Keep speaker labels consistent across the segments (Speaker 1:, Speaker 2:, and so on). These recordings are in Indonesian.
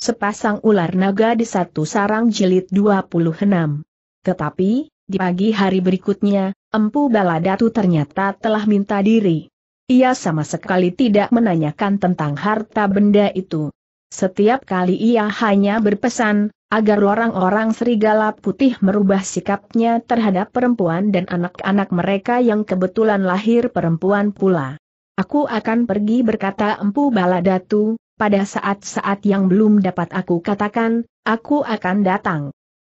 Speaker 1: Sepasang ular naga di satu sarang jilid 26. Tetapi, di pagi hari berikutnya, Empu Baladatu ternyata telah minta diri. Ia sama sekali tidak menanyakan tentang harta benda itu. Setiap kali ia hanya berpesan, agar orang-orang serigala putih merubah sikapnya terhadap perempuan dan anak-anak mereka yang kebetulan lahir perempuan pula. Aku akan pergi berkata Empu Baladatu, pada saat-saat yang belum dapat aku katakan, aku akan datang.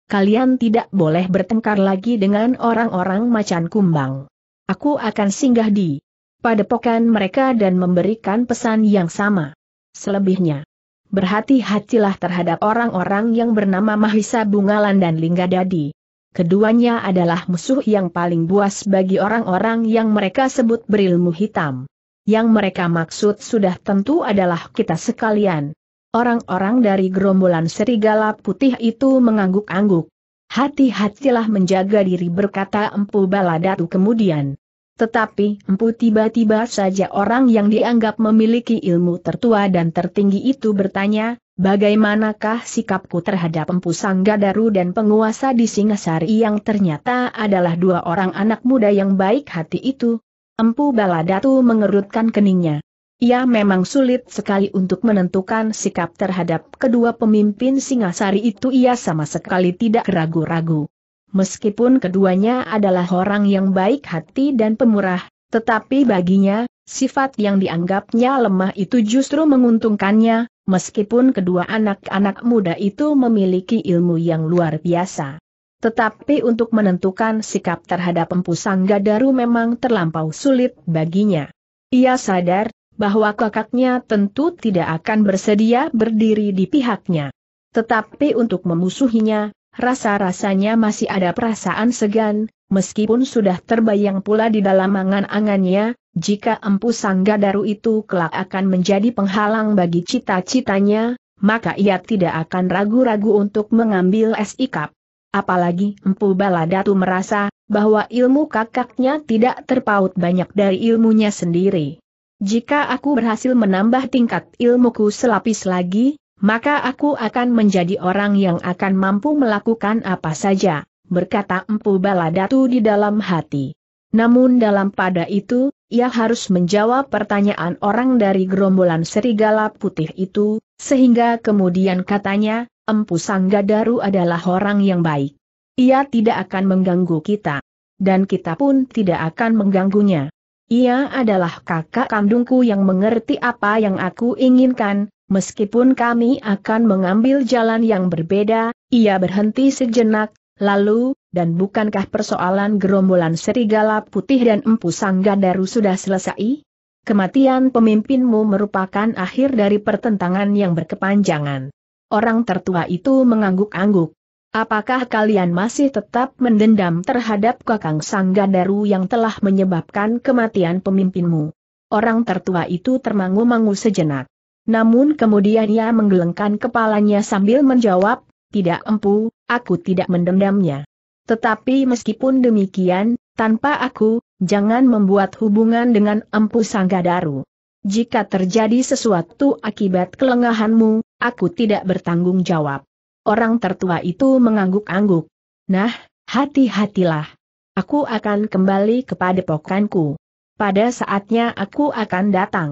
Speaker 1: Kalian tidak boleh bertengkar lagi dengan orang-orang macan kumbang. Aku akan singgah di padepokan mereka dan memberikan pesan yang sama. Selebihnya, berhati-hatilah terhadap orang-orang yang bernama Mahisa Bungalan dan Lingga Dadi. Keduanya adalah musuh yang paling buas bagi orang-orang yang mereka sebut berilmu hitam. Yang mereka maksud sudah tentu adalah kita sekalian. Orang-orang dari gerombolan serigala putih itu mengangguk-angguk. Hati-hatilah menjaga diri berkata Empu Baladatu kemudian. Tetapi Empu tiba-tiba saja orang yang dianggap memiliki ilmu tertua dan tertinggi itu bertanya, bagaimanakah sikapku terhadap Empu Sanggadaru dan penguasa di Singasari yang ternyata adalah dua orang anak muda yang baik hati itu? Empu Baladatu mengerutkan keningnya. Ia memang sulit sekali untuk menentukan sikap terhadap kedua pemimpin Singasari itu ia sama sekali tidak ragu-ragu. Meskipun keduanya adalah orang yang baik hati dan pemurah, tetapi baginya, sifat yang dianggapnya lemah itu justru menguntungkannya, meskipun kedua anak-anak muda itu memiliki ilmu yang luar biasa. Tetapi untuk menentukan sikap terhadap empu Sangga Daru memang terlampau sulit baginya. Ia sadar bahwa kakaknya tentu tidak akan bersedia berdiri di pihaknya. Tetapi untuk memusuhinya, rasa-rasanya masih ada perasaan segan, meskipun sudah terbayang pula di dalam angan-angannya, jika empu Sangga Daru itu kelak akan menjadi penghalang bagi cita-citanya, maka ia tidak akan ragu-ragu untuk mengambil sikap. Apalagi Empu Baladatu merasa bahwa ilmu kakaknya tidak terpaut banyak dari ilmunya sendiri. Jika aku berhasil menambah tingkat ilmuku selapis lagi, maka aku akan menjadi orang yang akan mampu melakukan apa saja, berkata Empu Baladatu di dalam hati. Namun dalam pada itu, ia harus menjawab pertanyaan orang dari gerombolan serigala putih itu, sehingga kemudian katanya, Empu Sanggadaru adalah orang yang baik. Ia tidak akan mengganggu kita. Dan kita pun tidak akan mengganggunya. Ia adalah kakak kandungku yang mengerti apa yang aku inginkan, meskipun kami akan mengambil jalan yang berbeda, ia berhenti sejenak, lalu, dan bukankah persoalan gerombolan serigala putih dan empu Sanggadaru sudah selesai? Kematian pemimpinmu merupakan akhir dari pertentangan yang berkepanjangan. Orang tertua itu mengangguk-angguk. Apakah kalian masih tetap mendendam terhadap Kakang Sanggadaru yang telah menyebabkan kematian pemimpinmu? Orang tertua itu termangu-mangu sejenak. Namun kemudian ia menggelengkan kepalanya sambil menjawab, tidak empu, aku tidak mendendamnya. Tetapi meskipun demikian, tanpa aku, jangan membuat hubungan dengan empu Sanggadaru. Jika terjadi sesuatu akibat kelengahanmu, aku tidak bertanggung jawab. Orang tertua itu mengangguk-angguk. Nah, hati-hatilah. Aku akan kembali kepada pokanku. Pada saatnya aku akan datang.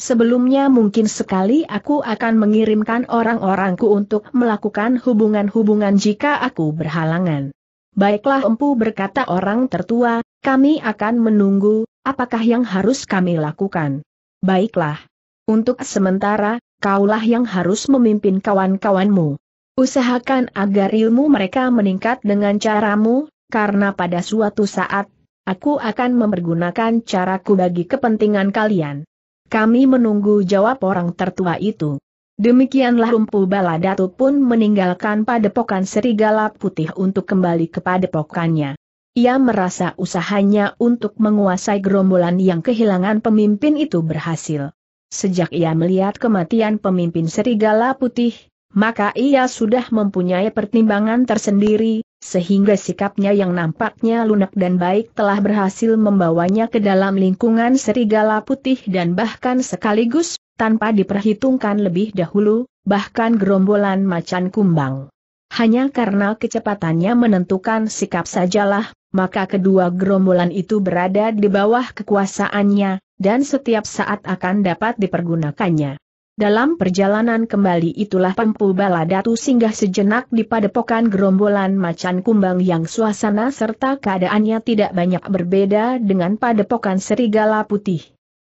Speaker 1: Sebelumnya mungkin sekali aku akan mengirimkan orang-orangku untuk melakukan hubungan-hubungan jika aku berhalangan. Baiklah empu berkata orang tertua, kami akan menunggu, apakah yang harus kami lakukan. Baiklah. Untuk sementara, kaulah yang harus memimpin kawan-kawanmu. Usahakan agar ilmu mereka meningkat dengan caramu, karena pada suatu saat, aku akan mempergunakan caraku bagi kepentingan kalian. Kami menunggu jawab orang tertua itu. Demikianlah Rumpu Baladatu pun meninggalkan padepokan serigala putih untuk kembali ke padepokannya. Ia merasa usahanya untuk menguasai gerombolan yang kehilangan pemimpin itu berhasil. Sejak ia melihat kematian pemimpin serigala putih, maka ia sudah mempunyai pertimbangan tersendiri, sehingga sikapnya yang nampaknya lunak dan baik telah berhasil membawanya ke dalam lingkungan serigala putih dan bahkan sekaligus, tanpa diperhitungkan lebih dahulu, bahkan gerombolan macan kumbang. Hanya karena kecepatannya menentukan sikap sajalah, maka kedua gerombolan itu berada di bawah kekuasaannya, dan setiap saat akan dapat dipergunakannya. Dalam perjalanan kembali itulah Pempu Baladatu singgah sejenak di padepokan gerombolan macan kumbang yang suasana serta keadaannya tidak banyak berbeda dengan padepokan serigala putih.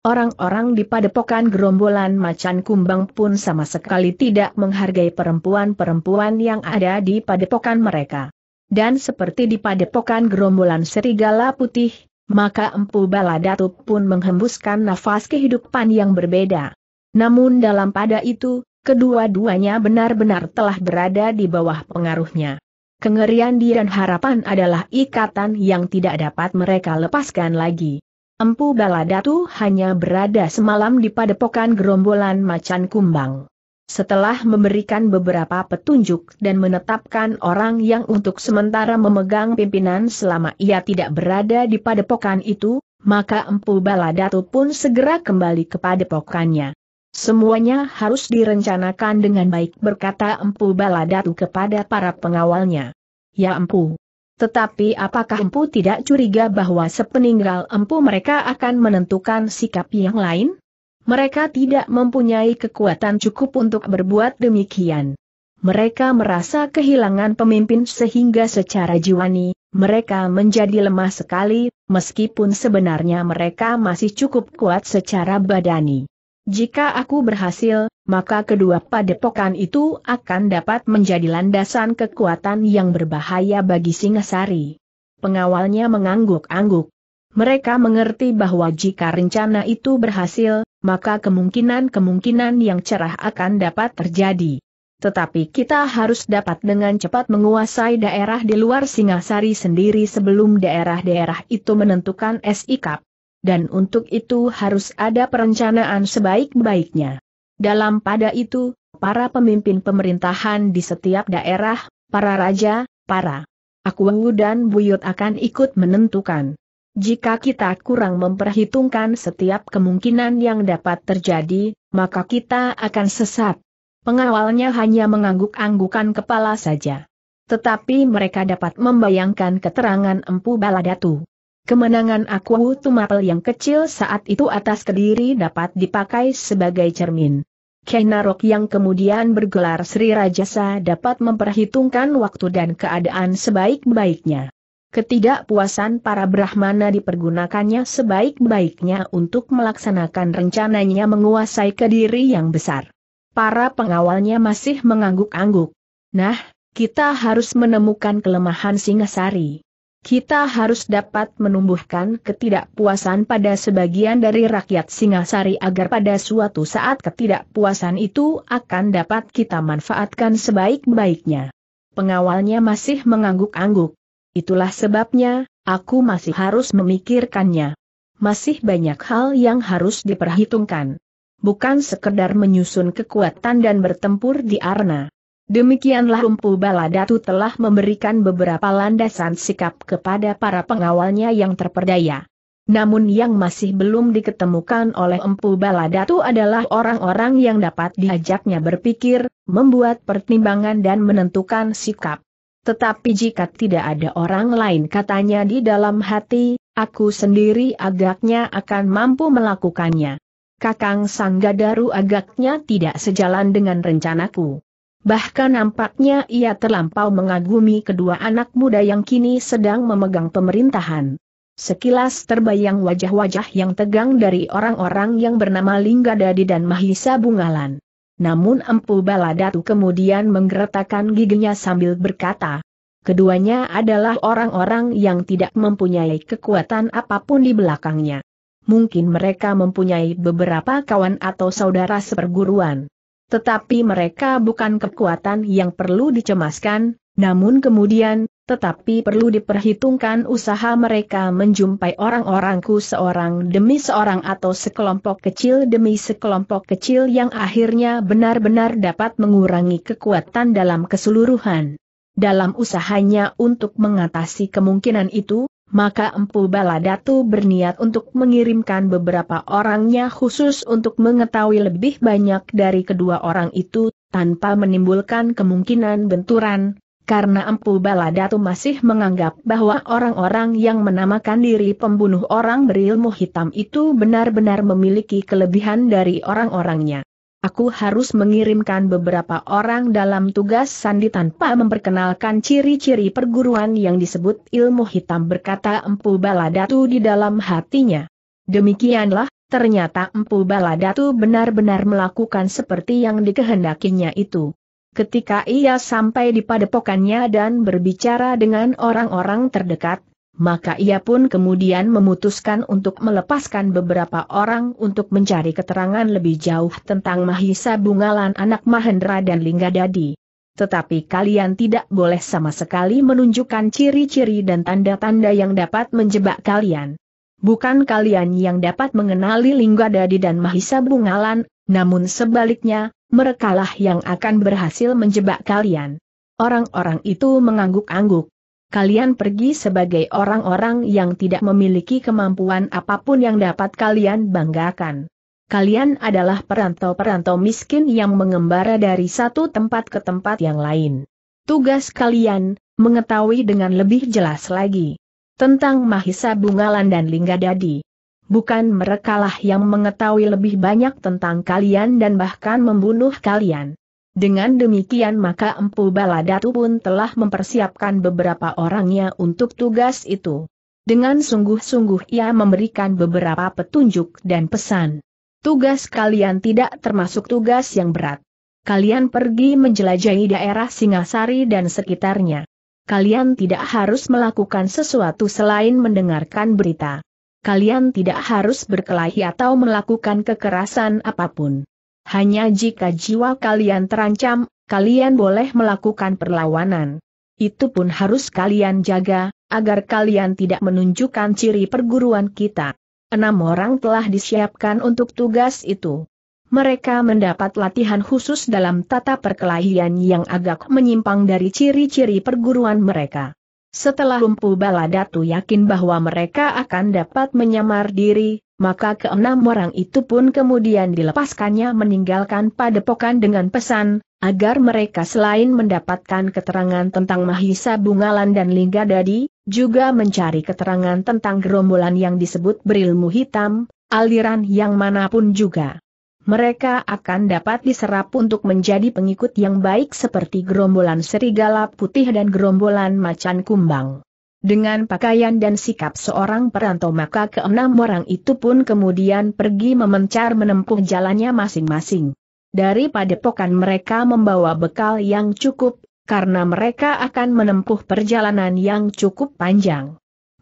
Speaker 1: Orang-orang di padepokan gerombolan macan kumbang pun sama sekali tidak menghargai perempuan-perempuan yang ada di padepokan mereka dan seperti di padepokan gerombolan serigala putih, maka Empu Baladatu pun menghembuskan nafas kehidupan yang berbeda. Namun dalam pada itu, kedua-duanya benar-benar telah berada di bawah pengaruhnya. Kengerian di dan harapan adalah ikatan yang tidak dapat mereka lepaskan lagi. Empu Baladatu hanya berada semalam di padepokan gerombolan macan kumbang. Setelah memberikan beberapa petunjuk dan menetapkan orang yang untuk sementara memegang pimpinan selama ia tidak berada di padepokan itu, maka Empu Baladatu pun segera kembali ke padepokannya. Semuanya harus direncanakan dengan baik berkata Empu Baladatu kepada para pengawalnya. Ya Empu, tetapi apakah Empu tidak curiga bahwa sepeninggal Empu mereka akan menentukan sikap yang lain? mereka tidak mempunyai kekuatan cukup untuk berbuat demikian. Mereka merasa kehilangan pemimpin sehingga secara jiwani, mereka menjadi lemah sekali, meskipun sebenarnya mereka masih cukup kuat secara badani. Jika aku berhasil, maka kedua padepokan itu akan dapat menjadi landasan kekuatan yang berbahaya bagi Singasari. Pengawalnya mengangguk-angguk. Mereka mengerti bahwa jika rencana itu berhasil, maka kemungkinan-kemungkinan yang cerah akan dapat terjadi. Tetapi kita harus dapat dengan cepat menguasai daerah di luar Singasari sendiri sebelum daerah-daerah itu menentukan SIKAP. Dan untuk itu harus ada perencanaan sebaik-baiknya. Dalam pada itu, para pemimpin pemerintahan di setiap daerah, para raja, para aku dan buyut akan ikut menentukan. Jika kita kurang memperhitungkan setiap kemungkinan yang dapat terjadi, maka kita akan sesat. Pengawalnya hanya mengangguk-anggukan kepala saja. Tetapi mereka dapat membayangkan keterangan Empu Baladatu. Kemenangan aku Tumapel yang kecil saat itu atas Kediri dapat dipakai sebagai cermin. Kenarok yang kemudian bergelar Sri Rajasa dapat memperhitungkan waktu dan keadaan sebaik-baiknya ketidakpuasan para Brahmana dipergunakannya sebaik-baiknya untuk melaksanakan rencananya menguasai kediri yang besar. Para pengawalnya masih mengangguk-angguk. Nah, kita harus menemukan kelemahan Singasari. Kita harus dapat menumbuhkan ketidakpuasan pada sebagian dari rakyat Singasari agar pada suatu saat ketidakpuasan itu akan dapat kita manfaatkan sebaik-baiknya. Pengawalnya masih mengangguk-angguk. Itulah sebabnya, aku masih harus memikirkannya. Masih banyak hal yang harus diperhitungkan. Bukan sekedar menyusun kekuatan dan bertempur di arena. Demikianlah Umpu Baladatu telah memberikan beberapa landasan sikap kepada para pengawalnya yang terperdaya. Namun yang masih belum diketemukan oleh Empu Baladatu adalah orang-orang yang dapat diajaknya berpikir, membuat pertimbangan dan menentukan sikap. Tetapi jika tidak ada orang lain katanya di dalam hati, aku sendiri agaknya akan mampu melakukannya. Kakang Sanggadaru agaknya tidak sejalan dengan rencanaku. Bahkan nampaknya ia terlampau mengagumi kedua anak muda yang kini sedang memegang pemerintahan. Sekilas terbayang wajah-wajah yang tegang dari orang-orang yang bernama Linggadadi dan Mahisa Bungalan. Namun Empu Baladatu kemudian menggeretakkan giginya sambil berkata, keduanya adalah orang-orang yang tidak mempunyai kekuatan apapun di belakangnya. Mungkin mereka mempunyai beberapa kawan atau saudara seperguruan. Tetapi mereka bukan kekuatan yang perlu dicemaskan, namun kemudian, tetapi perlu diperhitungkan usaha mereka menjumpai orang-orangku seorang demi seorang atau sekelompok kecil demi sekelompok kecil yang akhirnya benar-benar dapat mengurangi kekuatan dalam keseluruhan. Dalam usahanya untuk mengatasi kemungkinan itu, maka Empu Baladatu berniat untuk mengirimkan beberapa orangnya khusus untuk mengetahui lebih banyak dari kedua orang itu, tanpa menimbulkan kemungkinan benturan, karena Empu Baladatu masih menganggap bahwa orang-orang yang menamakan diri pembunuh orang berilmu hitam itu benar-benar memiliki kelebihan dari orang-orangnya. Aku harus mengirimkan beberapa orang dalam tugas sandi tanpa memperkenalkan ciri-ciri perguruan yang disebut ilmu hitam berkata Empu Baladatu di dalam hatinya. Demikianlah, ternyata Empu Baladatu benar-benar melakukan seperti yang dikehendakinya itu. Ketika ia sampai di padepokannya dan berbicara dengan orang-orang terdekat, maka ia pun kemudian memutuskan untuk melepaskan beberapa orang untuk mencari keterangan lebih jauh tentang Mahisa Bungalan anak Mahendra dan Linggadadi. Tetapi kalian tidak boleh sama sekali menunjukkan ciri-ciri dan tanda-tanda yang dapat menjebak kalian. Bukan kalian yang dapat mengenali Linggadadi dan Mahisa Bungalan, namun sebaliknya, merekalah yang akan berhasil menjebak kalian. Orang-orang itu mengangguk-angguk. Kalian pergi sebagai orang-orang yang tidak memiliki kemampuan apapun yang dapat kalian banggakan. Kalian adalah perantau-perantau miskin yang mengembara dari satu tempat ke tempat yang lain. Tugas kalian, mengetahui dengan lebih jelas lagi tentang Mahisa Bungalan dan Linggadadi bukan merekalah yang mengetahui lebih banyak tentang kalian dan bahkan membunuh kalian. Dengan demikian maka Empu Baladatu pun telah mempersiapkan beberapa orangnya untuk tugas itu. Dengan sungguh-sungguh ia memberikan beberapa petunjuk dan pesan. Tugas kalian tidak termasuk tugas yang berat. Kalian pergi menjelajahi daerah Singasari dan sekitarnya. Kalian tidak harus melakukan sesuatu selain mendengarkan berita kalian tidak harus berkelahi atau melakukan kekerasan apapun. Hanya jika jiwa kalian terancam, kalian boleh melakukan perlawanan. Itu pun harus kalian jaga, agar kalian tidak menunjukkan ciri perguruan kita. Enam orang telah disiapkan untuk tugas itu. Mereka mendapat latihan khusus dalam tata perkelahian yang agak menyimpang dari ciri-ciri perguruan mereka. Setelah lumpuh Baladatu yakin bahwa mereka akan dapat menyamar diri, maka keenam orang itu pun kemudian dilepaskannya meninggalkan padepokan dengan pesan, agar mereka selain mendapatkan keterangan tentang Mahisa Bungalan dan Lingga Dadi, juga mencari keterangan tentang gerombolan yang disebut berilmu hitam, aliran yang manapun juga mereka akan dapat diserap untuk menjadi pengikut yang baik seperti gerombolan serigala putih dan gerombolan macan kumbang. Dengan pakaian dan sikap seorang perantau maka keenam orang itu pun kemudian pergi memencar menempuh jalannya masing-masing. Dari padepokan mereka membawa bekal yang cukup, karena mereka akan menempuh perjalanan yang cukup panjang.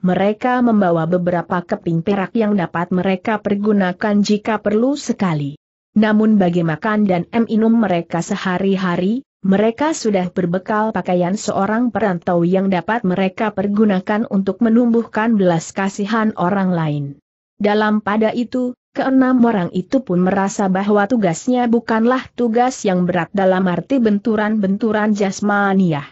Speaker 1: Mereka membawa beberapa keping perak yang dapat mereka pergunakan jika perlu sekali. Namun bagi makan dan minum mereka sehari-hari, mereka sudah berbekal pakaian seorang perantau yang dapat mereka pergunakan untuk menumbuhkan belas kasihan orang lain. Dalam pada itu, keenam orang itu pun merasa bahwa tugasnya bukanlah tugas yang berat dalam arti benturan-benturan jasmaniah.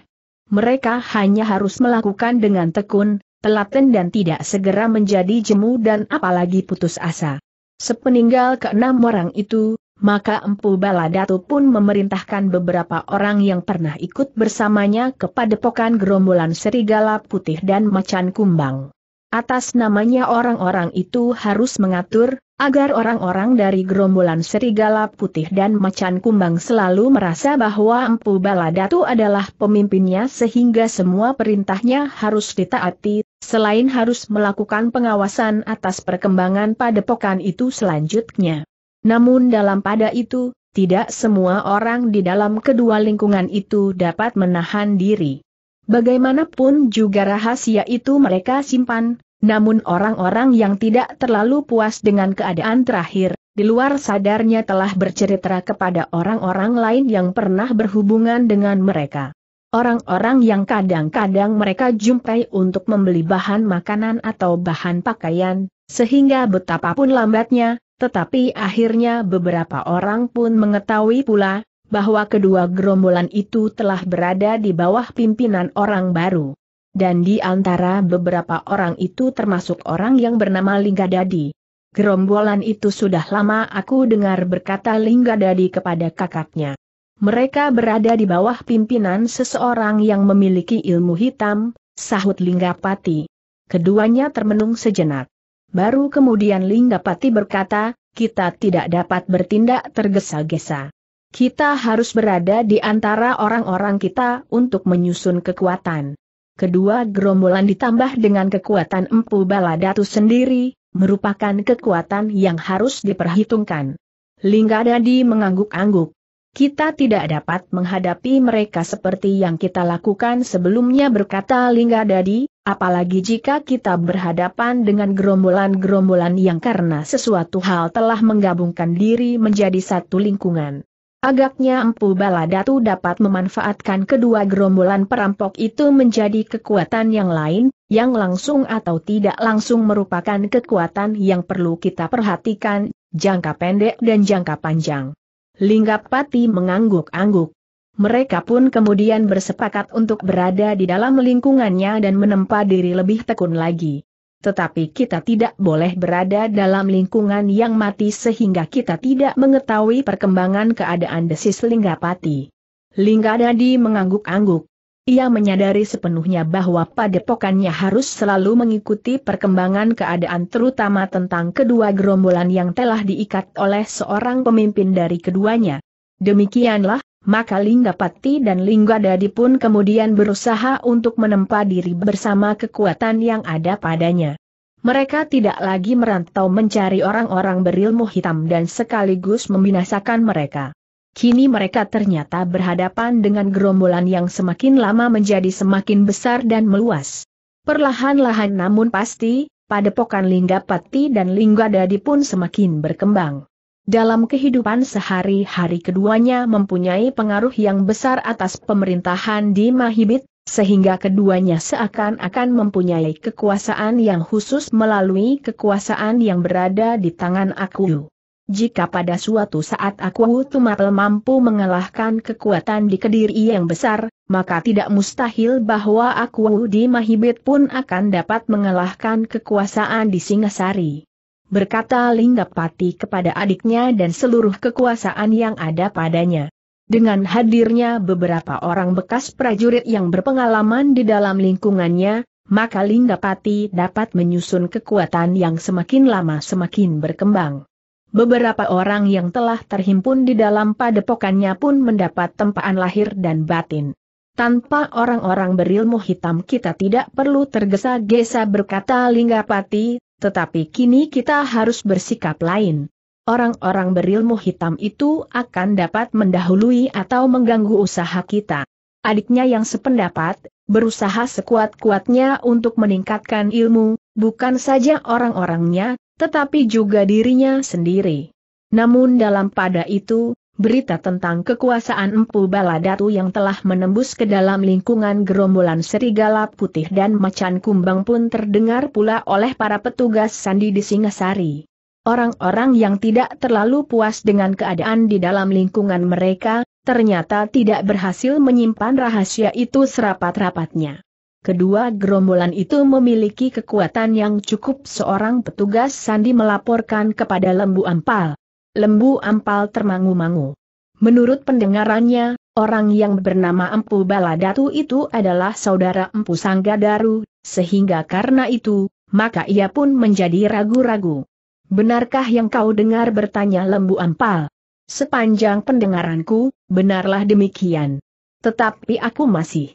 Speaker 1: Mereka hanya harus melakukan dengan tekun, telaten dan tidak segera menjadi jemu dan apalagi putus asa. Sepeninggal keenam orang itu, maka Empu Baladatu pun memerintahkan beberapa orang yang pernah ikut bersamanya kepada pokan gerombolan serigala putih dan macan kumbang. Atas namanya orang-orang itu harus mengatur, agar orang-orang dari gerombolan serigala putih dan macan kumbang selalu merasa bahwa Empu Baladatu adalah pemimpinnya sehingga semua perintahnya harus ditaati, selain harus melakukan pengawasan atas perkembangan padepokan itu selanjutnya. Namun dalam pada itu, tidak semua orang di dalam kedua lingkungan itu dapat menahan diri. Bagaimanapun juga rahasia itu mereka simpan, namun orang-orang yang tidak terlalu puas dengan keadaan terakhir, di luar sadarnya telah bercerita kepada orang-orang lain yang pernah berhubungan dengan mereka. Orang-orang yang kadang-kadang mereka jumpai untuk membeli bahan makanan atau bahan pakaian, sehingga betapapun lambatnya, tetapi akhirnya beberapa orang pun mengetahui pula, bahwa kedua gerombolan itu telah berada di bawah pimpinan orang baru. Dan di antara beberapa orang itu termasuk orang yang bernama Linggadadi. Gerombolan itu sudah lama aku dengar berkata Linggadadi kepada kakaknya. Mereka berada di bawah pimpinan seseorang yang memiliki ilmu hitam, sahut Linggapati. Keduanya termenung sejenak. Baru kemudian Linggapati berkata, kita tidak dapat bertindak tergesa-gesa. Kita harus berada di antara orang-orang kita untuk menyusun kekuatan. Kedua gerombolan ditambah dengan kekuatan Empu Baladatu sendiri, merupakan kekuatan yang harus diperhitungkan. Linggadadi mengangguk-angguk. Kita tidak dapat menghadapi mereka seperti yang kita lakukan sebelumnya berkata Linggadadi, apalagi jika kita berhadapan dengan gerombolan-gerombolan yang karena sesuatu hal telah menggabungkan diri menjadi satu lingkungan. Agaknya Empu Baladatu dapat memanfaatkan kedua gerombolan perampok itu menjadi kekuatan yang lain, yang langsung atau tidak langsung merupakan kekuatan yang perlu kita perhatikan, jangka pendek dan jangka panjang. Linggapati mengangguk-angguk. Mereka pun kemudian bersepakat untuk berada di dalam lingkungannya dan menempa diri lebih tekun lagi tetapi kita tidak boleh berada dalam lingkungan yang mati sehingga kita tidak mengetahui perkembangan keadaan desis Linggapati. Linggadadi mengangguk-angguk. Ia menyadari sepenuhnya bahwa padepokannya harus selalu mengikuti perkembangan keadaan terutama tentang kedua gerombolan yang telah diikat oleh seorang pemimpin dari keduanya. Demikianlah, maka Linggapati dan Linggadadi pun kemudian berusaha untuk menempa diri bersama kekuatan yang ada padanya. Mereka tidak lagi merantau mencari orang-orang berilmu hitam dan sekaligus membinasakan mereka. Kini mereka ternyata berhadapan dengan gerombolan yang semakin lama menjadi semakin besar dan meluas. Perlahan-lahan namun pasti, padepokan Linggapati dan Linggadadi pun semakin berkembang. Dalam kehidupan sehari-hari keduanya mempunyai pengaruh yang besar atas pemerintahan di Mahibit, sehingga keduanya seakan-akan mempunyai kekuasaan yang khusus melalui kekuasaan yang berada di tangan aku. Jika pada suatu saat aku Tumatel mampu mengalahkan kekuatan di Kediri yang besar, maka tidak mustahil bahwa aku di Mahibit pun akan dapat mengalahkan kekuasaan di Singasari berkata Linggapati kepada adiknya dan seluruh kekuasaan yang ada padanya. Dengan hadirnya beberapa orang bekas prajurit yang berpengalaman di dalam lingkungannya, maka Linggapati dapat menyusun kekuatan yang semakin lama semakin berkembang. Beberapa orang yang telah terhimpun di dalam padepokannya pun mendapat tempaan lahir dan batin. Tanpa orang-orang berilmu hitam kita tidak perlu tergesa-gesa berkata Linggapati, tetapi kini kita harus bersikap lain. Orang-orang berilmu hitam itu akan dapat mendahului atau mengganggu usaha kita. Adiknya yang sependapat, berusaha sekuat-kuatnya untuk meningkatkan ilmu, bukan saja orang-orangnya, tetapi juga dirinya sendiri. Namun dalam pada itu, berita tentang kekuasaan Empu Baladatu yang telah menembus ke dalam lingkungan gerombolan serigala putih dan macan kumbang pun terdengar pula oleh para petugas sandi di Singasari. Orang-orang yang tidak terlalu puas dengan keadaan di dalam lingkungan mereka, ternyata tidak berhasil menyimpan rahasia itu serapat-rapatnya. Kedua gerombolan itu memiliki kekuatan yang cukup seorang petugas sandi melaporkan kepada Lembu Ampal lembu ampal termangu-mangu. Menurut pendengarannya, orang yang bernama Empu Baladatu itu adalah saudara Empu Sanggadaru, sehingga karena itu, maka ia pun menjadi ragu-ragu. Benarkah yang kau dengar bertanya lembu ampal? Sepanjang pendengaranku, benarlah demikian. Tetapi aku masih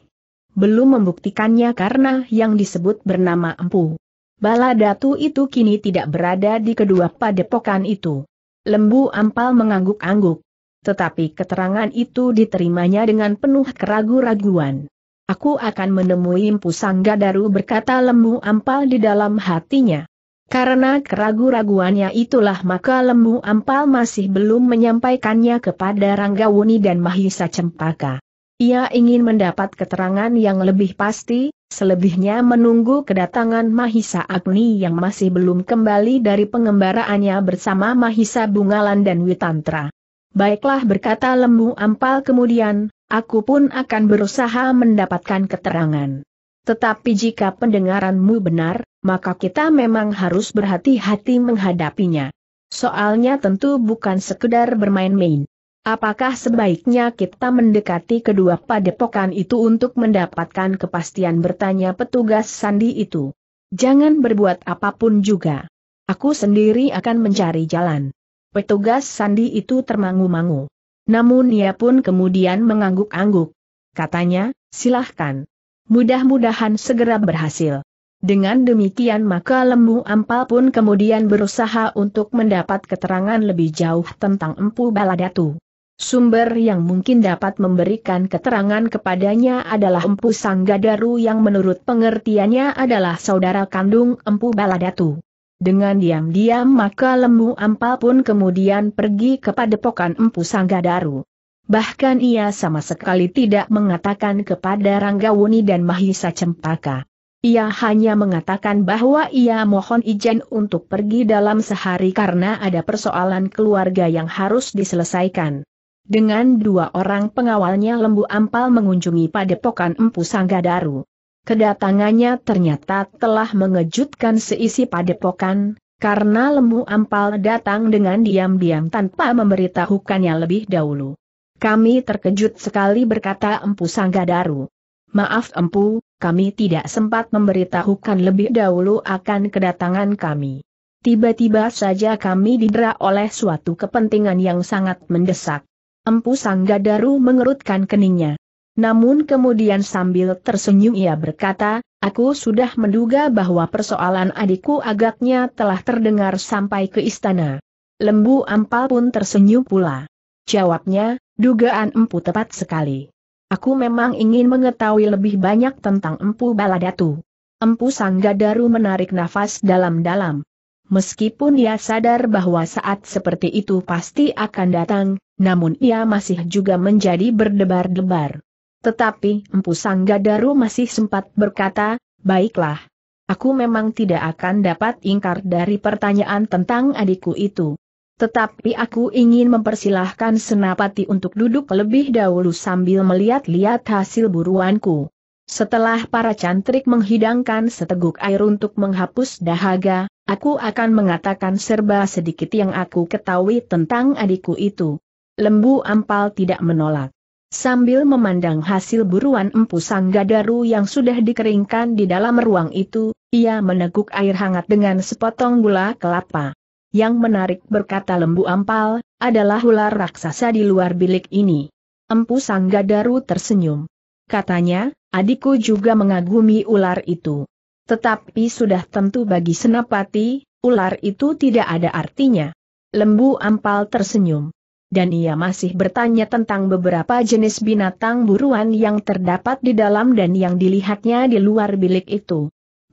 Speaker 1: belum membuktikannya karena yang disebut bernama Empu Baladatu itu kini tidak berada di kedua padepokan itu. Lembu Ampal mengangguk-angguk. Tetapi keterangan itu diterimanya dengan penuh keraguan-raguan. Aku akan menemui Impu Sangga berkata Lembu Ampal di dalam hatinya. Karena keraguan-raguannya itulah maka Lembu Ampal masih belum menyampaikannya kepada Ranggawuni dan Mahisa Cempaka. Ia ingin mendapat keterangan yang lebih pasti, selebihnya menunggu kedatangan Mahisa Agni yang masih belum kembali dari pengembaraannya bersama Mahisa Bungalan dan Witantra. Baiklah berkata Lembu Ampal kemudian, aku pun akan berusaha mendapatkan keterangan. Tetapi jika pendengaranmu benar, maka kita memang harus berhati-hati menghadapinya. Soalnya tentu bukan sekedar bermain-main. Apakah sebaiknya kita mendekati kedua padepokan itu untuk mendapatkan kepastian bertanya petugas sandi itu? Jangan berbuat apapun juga. Aku sendiri akan mencari jalan. Petugas sandi itu termangu-mangu. Namun ia pun kemudian mengangguk-angguk. Katanya, silahkan. Mudah-mudahan segera berhasil. Dengan demikian maka lembu ampal pun kemudian berusaha untuk mendapat keterangan lebih jauh tentang Empu Baladatu. Sumber yang mungkin dapat memberikan keterangan kepadanya adalah Empu Sanggadaru yang menurut pengertiannya adalah saudara kandung Empu Baladatu. Dengan diam-diam maka Lembu Ampal pun kemudian pergi kepada pokan Empu Sanggadaru. Bahkan ia sama sekali tidak mengatakan kepada Ranggawuni dan Mahisa Cempaka. Ia hanya mengatakan bahwa ia mohon izin untuk pergi dalam sehari karena ada persoalan keluarga yang harus diselesaikan. Dengan dua orang pengawalnya Lembu Ampal mengunjungi padepokan Empu Sanggadaru. Kedatangannya ternyata telah mengejutkan seisi padepokan, karena Lembu Ampal datang dengan diam-diam tanpa memberitahukannya lebih dahulu. Kami terkejut sekali berkata Empu Sanggadaru. Maaf Empu, kami tidak sempat memberitahukan lebih dahulu akan kedatangan kami. Tiba-tiba saja kami didera oleh suatu kepentingan yang sangat mendesak. Empu Sanggadaru mengerutkan keningnya. Namun kemudian sambil tersenyum ia berkata, aku sudah menduga bahwa persoalan adikku agaknya telah terdengar sampai ke istana. Lembu Ampal pun tersenyum pula. Jawabnya, dugaan empu tepat sekali. Aku memang ingin mengetahui lebih banyak tentang empu Baladatu. Empu Sanggadaru menarik nafas dalam-dalam. Meskipun ia sadar bahwa saat seperti itu pasti akan datang, namun ia masih juga menjadi berdebar-debar. Tetapi Empu Sanggadaru masih sempat berkata, baiklah. Aku memang tidak akan dapat ingkar dari pertanyaan tentang adikku itu. Tetapi aku ingin mempersilahkan Senapati untuk duduk lebih dahulu sambil melihat-lihat hasil buruanku. Setelah para cantrik menghidangkan seteguk air untuk menghapus dahaga, Aku akan mengatakan serba sedikit yang aku ketahui tentang adikku itu. Lembu ampal tidak menolak. Sambil memandang hasil buruan empu sanggadaru yang sudah dikeringkan di dalam ruang itu, ia meneguk air hangat dengan sepotong gula kelapa. Yang menarik berkata lembu ampal, adalah ular raksasa di luar bilik ini. Empu sanggadaru tersenyum. Katanya, adikku juga mengagumi ular itu. Tetapi sudah tentu bagi Senapati, ular itu tidak ada artinya. Lembu ampal tersenyum. Dan ia masih bertanya tentang beberapa jenis binatang buruan yang terdapat di dalam dan yang dilihatnya di luar bilik itu.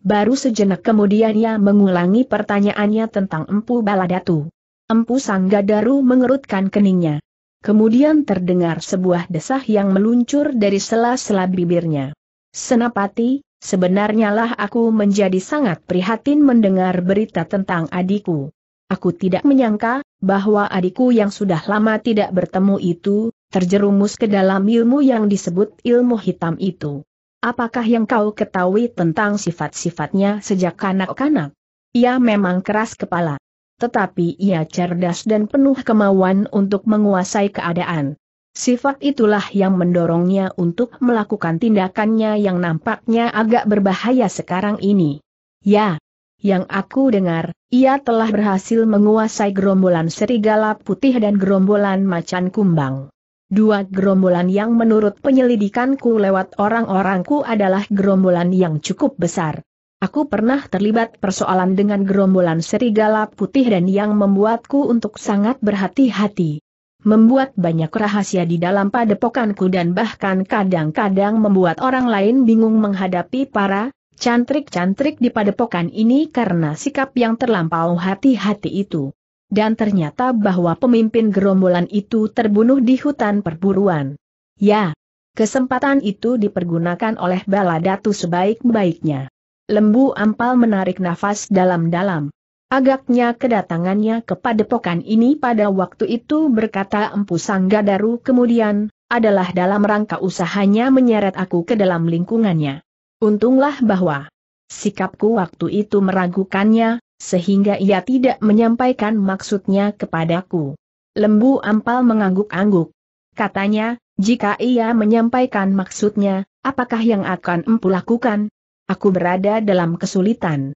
Speaker 1: Baru sejenak kemudian ia mengulangi pertanyaannya tentang Empu Baladatu. Empu Sanggadaru mengerutkan keningnya. Kemudian terdengar sebuah desah yang meluncur dari sela-sela bibirnya. Senapati, Sebenarnya lah aku menjadi sangat prihatin mendengar berita tentang adikku. Aku tidak menyangka, bahwa adikku yang sudah lama tidak bertemu itu, terjerumus ke dalam ilmu yang disebut ilmu hitam itu. Apakah yang kau ketahui tentang sifat-sifatnya sejak kanak-kanak? Ia memang keras kepala. Tetapi ia cerdas dan penuh kemauan untuk menguasai keadaan. Sifat itulah yang mendorongnya untuk melakukan tindakannya yang nampaknya agak berbahaya sekarang ini. Ya, yang aku dengar, ia telah berhasil menguasai gerombolan serigala putih dan gerombolan macan kumbang. Dua gerombolan yang menurut penyelidikanku lewat orang-orangku adalah gerombolan yang cukup besar. Aku pernah terlibat persoalan dengan gerombolan serigala putih dan yang membuatku untuk sangat berhati-hati membuat banyak rahasia di dalam padepokanku dan bahkan kadang-kadang membuat orang lain bingung menghadapi para cantrik-cantrik di padepokan ini karena sikap yang terlampau hati-hati itu. Dan ternyata bahwa pemimpin gerombolan itu terbunuh di hutan perburuan. Ya, kesempatan itu dipergunakan oleh Baladatu sebaik-baiknya. Lembu Ampal menarik nafas dalam-dalam. Agaknya kedatangannya kepada pokan ini pada waktu itu berkata Empu Sanggadaru kemudian, adalah dalam rangka usahanya menyeret aku ke dalam lingkungannya. Untunglah bahwa sikapku waktu itu meragukannya, sehingga ia tidak menyampaikan maksudnya kepadaku. Lembu ampal mengangguk-angguk. Katanya, jika ia menyampaikan maksudnya, apakah yang akan empu lakukan? Aku berada dalam kesulitan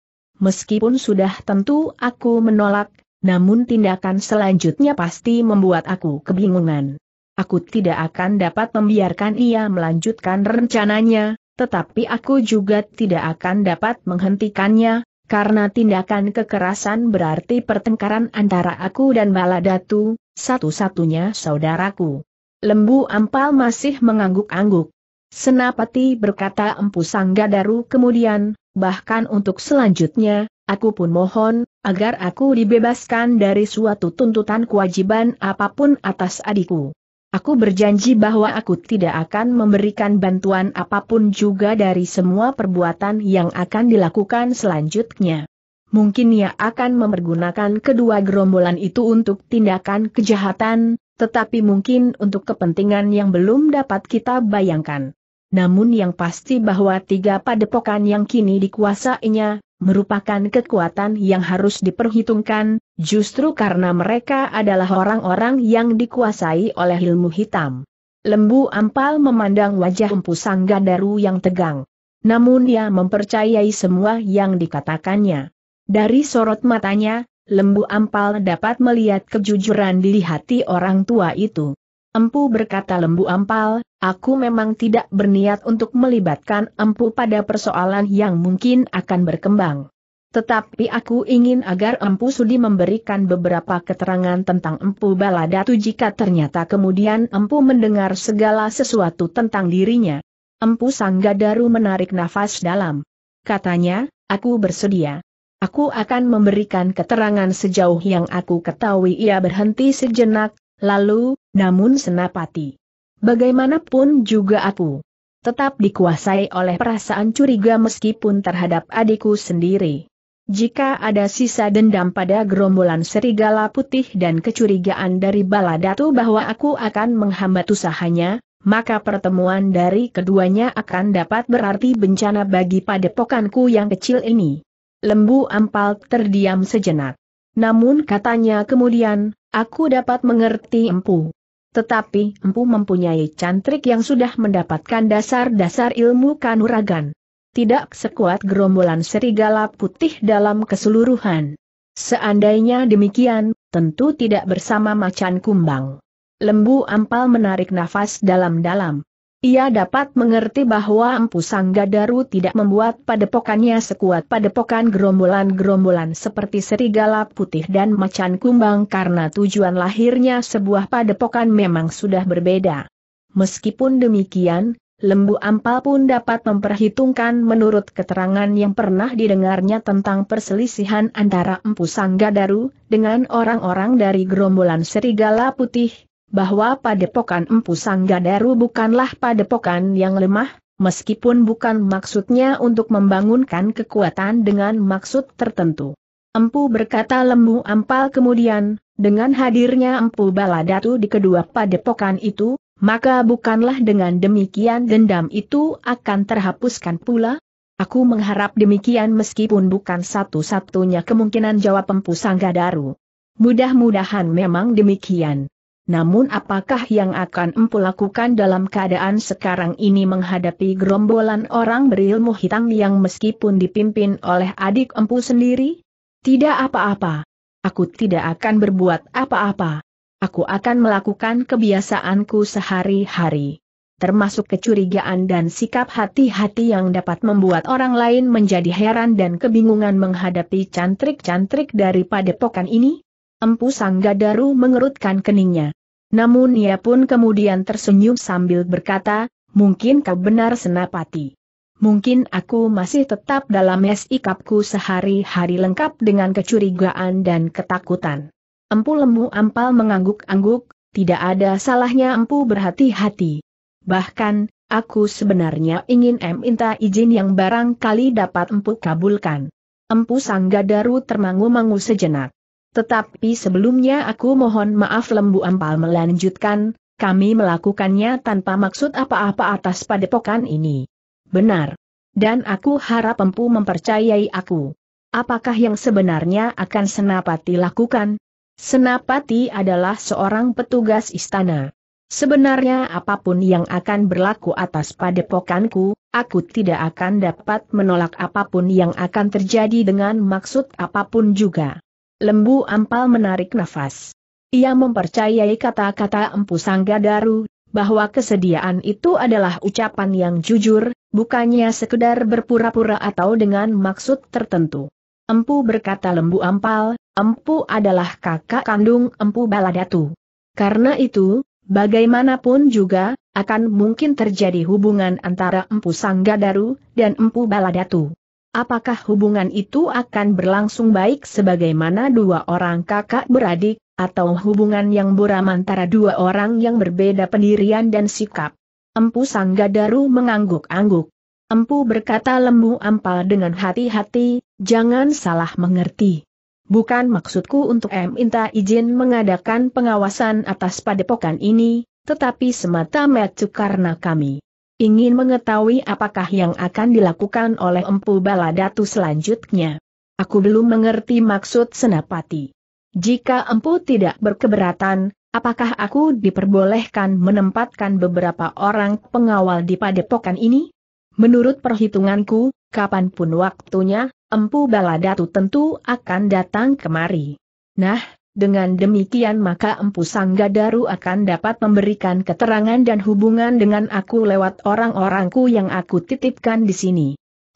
Speaker 1: meskipun sudah tentu aku menolak, namun tindakan selanjutnya pasti membuat aku kebingungan. Aku tidak akan dapat membiarkan ia melanjutkan rencananya, tetapi aku juga tidak akan dapat menghentikannya, karena tindakan kekerasan berarti pertengkaran antara aku dan Baladatu, satu-satunya saudaraku. Lembu Ampal masih mengangguk-angguk. Senapati berkata Empu Sanggadaru kemudian, bahkan untuk selanjutnya, aku pun mohon, agar aku dibebaskan dari suatu tuntutan kewajiban apapun atas adikku. Aku berjanji bahwa aku tidak akan memberikan bantuan apapun juga dari semua perbuatan yang akan dilakukan selanjutnya. Mungkin ia akan memergunakan kedua gerombolan itu untuk tindakan kejahatan, tetapi mungkin untuk kepentingan yang belum dapat kita bayangkan namun yang pasti bahwa tiga padepokan yang kini dikuasainya, merupakan kekuatan yang harus diperhitungkan, justru karena mereka adalah orang-orang yang dikuasai oleh ilmu hitam. Lembu Ampal memandang wajah Empu Sanggadaru yang tegang. Namun ia mempercayai semua yang dikatakannya. Dari sorot matanya, Lembu Ampal dapat melihat kejujuran di hati orang tua itu. Empu berkata lembu ampal, aku memang tidak berniat untuk melibatkan empu pada persoalan yang mungkin akan berkembang. Tetapi aku ingin agar empu sudi memberikan beberapa keterangan tentang empu baladatu jika ternyata kemudian empu mendengar segala sesuatu tentang dirinya. Empu Sanggadaru menarik nafas dalam. Katanya, aku bersedia. Aku akan memberikan keterangan sejauh yang aku ketahui ia berhenti sejenak, lalu, namun Senapati, bagaimanapun juga aku tetap dikuasai oleh perasaan curiga meskipun terhadap adikku sendiri. Jika ada sisa dendam pada gerombolan serigala putih dan kecurigaan dari Baladatu bahwa aku akan menghambat usahanya, maka pertemuan dari keduanya akan dapat berarti bencana bagi padepokanku yang kecil ini. Lembu ampal terdiam sejenak. Namun katanya kemudian, aku dapat mengerti empu. Tetapi empu mempunyai cantrik yang sudah mendapatkan dasar-dasar ilmu kanuragan. Tidak sekuat gerombolan serigala putih dalam keseluruhan. Seandainya demikian, tentu tidak bersama macan kumbang. Lembu ampal menarik nafas dalam-dalam. Ia dapat mengerti bahwa Empu Sanggadaru tidak membuat padepokannya sekuat padepokan gerombolan-gerombolan seperti serigala putih dan macan kumbang karena tujuan lahirnya sebuah padepokan memang sudah berbeda. Meskipun demikian, Lembu Ampal pun dapat memperhitungkan menurut keterangan yang pernah didengarnya tentang perselisihan antara Empu Sanggadaru dengan orang-orang dari gerombolan serigala putih, bahwa padepokan Empu Sanggadaru bukanlah padepokan yang lemah, meskipun bukan maksudnya untuk membangunkan kekuatan dengan maksud tertentu. Empu berkata lembu ampal kemudian, dengan hadirnya Empu Baladatu di kedua padepokan itu, maka bukanlah dengan demikian dendam itu akan terhapuskan pula? Aku mengharap demikian meskipun bukan satu-satunya kemungkinan jawab Empu Sanggadaru. Mudah-mudahan memang demikian namun apakah yang akan empu lakukan dalam keadaan sekarang ini menghadapi gerombolan orang berilmu hitam yang meskipun dipimpin oleh adik empu sendiri? Tidak apa-apa. Aku tidak akan berbuat apa-apa. Aku akan melakukan kebiasaanku sehari-hari. Termasuk kecurigaan dan sikap hati-hati yang dapat membuat orang lain menjadi heran dan kebingungan menghadapi cantrik-cantrik daripada padepokan ini, Empu Sanggadaru mengerutkan keningnya. Namun ia pun kemudian tersenyum sambil berkata, mungkin kau benar senapati. Mungkin aku masih tetap dalam sikapku sehari-hari lengkap dengan kecurigaan dan ketakutan. Empu lemu ampal mengangguk-angguk, tidak ada salahnya empu berhati-hati. Bahkan, aku sebenarnya ingin em minta izin yang barangkali dapat empu kabulkan. Empu Sanggadaru termangu-mangu sejenak. Tetapi sebelumnya aku mohon maaf Lembu Ampal melanjutkan, kami melakukannya tanpa maksud apa-apa atas padepokan ini. Benar. Dan aku harap empu mempercayai aku. Apakah yang sebenarnya akan Senapati lakukan? Senapati adalah seorang petugas istana. Sebenarnya apapun yang akan berlaku atas padepokanku, aku tidak akan dapat menolak apapun yang akan terjadi dengan maksud apapun juga. Lembu Ampal menarik nafas. Ia mempercayai kata-kata Empu Sangga Daru, bahwa kesediaan itu adalah ucapan yang jujur, bukannya sekedar berpura-pura atau dengan maksud tertentu. Empu berkata Lembu Ampal, Empu adalah kakak kandung Empu Baladatu. Karena itu, bagaimanapun juga, akan mungkin terjadi hubungan antara Empu Sanggadaru dan Empu Baladatu. Apakah hubungan itu akan berlangsung baik sebagaimana dua orang kakak beradik, atau hubungan yang buram antara dua orang yang berbeda pendirian dan sikap? Empu Sanggadaru mengangguk-angguk. Empu berkata lembu ampal dengan hati-hati, jangan salah mengerti. Bukan maksudku untuk M. minta izin mengadakan pengawasan atas padepokan ini, tetapi semata-mata karena kami ingin mengetahui apakah yang akan dilakukan oleh Empu Baladatu selanjutnya. Aku belum mengerti maksud Senapati. Jika Empu tidak berkeberatan, apakah aku diperbolehkan menempatkan beberapa orang pengawal di padepokan ini? Menurut perhitunganku, kapanpun waktunya, Empu Baladatu tentu akan datang kemari. Nah, dengan demikian maka Empu Sanggadaru akan dapat memberikan keterangan dan hubungan dengan aku lewat orang-orangku yang aku titipkan di sini.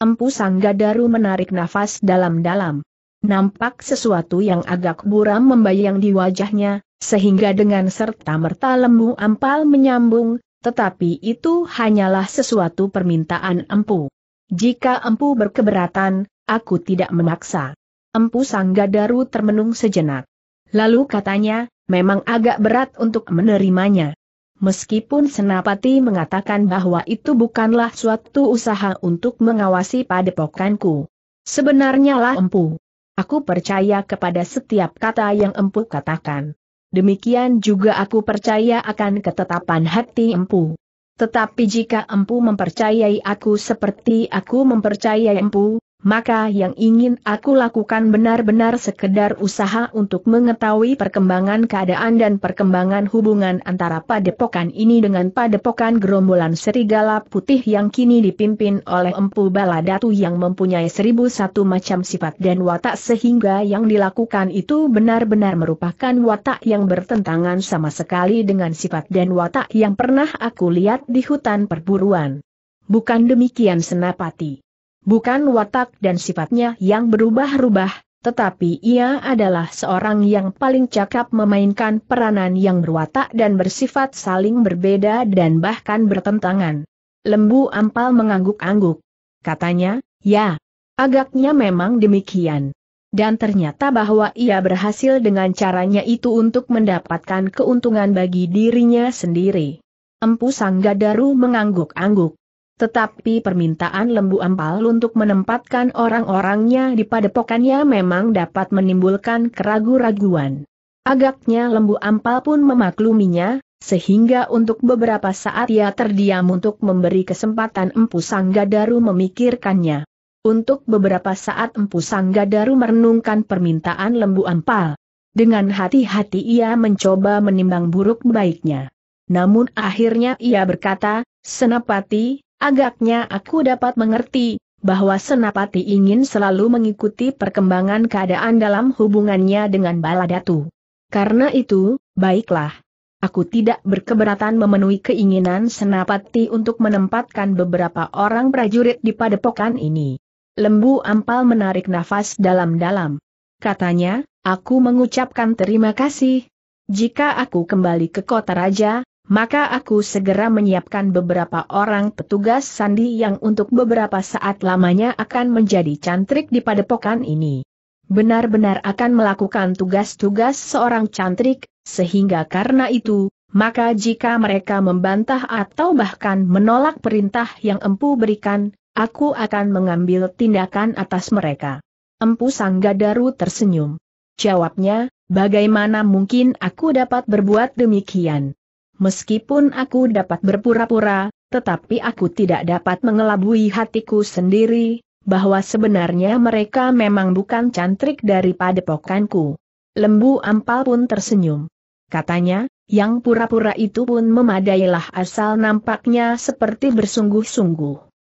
Speaker 1: Empu Sanggadaru menarik nafas dalam-dalam. Nampak sesuatu yang agak buram membayang di wajahnya, sehingga dengan serta-merta lembu ampal menyambung, tetapi itu hanyalah sesuatu permintaan Empu. Jika Empu berkeberatan, aku tidak memaksa. Empu Sanggadaru termenung sejenak. Lalu katanya, memang agak berat untuk menerimanya. Meskipun Senapati mengatakan bahwa itu bukanlah suatu usaha untuk mengawasi padepokanku. Sebenarnya lah empu. Aku percaya kepada setiap kata yang empu katakan. Demikian juga aku percaya akan ketetapan hati empu. Tetapi jika empu mempercayai aku seperti aku mempercayai empu, maka yang ingin aku lakukan benar-benar sekedar usaha untuk mengetahui perkembangan keadaan dan perkembangan hubungan antara padepokan ini dengan padepokan gerombolan serigala putih yang kini dipimpin oleh Empu Baladatu yang mempunyai seribu satu macam sifat dan watak sehingga yang dilakukan itu benar-benar merupakan watak yang bertentangan sama sekali dengan sifat dan watak yang pernah aku lihat di hutan perburuan. Bukan demikian Senapati bukan watak dan sifatnya yang berubah-ubah, tetapi ia adalah seorang yang paling cakap memainkan peranan yang berwatak dan bersifat saling berbeda dan bahkan bertentangan. Lembu ampal mengangguk-angguk. Katanya, ya, agaknya memang demikian. Dan ternyata bahwa ia berhasil dengan caranya itu untuk mendapatkan keuntungan bagi dirinya sendiri. Empu Sanggadaru mengangguk-angguk. Tetapi permintaan Lembu Ampal untuk menempatkan orang-orangnya di padepokannya memang dapat menimbulkan keraguan-raguan. Agaknya Lembu Ampal pun memakluminya, sehingga untuk beberapa saat ia terdiam untuk memberi kesempatan Empu Sanggadaru memikirkannya. Untuk beberapa saat Empu Sanggadaru merenungkan permintaan Lembu Ampal. Dengan hati-hati ia mencoba menimbang buruk baiknya. Namun akhirnya ia berkata, Senapati, Agaknya aku dapat mengerti, bahwa Senapati ingin selalu mengikuti perkembangan keadaan dalam hubungannya dengan Baladatu. Karena itu, baiklah. Aku tidak berkeberatan memenuhi keinginan Senapati untuk menempatkan beberapa orang prajurit di padepokan ini. Lembu Ampal menarik nafas dalam-dalam. Katanya, aku mengucapkan terima kasih. Jika aku kembali ke kota raja, maka aku segera menyiapkan beberapa orang petugas sandi yang untuk beberapa saat lamanya akan menjadi cantrik di padepokan ini. Benar-benar akan melakukan tugas-tugas seorang cantrik, sehingga karena itu, maka jika mereka membantah atau bahkan menolak perintah yang empu berikan, aku akan mengambil tindakan atas mereka. Empu Sanggadaru tersenyum. Jawabnya, bagaimana mungkin aku dapat berbuat demikian? Meskipun aku dapat berpura-pura, tetapi aku tidak dapat mengelabui hatiku sendiri, bahwa sebenarnya mereka memang bukan cantrik daripada pokanku. Lembu ampal pun tersenyum. Katanya, yang pura-pura itu pun memadailah asal nampaknya seperti bersungguh-sungguh.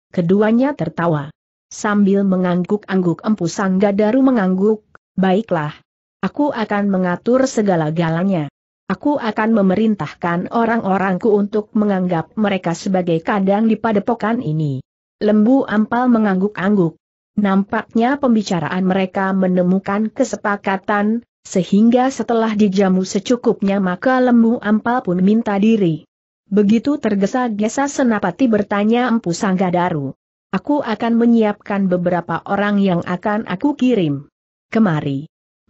Speaker 1: Keduanya tertawa. Sambil mengangguk-angguk empu sanggadaru mengangguk, baiklah. Aku akan mengatur segala galanya. Aku akan memerintahkan orang-orangku untuk menganggap mereka sebagai kandang di padepokan ini. Lembu ampal mengangguk-angguk. Nampaknya pembicaraan mereka menemukan kesepakatan, sehingga setelah dijamu secukupnya maka lembu ampal pun minta diri. Begitu tergesa-gesa Senapati bertanya Empu Sanggadaru. Aku akan menyiapkan beberapa orang yang akan aku kirim. Kemari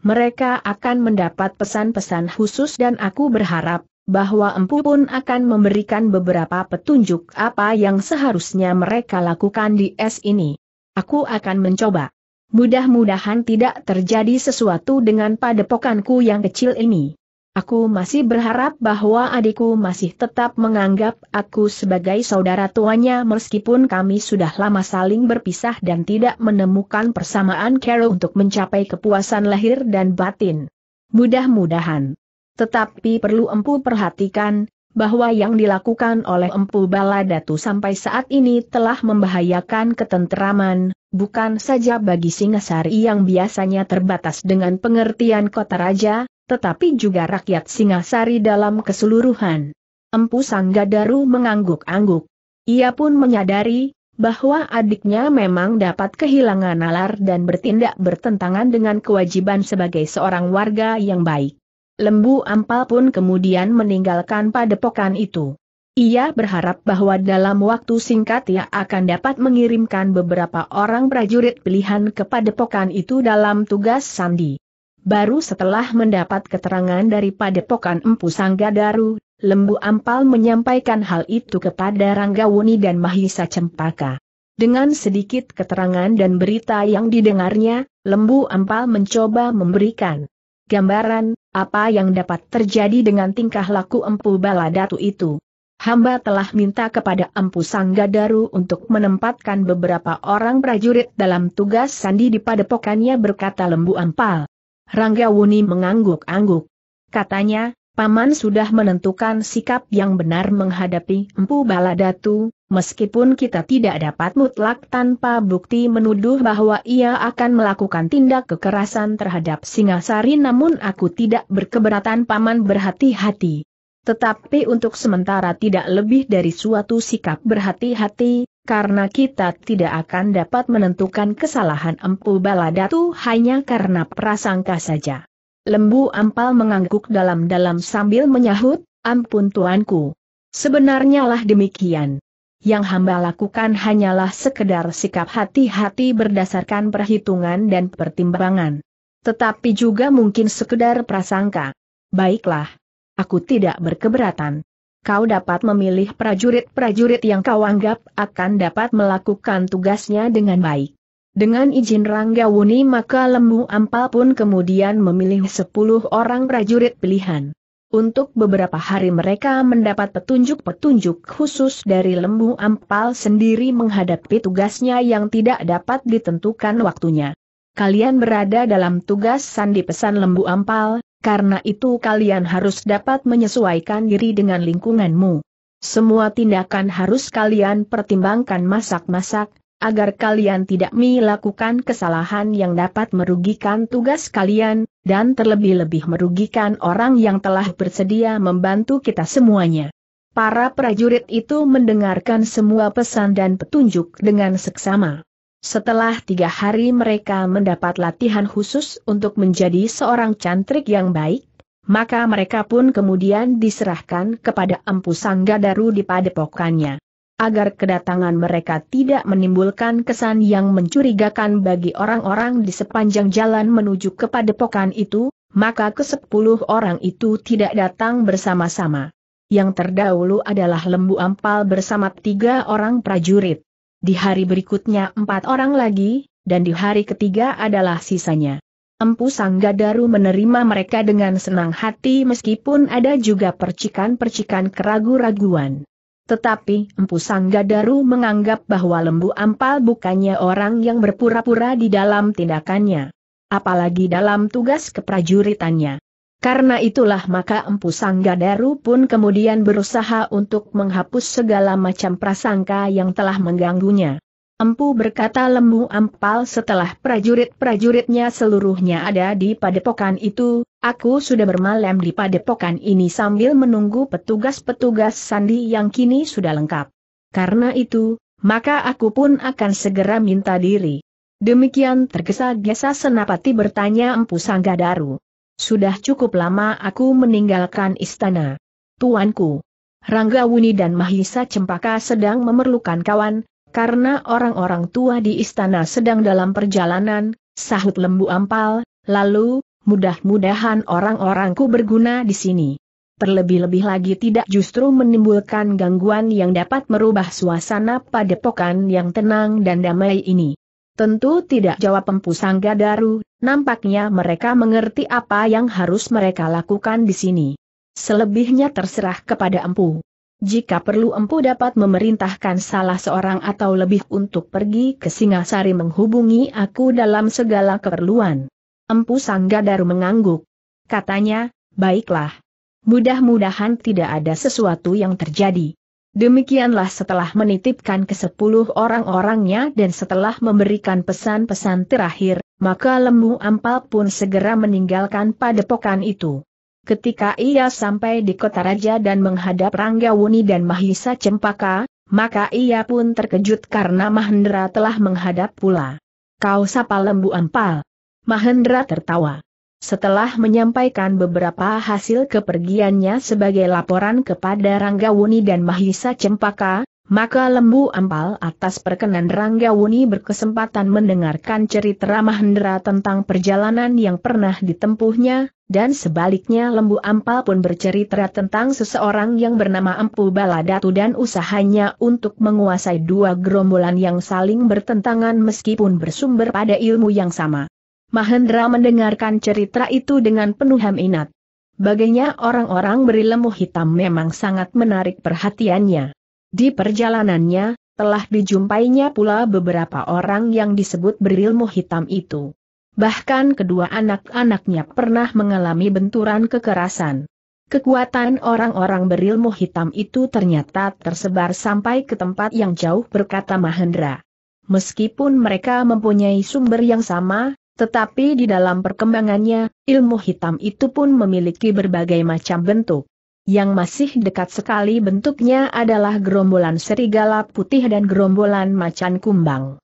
Speaker 1: mereka akan mendapat pesan-pesan khusus dan aku berharap bahwa Empu pun akan memberikan beberapa petunjuk apa yang seharusnya mereka lakukan di es ini. Aku akan mencoba. Mudah-mudahan tidak terjadi sesuatu dengan padepokanku yang kecil ini. Aku masih berharap bahwa adikku masih tetap menganggap aku sebagai saudara tuanya meskipun kami sudah lama saling berpisah dan tidak menemukan persamaan Carol untuk mencapai kepuasan lahir dan batin. Mudah-mudahan. Tetapi perlu empu perhatikan, bahwa yang dilakukan oleh empu Baladatu sampai saat ini telah membahayakan ketentraman, bukan saja bagi Singasari yang biasanya terbatas dengan pengertian kota raja, tetapi juga rakyat Singasari dalam keseluruhan. Empu Sanggadaru mengangguk-angguk. Ia pun menyadari, bahwa adiknya memang dapat kehilangan nalar dan bertindak bertentangan dengan kewajiban sebagai seorang warga yang baik. Lembu Ampal pun kemudian meninggalkan padepokan itu. Ia berharap bahwa dalam waktu singkat ia akan dapat mengirimkan beberapa orang prajurit pilihan kepada padepokan itu dalam tugas sandi. Baru setelah mendapat keterangan dari padepokan Empu Sanggadaru, Lembu Ampal menyampaikan hal itu kepada Ranggawuni dan Mahisa Cempaka. Dengan sedikit keterangan dan berita yang didengarnya, Lembu Ampal mencoba memberikan gambaran apa yang dapat terjadi dengan tingkah laku Empu Baladatu itu. Hamba telah minta kepada Empu Sanggadaru untuk menempatkan beberapa orang prajurit dalam tugas sandi di padepokannya berkata Lembu Ampal. Rangga Wuni mengangguk-angguk. Katanya, Paman sudah menentukan sikap yang benar menghadapi Empu Baladatu, meskipun kita tidak dapat mutlak tanpa bukti menuduh bahwa ia akan melakukan tindak kekerasan terhadap Singasari namun aku tidak berkeberatan Paman berhati-hati. Tetapi untuk sementara tidak lebih dari suatu sikap berhati-hati, karena kita tidak akan dapat menentukan kesalahan Empu Baladatu hanya karena prasangka saja. Lembu Ampal mengangguk dalam-dalam sambil menyahut, ampun tuanku. Sebenarnya lah demikian. Yang hamba lakukan hanyalah sekedar sikap hati-hati berdasarkan perhitungan dan pertimbangan. Tetapi juga mungkin sekedar prasangka. Baiklah. Aku tidak berkeberatan kau dapat memilih prajurit-prajurit yang kau anggap akan dapat melakukan tugasnya dengan baik. Dengan izin Ranggawuni, maka Lembu Ampal pun kemudian memilih 10 orang prajurit pilihan. Untuk beberapa hari mereka mendapat petunjuk-petunjuk khusus dari Lembu Ampal sendiri menghadapi tugasnya yang tidak dapat ditentukan waktunya. Kalian berada dalam tugas sandi pesan Lembu Ampal, karena itu kalian harus dapat menyesuaikan diri dengan lingkunganmu. Semua tindakan harus kalian pertimbangkan masak-masak, agar kalian tidak melakukan kesalahan yang dapat merugikan tugas kalian, dan terlebih-lebih merugikan orang yang telah bersedia membantu kita semuanya. Para prajurit itu mendengarkan semua pesan dan petunjuk dengan seksama. Setelah tiga hari mereka mendapat latihan khusus untuk menjadi seorang cantrik yang baik, maka mereka pun kemudian diserahkan kepada Empu Sanggadaru di padepokannya. Agar kedatangan mereka tidak menimbulkan kesan yang mencurigakan bagi orang-orang di sepanjang jalan menuju ke padepokan itu, maka kesepuluh orang itu tidak datang bersama-sama. Yang terdahulu adalah Lembu Ampal bersama tiga orang prajurit. Di hari berikutnya empat orang lagi, dan di hari ketiga adalah sisanya. Empu Sanggadaru menerima mereka dengan senang hati meskipun ada juga percikan-percikan keragu-raguan. Tetapi Empu Sanggadaru menganggap bahwa Lembu Ampal bukannya orang yang berpura-pura di dalam tindakannya. Apalagi dalam tugas keprajuritannya. Karena itulah maka Empu Sanggadaru pun kemudian berusaha untuk menghapus segala macam prasangka yang telah mengganggunya. Empu berkata Lemu ampal setelah prajurit-prajuritnya seluruhnya ada di padepokan itu, aku sudah bermalam di padepokan ini sambil menunggu petugas-petugas sandi yang kini sudah lengkap. Karena itu, maka aku pun akan segera minta diri. Demikian tergesa-gesa Senapati bertanya Empu Sanggadaru. Sudah cukup lama aku meninggalkan istana. Tuanku, Rangga Wuni dan Mahisa Cempaka sedang memerlukan kawan, karena orang-orang tua di istana sedang dalam perjalanan, sahut lembu ampal, lalu, mudah-mudahan orang-orangku berguna di sini. Terlebih-lebih lagi tidak justru menimbulkan gangguan yang dapat merubah suasana padepokan yang tenang dan damai ini. Tentu tidak jawab Sangga Sanggadaru. nampaknya mereka mengerti apa yang harus mereka lakukan di sini. Selebihnya terserah kepada Empu. Jika perlu Empu dapat memerintahkan salah seorang atau lebih untuk pergi ke Singasari menghubungi aku dalam segala keperluan. Empu Sanggadaru mengangguk. Katanya, baiklah. Mudah-mudahan tidak ada sesuatu yang terjadi. Demikianlah setelah menitipkan ke sepuluh orang-orangnya dan setelah memberikan pesan-pesan terakhir, maka Lemu Ampal pun segera meninggalkan padepokan itu. Ketika ia sampai di kota raja dan menghadap Rangga Wuni dan Mahisa Cempaka, maka ia pun terkejut karena Mahendra telah menghadap pula. Kau sapa Lembu Ampal. Mahendra tertawa. Setelah menyampaikan beberapa hasil kepergiannya sebagai laporan kepada Ranggawuni dan Mahisa Cempaka, maka Lembu Ampal atas perkenan Ranggawuni berkesempatan mendengarkan cerita Ramahendra tentang perjalanan yang pernah ditempuhnya, dan sebaliknya Lembu Ampal pun bercerita tentang seseorang yang bernama Empu Baladatu dan usahanya untuk menguasai dua gerombolan yang saling bertentangan meskipun bersumber pada ilmu yang sama. Mahendra mendengarkan cerita itu dengan penuh minat. Baginya orang-orang berilmu hitam memang sangat menarik perhatiannya. Di perjalanannya, telah dijumpainya pula beberapa orang yang disebut berilmu hitam itu. Bahkan kedua anak-anaknya pernah mengalami benturan kekerasan. Kekuatan orang-orang berilmu hitam itu ternyata tersebar sampai ke tempat yang jauh berkata Mahendra. Meskipun mereka mempunyai sumber yang sama, tetapi di dalam perkembangannya, ilmu hitam itu pun memiliki berbagai macam bentuk. Yang masih dekat sekali bentuknya adalah gerombolan serigala putih dan gerombolan macan kumbang.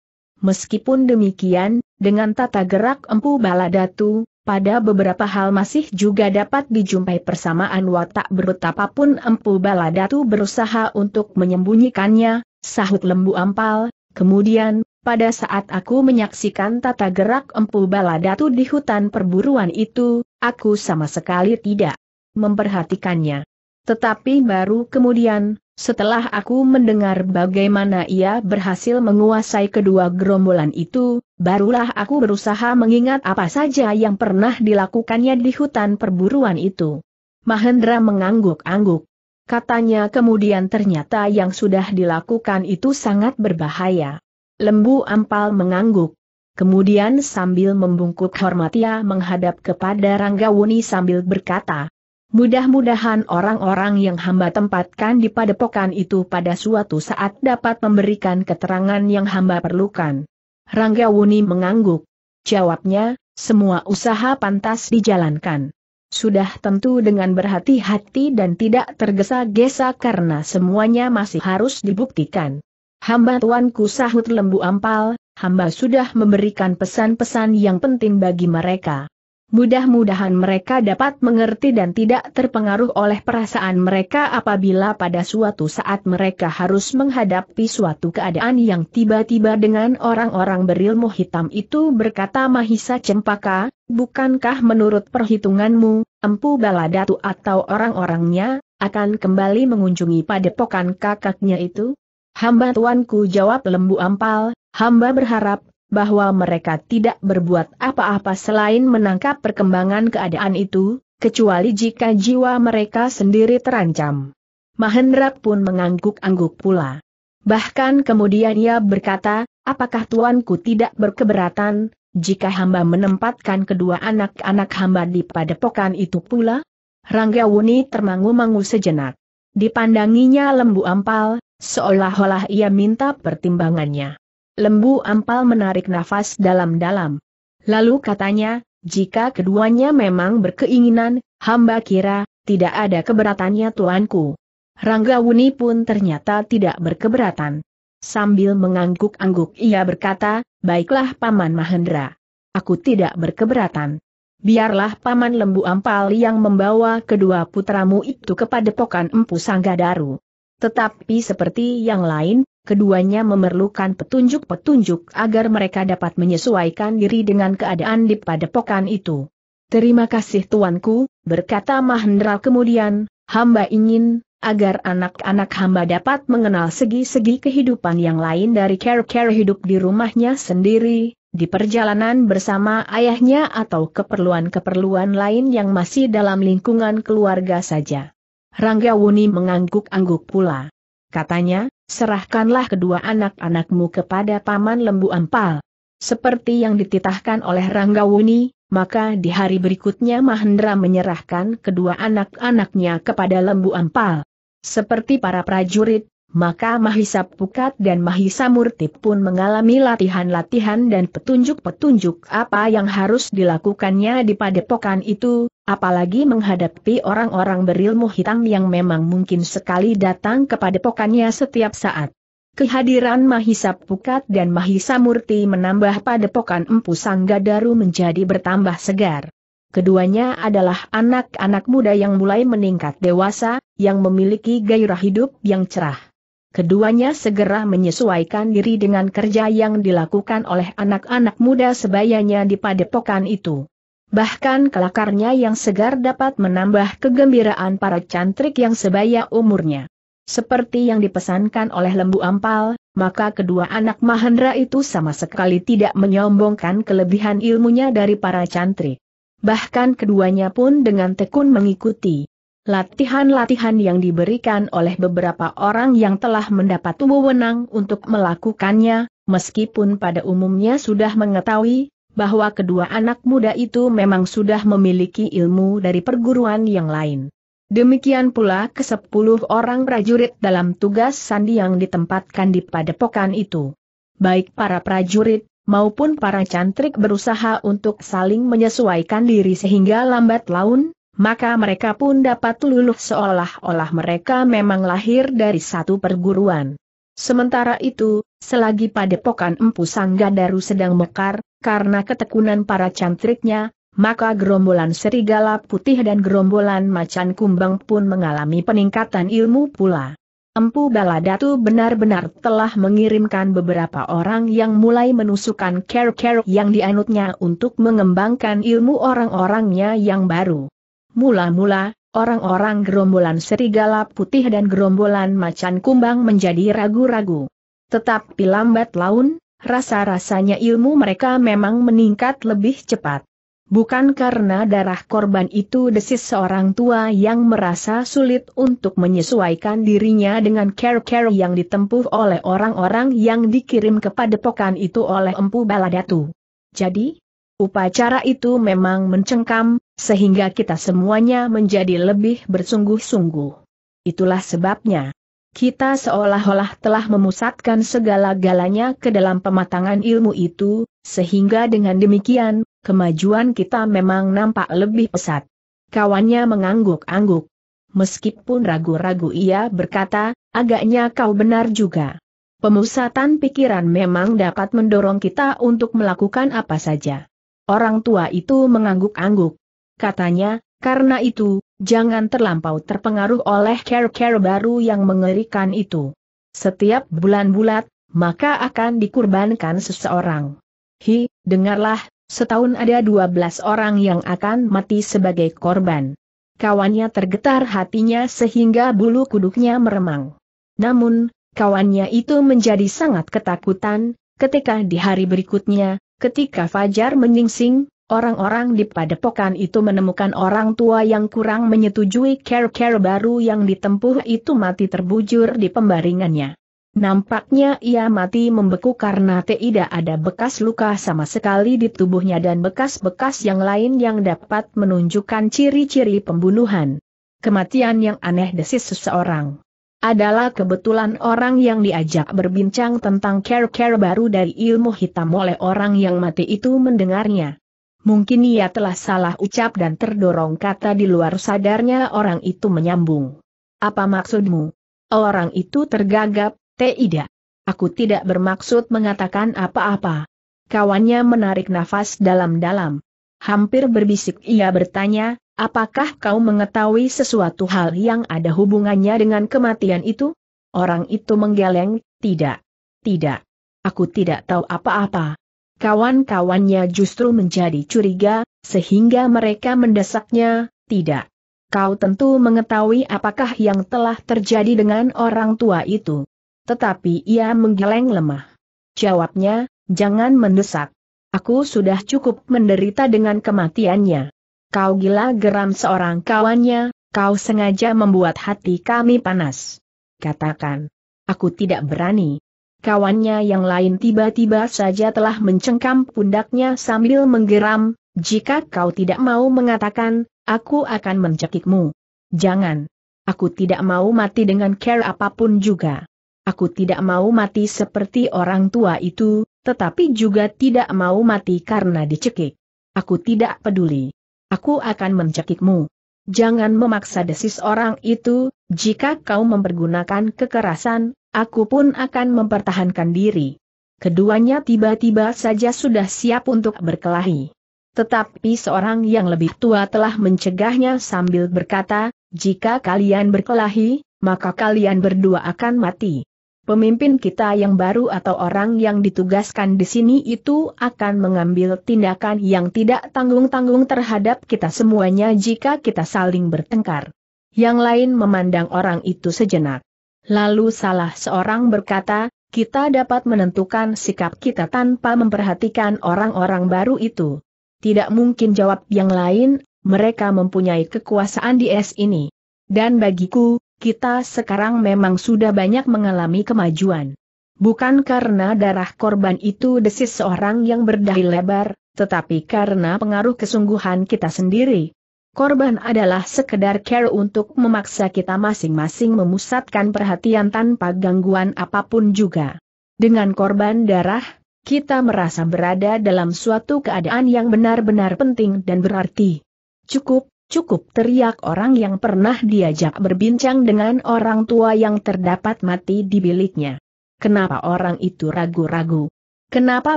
Speaker 1: Meskipun demikian, dengan tata gerak empu baladatu, pada beberapa hal masih juga dapat dijumpai persamaan watak berbetapapun Empu Baladatu berusaha untuk menyembunyikannya, sahut lembu ampal, kemudian, pada saat aku menyaksikan tata gerak empu baladatu di hutan perburuan itu, aku sama sekali tidak memperhatikannya. Tetapi baru kemudian, setelah aku mendengar bagaimana ia berhasil menguasai kedua gerombolan itu, barulah aku berusaha mengingat apa saja yang pernah dilakukannya di hutan perburuan itu. Mahendra mengangguk-angguk. Katanya kemudian ternyata yang sudah dilakukan itu sangat berbahaya. Lembu Ampal mengangguk. Kemudian sambil membungkuk hormat ia menghadap kepada Ranggawuni sambil berkata, Mudah-mudahan orang-orang yang hamba tempatkan di padepokan itu pada suatu saat dapat memberikan keterangan yang hamba perlukan. Ranggawuni mengangguk. Jawabnya, semua usaha pantas dijalankan. Sudah tentu dengan berhati-hati dan tidak tergesa-gesa karena semuanya masih harus dibuktikan. Hamba tuanku sahut lembu ampal, hamba sudah memberikan pesan-pesan yang penting bagi mereka. Mudah-mudahan mereka dapat mengerti dan tidak terpengaruh oleh perasaan mereka apabila pada suatu saat mereka harus menghadapi suatu keadaan yang tiba-tiba dengan orang-orang berilmu hitam itu berkata Mahisa Cempaka, bukankah menurut perhitunganmu, Empu Baladatu atau orang-orangnya, akan kembali mengunjungi padepokan kakaknya itu? Hamba tuanku jawab lembu ampal, hamba berharap bahwa mereka tidak berbuat apa-apa selain menangkap perkembangan keadaan itu, kecuali jika jiwa mereka sendiri terancam. Mahendra pun mengangguk-angguk pula. Bahkan kemudian ia berkata, apakah tuanku tidak berkeberatan, jika hamba menempatkan kedua anak-anak hamba di padepokan itu pula? Ranggawuni termangu-mangu sejenak. Dipandanginya lembu ampal, Seolah-olah ia minta pertimbangannya. Lembu ampal menarik nafas dalam-dalam. Lalu katanya, jika keduanya memang berkeinginan, hamba kira, tidak ada keberatannya tuanku. Rangga Wuni pun ternyata tidak berkeberatan. Sambil mengangguk-angguk ia berkata, baiklah Paman Mahendra. Aku tidak berkeberatan. Biarlah Paman Lembu Ampal yang membawa kedua putramu itu kepada pokan Empu Sanggadaru. Tetapi seperti yang lain, keduanya memerlukan petunjuk-petunjuk agar mereka dapat menyesuaikan diri dengan keadaan di padepokan itu. Terima kasih tuanku, berkata Mahendra kemudian, hamba ingin, agar anak-anak hamba dapat mengenal segi-segi kehidupan yang lain dari care-care hidup di rumahnya sendiri, di perjalanan bersama ayahnya atau keperluan-keperluan lain yang masih dalam lingkungan keluarga saja. Rangga Wuni mengangguk-angguk pula. Katanya, serahkanlah kedua anak-anakmu kepada Paman Lembu Ampal. Seperti yang dititahkan oleh Rangga Wuni, maka di hari berikutnya Mahendra menyerahkan kedua anak-anaknya kepada Lembu Ampal. Seperti para prajurit, maka Mahisa Pukat dan Mahisa Murti pun mengalami latihan-latihan dan petunjuk-petunjuk apa yang harus dilakukannya di padepokan itu, apalagi menghadapi orang-orang berilmu hitam yang memang mungkin sekali datang ke padepokannya setiap saat. Kehadiran Mahisa Pukat dan Mahisa Murti menambah padepokan Empu Sanggadaru menjadi bertambah segar. Keduanya adalah anak-anak muda yang mulai meningkat dewasa, yang memiliki gairah hidup yang cerah keduanya segera menyesuaikan diri dengan kerja yang dilakukan oleh anak-anak muda sebayanya di padepokan itu. Bahkan kelakarnya yang segar dapat menambah kegembiraan para cantrik yang sebaya umurnya. Seperti yang dipesankan oleh Lembu Ampal, maka kedua anak Mahendra itu sama sekali tidak menyombongkan kelebihan ilmunya dari para cantrik. Bahkan keduanya pun dengan tekun mengikuti. Latihan-latihan yang diberikan oleh beberapa orang yang telah mendapat wewenang untuk melakukannya, meskipun pada umumnya sudah mengetahui bahwa kedua anak muda itu memang sudah memiliki ilmu dari perguruan yang lain. Demikian pula ke sepuluh orang prajurit dalam tugas sandi yang ditempatkan di padepokan itu. Baik para prajurit maupun para cantrik berusaha untuk saling menyesuaikan diri sehingga lambat laun, maka mereka pun dapat luluh seolah-olah mereka memang lahir dari satu perguruan. Sementara itu, selagi padepokan Empu Sanggadaru sedang mekar, karena ketekunan para cantriknya, maka gerombolan serigala putih dan gerombolan macan kumbang pun mengalami peningkatan ilmu pula. Empu Baladatu benar-benar telah mengirimkan beberapa orang yang mulai menusukkan care-care yang dianutnya untuk mengembangkan ilmu orang-orangnya yang baru. Mula-mula, orang-orang gerombolan serigala putih dan gerombolan macan kumbang menjadi ragu-ragu. Tetapi lambat laun, rasa-rasanya ilmu mereka memang meningkat lebih cepat. Bukan karena darah korban itu desis seorang tua yang merasa sulit untuk menyesuaikan dirinya dengan care-care yang ditempuh oleh orang-orang yang dikirim kepada pokan itu oleh Empu Baladatu. Jadi, upacara itu memang mencengkam, sehingga kita semuanya menjadi lebih bersungguh-sungguh. Itulah sebabnya. Kita seolah-olah telah memusatkan segala-galanya ke dalam pematangan ilmu itu, sehingga dengan demikian, kemajuan kita memang nampak lebih pesat. Kawannya mengangguk-angguk. Meskipun ragu-ragu ia berkata, agaknya kau benar juga. Pemusatan pikiran memang dapat mendorong kita untuk melakukan apa saja. Orang tua itu mengangguk-angguk katanya, karena itu, jangan terlampau terpengaruh oleh care-care baru yang mengerikan itu. Setiap bulan bulat, maka akan dikurbankan seseorang. Hi, dengarlah, setahun ada 12 orang yang akan mati sebagai korban. Kawannya tergetar hatinya sehingga bulu kuduknya meremang. Namun, kawannya itu menjadi sangat ketakutan, ketika di hari berikutnya, ketika Fajar menyingsing, Orang-orang di padepokan itu menemukan orang tua yang kurang menyetujui care-care baru yang ditempuh itu mati terbujur di pembaringannya. Nampaknya ia mati membeku karena tidak ada bekas luka sama sekali di tubuhnya dan bekas-bekas yang lain yang dapat menunjukkan ciri-ciri pembunuhan. Kematian yang aneh desis seseorang adalah kebetulan orang yang diajak berbincang tentang care-care baru dari ilmu hitam oleh orang yang mati itu mendengarnya. Mungkin ia telah salah ucap dan terdorong kata di luar sadarnya orang itu menyambung. Apa maksudmu? Orang itu tergagap, tidak. Aku tidak bermaksud mengatakan apa-apa. Kawannya menarik nafas dalam-dalam. Hampir berbisik ia bertanya, apakah kau mengetahui sesuatu hal yang ada hubungannya dengan kematian itu? Orang itu menggeleng, tidak. Tidak. Aku tidak tahu apa-apa kawan-kawannya justru menjadi curiga, sehingga mereka mendesaknya, tidak. Kau tentu mengetahui apakah yang telah terjadi dengan orang tua itu. Tetapi ia menggeleng lemah. Jawabnya, jangan mendesak. Aku sudah cukup menderita dengan kematiannya. Kau gila geram seorang kawannya, kau sengaja membuat hati kami panas. Katakan. Aku tidak berani, kawannya yang lain tiba-tiba saja telah mencengkam pundaknya sambil menggeram, jika kau tidak mau mengatakan, aku akan mencekikmu. Jangan. Aku tidak mau mati dengan care apapun juga. Aku tidak mau mati seperti orang tua itu, tetapi juga tidak mau mati karena dicekik. Aku tidak peduli. Aku akan mencekikmu. Jangan memaksa desis orang itu, jika kau mempergunakan kekerasan, aku pun akan mempertahankan diri. Keduanya tiba-tiba saja sudah siap untuk berkelahi. Tetapi seorang yang lebih tua telah mencegahnya sambil berkata, jika kalian berkelahi, maka kalian berdua akan mati. Pemimpin kita yang baru atau orang yang ditugaskan di sini itu akan mengambil tindakan yang tidak tanggung-tanggung terhadap kita semuanya jika kita saling bertengkar. Yang lain memandang orang itu sejenak. Lalu salah seorang berkata, kita dapat menentukan sikap kita tanpa memperhatikan orang-orang baru itu. Tidak mungkin jawab yang lain, mereka mempunyai kekuasaan di es ini. Dan bagiku, kita sekarang memang sudah banyak mengalami kemajuan. Bukan karena darah korban itu desis seorang yang berdahi lebar, tetapi karena pengaruh kesungguhan kita sendiri. Korban adalah sekedar care untuk memaksa kita masing-masing memusatkan perhatian tanpa gangguan apapun juga. Dengan korban darah, kita merasa berada dalam suatu keadaan yang benar-benar penting dan berarti. Cukup, cukup teriak orang yang pernah diajak berbincang dengan orang tua yang terdapat mati di biliknya. Kenapa orang itu ragu-ragu? Kenapa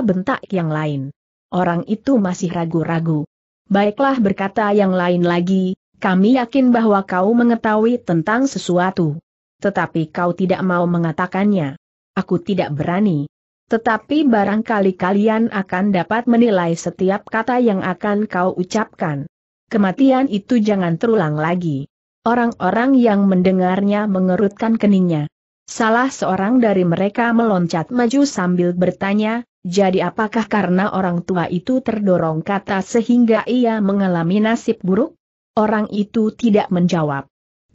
Speaker 1: bentak yang lain? Orang itu masih ragu-ragu. Baiklah berkata yang lain lagi, kami yakin bahwa kau mengetahui tentang sesuatu. Tetapi kau tidak mau mengatakannya. Aku tidak berani. Tetapi barangkali kalian akan dapat menilai setiap kata yang akan kau ucapkan. Kematian itu jangan terulang lagi. Orang-orang yang mendengarnya mengerutkan keningnya. Salah seorang dari mereka meloncat maju sambil bertanya, jadi apakah karena orang tua itu terdorong kata sehingga ia mengalami nasib buruk? Orang itu tidak menjawab.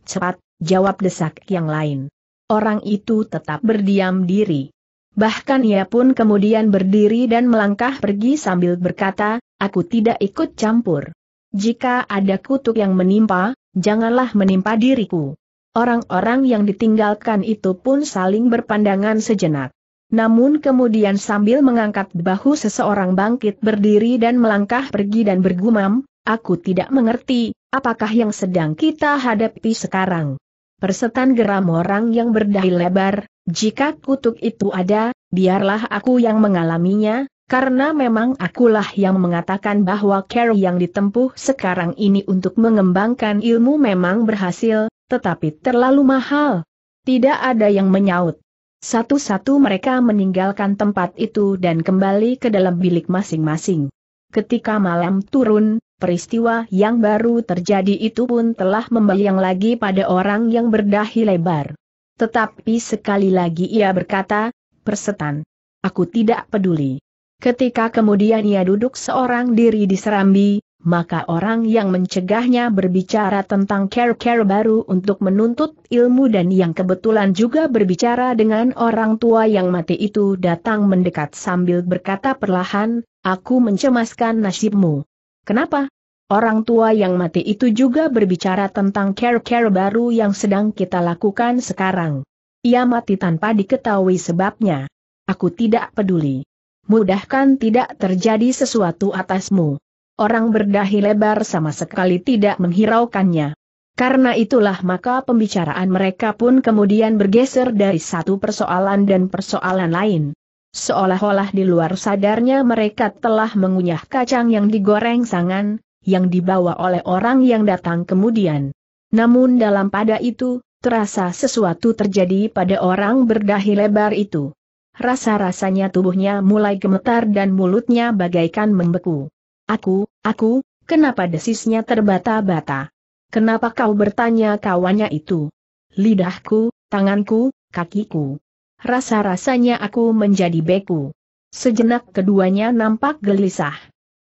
Speaker 1: Cepat, jawab desak yang lain. Orang itu tetap berdiam diri. Bahkan ia pun kemudian berdiri dan melangkah pergi sambil berkata, aku tidak ikut campur. Jika ada kutuk yang menimpa, janganlah menimpa diriku. Orang-orang yang ditinggalkan itu pun saling berpandangan sejenak. Namun kemudian sambil mengangkat bahu seseorang bangkit berdiri dan melangkah pergi dan bergumam, aku tidak mengerti, apakah yang sedang kita hadapi sekarang. Persetan geram orang yang berdahi lebar, jika kutuk itu ada, biarlah aku yang mengalaminya, karena memang akulah yang mengatakan bahwa care yang ditempuh sekarang ini untuk mengembangkan ilmu memang berhasil, tetapi terlalu mahal. Tidak ada yang menyaut. Satu-satu mereka meninggalkan tempat itu dan kembali ke dalam bilik masing-masing. Ketika malam turun, peristiwa yang baru terjadi itu pun telah membayang lagi pada orang yang berdahi lebar. Tetapi sekali lagi ia berkata, persetan. Aku tidak peduli. Ketika kemudian ia duduk seorang diri di serambi, maka orang yang mencegahnya berbicara tentang care-care baru untuk menuntut ilmu dan yang kebetulan juga berbicara dengan orang tua yang mati itu datang mendekat sambil berkata perlahan, aku mencemaskan nasibmu. Kenapa? Orang tua yang mati itu juga berbicara tentang care-care baru yang sedang kita lakukan sekarang. Ia mati tanpa diketahui sebabnya. Aku tidak peduli. Mudahkan tidak terjadi sesuatu atasmu orang berdahi lebar sama sekali tidak menghiraukannya. Karena itulah maka pembicaraan mereka pun kemudian bergeser dari satu persoalan dan persoalan lain. Seolah-olah di luar sadarnya mereka telah mengunyah kacang yang digoreng sangan, yang dibawa oleh orang yang datang kemudian. Namun dalam pada itu, terasa sesuatu terjadi pada orang berdahi lebar itu. Rasa-rasanya tubuhnya mulai gemetar dan mulutnya bagaikan membeku. Aku, aku, kenapa desisnya terbata-bata? Kenapa kau bertanya kawannya itu? Lidahku, tanganku, kakiku. Rasa-rasanya aku menjadi beku. Sejenak keduanya nampak gelisah.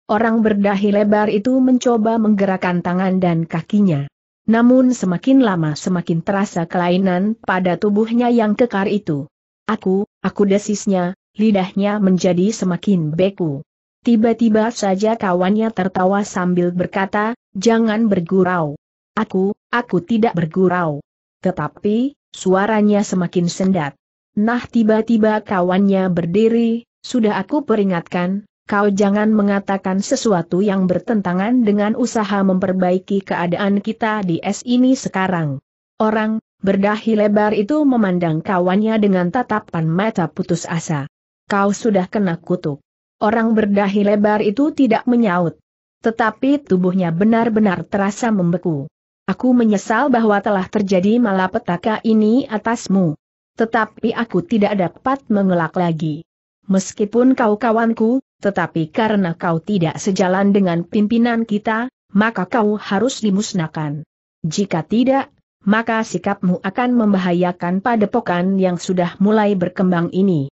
Speaker 1: Orang berdahi lebar itu mencoba menggerakkan tangan dan kakinya. Namun semakin lama semakin terasa kelainan pada tubuhnya yang kekar itu. Aku, aku desisnya, lidahnya menjadi semakin beku. Tiba-tiba saja kawannya tertawa sambil berkata, jangan bergurau. Aku, aku tidak bergurau. Tetapi, suaranya semakin sendat. Nah tiba-tiba kawannya berdiri, sudah aku peringatkan, kau jangan mengatakan sesuatu yang bertentangan dengan usaha memperbaiki keadaan kita di es ini sekarang. Orang, berdahi lebar itu memandang kawannya dengan tatapan mata putus asa. Kau sudah kena kutuk. Orang berdahi lebar itu tidak menyaut. Tetapi tubuhnya benar-benar terasa membeku. Aku menyesal bahwa telah terjadi malapetaka ini atasmu. Tetapi aku tidak dapat mengelak lagi. Meskipun kau kawanku, tetapi karena kau tidak sejalan dengan pimpinan kita, maka kau harus dimusnahkan. Jika tidak, maka sikapmu akan membahayakan padepokan yang sudah mulai berkembang ini.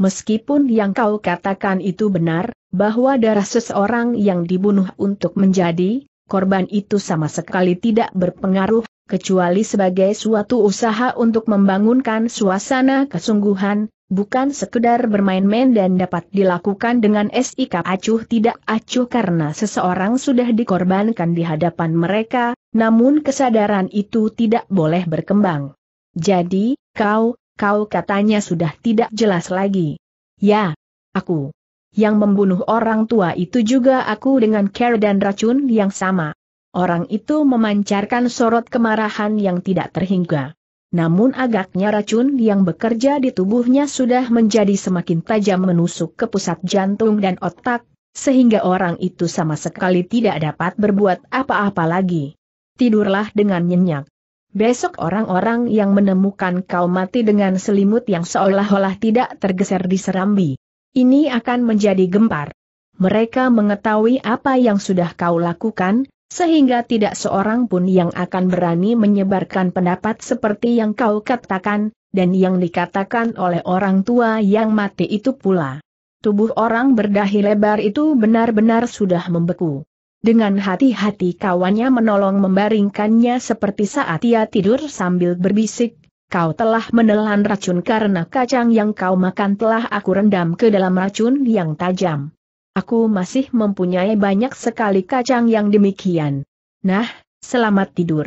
Speaker 1: Meskipun yang kau katakan itu benar, bahwa darah seseorang yang dibunuh untuk menjadi korban itu sama sekali tidak berpengaruh, kecuali sebagai suatu usaha untuk membangunkan suasana kesungguhan, bukan sekedar bermain-main dan dapat dilakukan dengan SIK acuh tidak acuh karena seseorang sudah dikorbankan di hadapan mereka, namun kesadaran itu tidak boleh berkembang. Jadi, kau, kau katanya sudah tidak jelas lagi. Ya, aku. Yang membunuh orang tua itu juga aku dengan care dan racun yang sama. Orang itu memancarkan sorot kemarahan yang tidak terhingga. Namun agaknya racun yang bekerja di tubuhnya sudah menjadi semakin tajam menusuk ke pusat jantung dan otak, sehingga orang itu sama sekali tidak dapat berbuat apa-apa lagi. Tidurlah dengan nyenyak. Besok orang-orang yang menemukan kau mati dengan selimut yang seolah-olah tidak tergeser di serambi. Ini akan menjadi gempar. Mereka mengetahui apa yang sudah kau lakukan, sehingga tidak seorang pun yang akan berani menyebarkan pendapat seperti yang kau katakan, dan yang dikatakan oleh orang tua yang mati itu pula. Tubuh orang berdahi lebar itu benar-benar sudah membeku. Dengan hati-hati kawannya menolong membaringkannya seperti saat ia tidur sambil berbisik, kau telah menelan racun karena kacang yang kau makan telah aku rendam ke dalam racun yang tajam. Aku masih mempunyai banyak sekali kacang yang demikian. Nah, selamat tidur.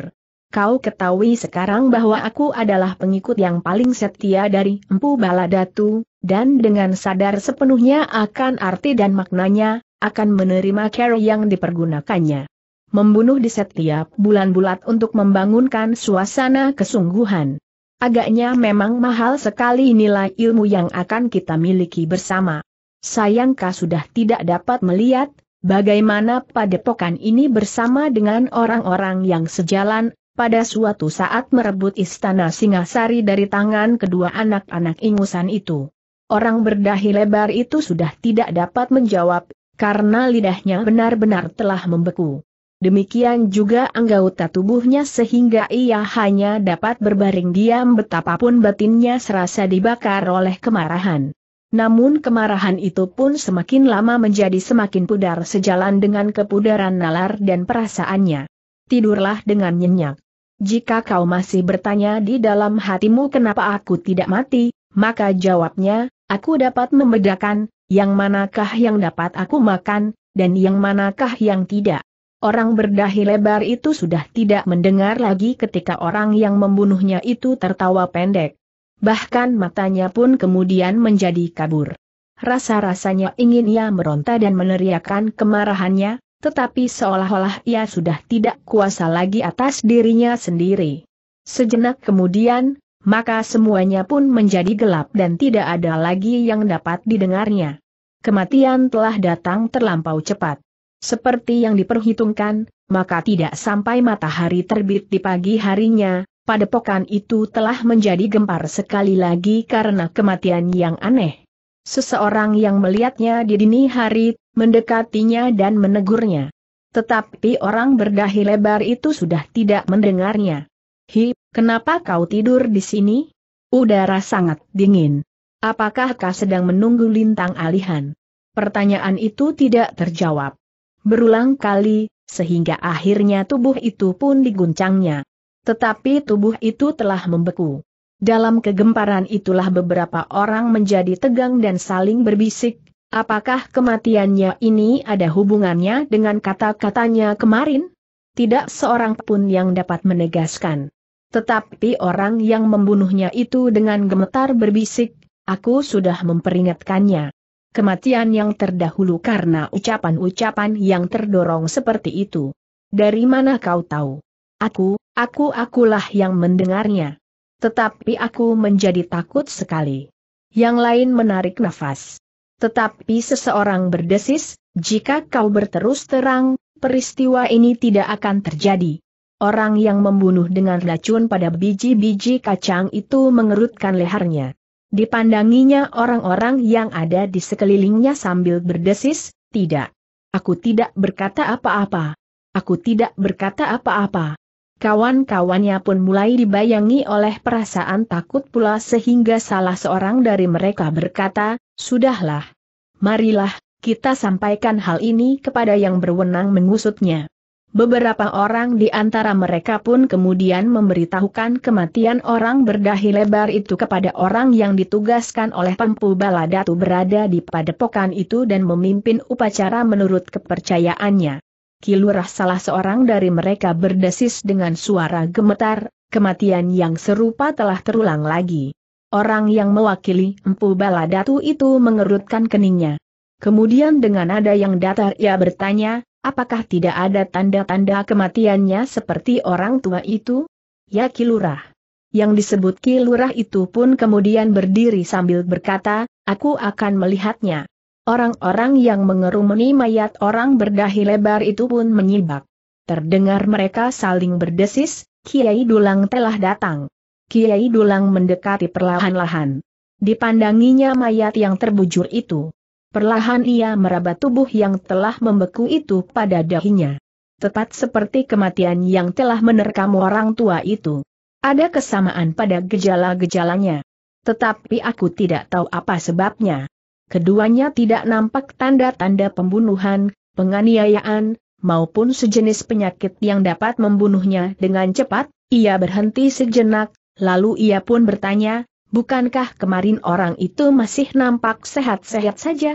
Speaker 1: Kau ketahui sekarang bahwa aku adalah pengikut yang paling setia dari Empu Baladatu, dan dengan sadar sepenuhnya akan arti dan maknanya, akan menerima carry yang dipergunakannya. Membunuh di setiap bulan bulat untuk membangunkan suasana kesungguhan. Agaknya memang mahal sekali nilai ilmu yang akan kita miliki bersama. Sayangkah sudah tidak dapat melihat, bagaimana padepokan ini bersama dengan orang-orang yang sejalan, pada suatu saat merebut istana Singasari dari tangan kedua anak-anak ingusan itu. Orang berdahi lebar itu sudah tidak dapat menjawab, karena lidahnya benar-benar telah membeku. Demikian juga anggota tubuhnya sehingga ia hanya dapat berbaring diam betapapun batinnya serasa dibakar oleh kemarahan. Namun kemarahan itu pun semakin lama menjadi semakin pudar sejalan dengan kepudaran nalar dan perasaannya. Tidurlah dengan nyenyak. Jika kau masih bertanya di dalam hatimu kenapa aku tidak mati, maka jawabnya, aku dapat membedakan, yang manakah yang dapat aku makan, dan yang manakah yang tidak? Orang berdahi lebar itu sudah tidak mendengar lagi ketika orang yang membunuhnya itu tertawa pendek. Bahkan matanya pun kemudian menjadi kabur. Rasa-rasanya ingin ia meronta dan meneriakkan kemarahannya, tetapi seolah-olah ia sudah tidak kuasa lagi atas dirinya sendiri. Sejenak kemudian, maka semuanya pun menjadi gelap dan tidak ada lagi yang dapat didengarnya. Kematian telah datang terlampau cepat. Seperti yang diperhitungkan, maka tidak sampai matahari terbit di pagi harinya, padepokan itu telah menjadi gempar sekali lagi karena kematian yang aneh. Seseorang yang melihatnya di dini hari, mendekatinya dan menegurnya. Tetapi orang berdahi lebar itu sudah tidak mendengarnya. Hi, kenapa kau tidur di sini? Udara sangat dingin. Apakah kau sedang menunggu lintang alihan? Pertanyaan itu tidak terjawab. Berulang kali, sehingga akhirnya tubuh itu pun diguncangnya. Tetapi tubuh itu telah membeku. Dalam kegemparan itulah beberapa orang menjadi tegang dan saling berbisik, apakah kematiannya ini ada hubungannya dengan kata-katanya kemarin? Tidak seorang pun yang dapat menegaskan. Tetapi orang yang membunuhnya itu dengan gemetar berbisik, aku sudah memperingatkannya. Kematian yang terdahulu karena ucapan-ucapan yang terdorong seperti itu. Dari mana kau tahu? Aku, aku akulah yang mendengarnya. Tetapi aku menjadi takut sekali. Yang lain menarik nafas. Tetapi seseorang berdesis, jika kau berterus terang, peristiwa ini tidak akan terjadi. Orang yang membunuh dengan racun pada biji-biji kacang itu mengerutkan lehernya. Dipandanginya orang-orang yang ada di sekelilingnya sambil berdesis, tidak. Aku tidak berkata apa-apa. Aku tidak berkata apa-apa. Kawan-kawannya pun mulai dibayangi oleh perasaan takut pula sehingga salah seorang dari mereka berkata, Sudahlah. Marilah, kita sampaikan hal ini kepada yang berwenang mengusutnya. Beberapa orang di antara mereka pun kemudian memberitahukan kematian orang berdahi lebar itu kepada orang yang ditugaskan oleh Pempu Baladatu berada di padepokan itu dan memimpin upacara menurut kepercayaannya. Kilurah salah seorang dari mereka berdesis dengan suara gemetar, kematian yang serupa telah terulang lagi. Orang yang mewakili Empu Baladatu itu mengerutkan keningnya. Kemudian dengan nada yang datar ia bertanya, Apakah tidak ada tanda-tanda kematiannya seperti orang tua itu? Ya Kilurah. Yang disebut Kilurah itu pun kemudian berdiri sambil berkata, aku akan melihatnya. Orang-orang yang mengerumuni mayat orang berdahi lebar itu pun menyibak. Terdengar mereka saling berdesis, Kiai Dulang telah datang. Kiai Dulang mendekati perlahan-lahan. Dipandanginya mayat yang terbujur itu. Perlahan ia meraba tubuh yang telah membeku itu pada dahinya. Tepat seperti kematian yang telah menerkam orang tua itu. Ada kesamaan pada gejala-gejalanya. Tetapi aku tidak tahu apa sebabnya. Keduanya tidak nampak tanda-tanda pembunuhan, penganiayaan, maupun sejenis penyakit yang dapat membunuhnya dengan cepat, ia berhenti sejenak, lalu ia pun bertanya, Bukankah kemarin orang itu masih nampak sehat-sehat saja?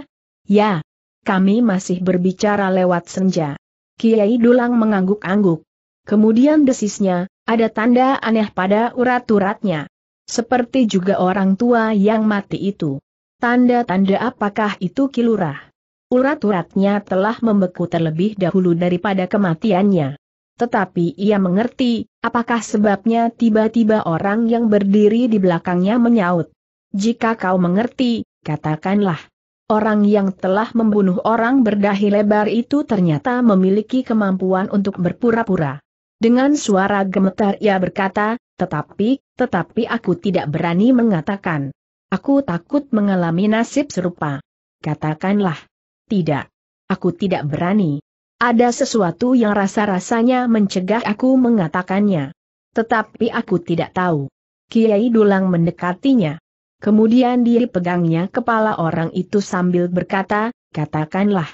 Speaker 1: Ya, kami masih berbicara lewat senja. Kiai Dulang mengangguk-angguk. Kemudian desisnya, ada tanda aneh pada urat-uratnya. Seperti juga orang tua yang mati itu. Tanda-tanda apakah itu kilurah? Urat-uratnya telah membeku terlebih dahulu daripada kematiannya. Tetapi ia mengerti, apakah sebabnya tiba-tiba orang yang berdiri di belakangnya menyaut. Jika kau mengerti, katakanlah. Orang yang telah membunuh orang berdahi lebar itu ternyata memiliki kemampuan untuk berpura-pura. Dengan suara gemetar ia berkata, tetapi, tetapi aku tidak berani mengatakan. Aku takut mengalami nasib serupa. Katakanlah. Tidak. Aku tidak berani. Ada sesuatu yang rasa-rasanya mencegah aku mengatakannya. Tetapi aku tidak tahu. Kiai Dulang mendekatinya. Kemudian dia pegangnya kepala orang itu sambil berkata, katakanlah.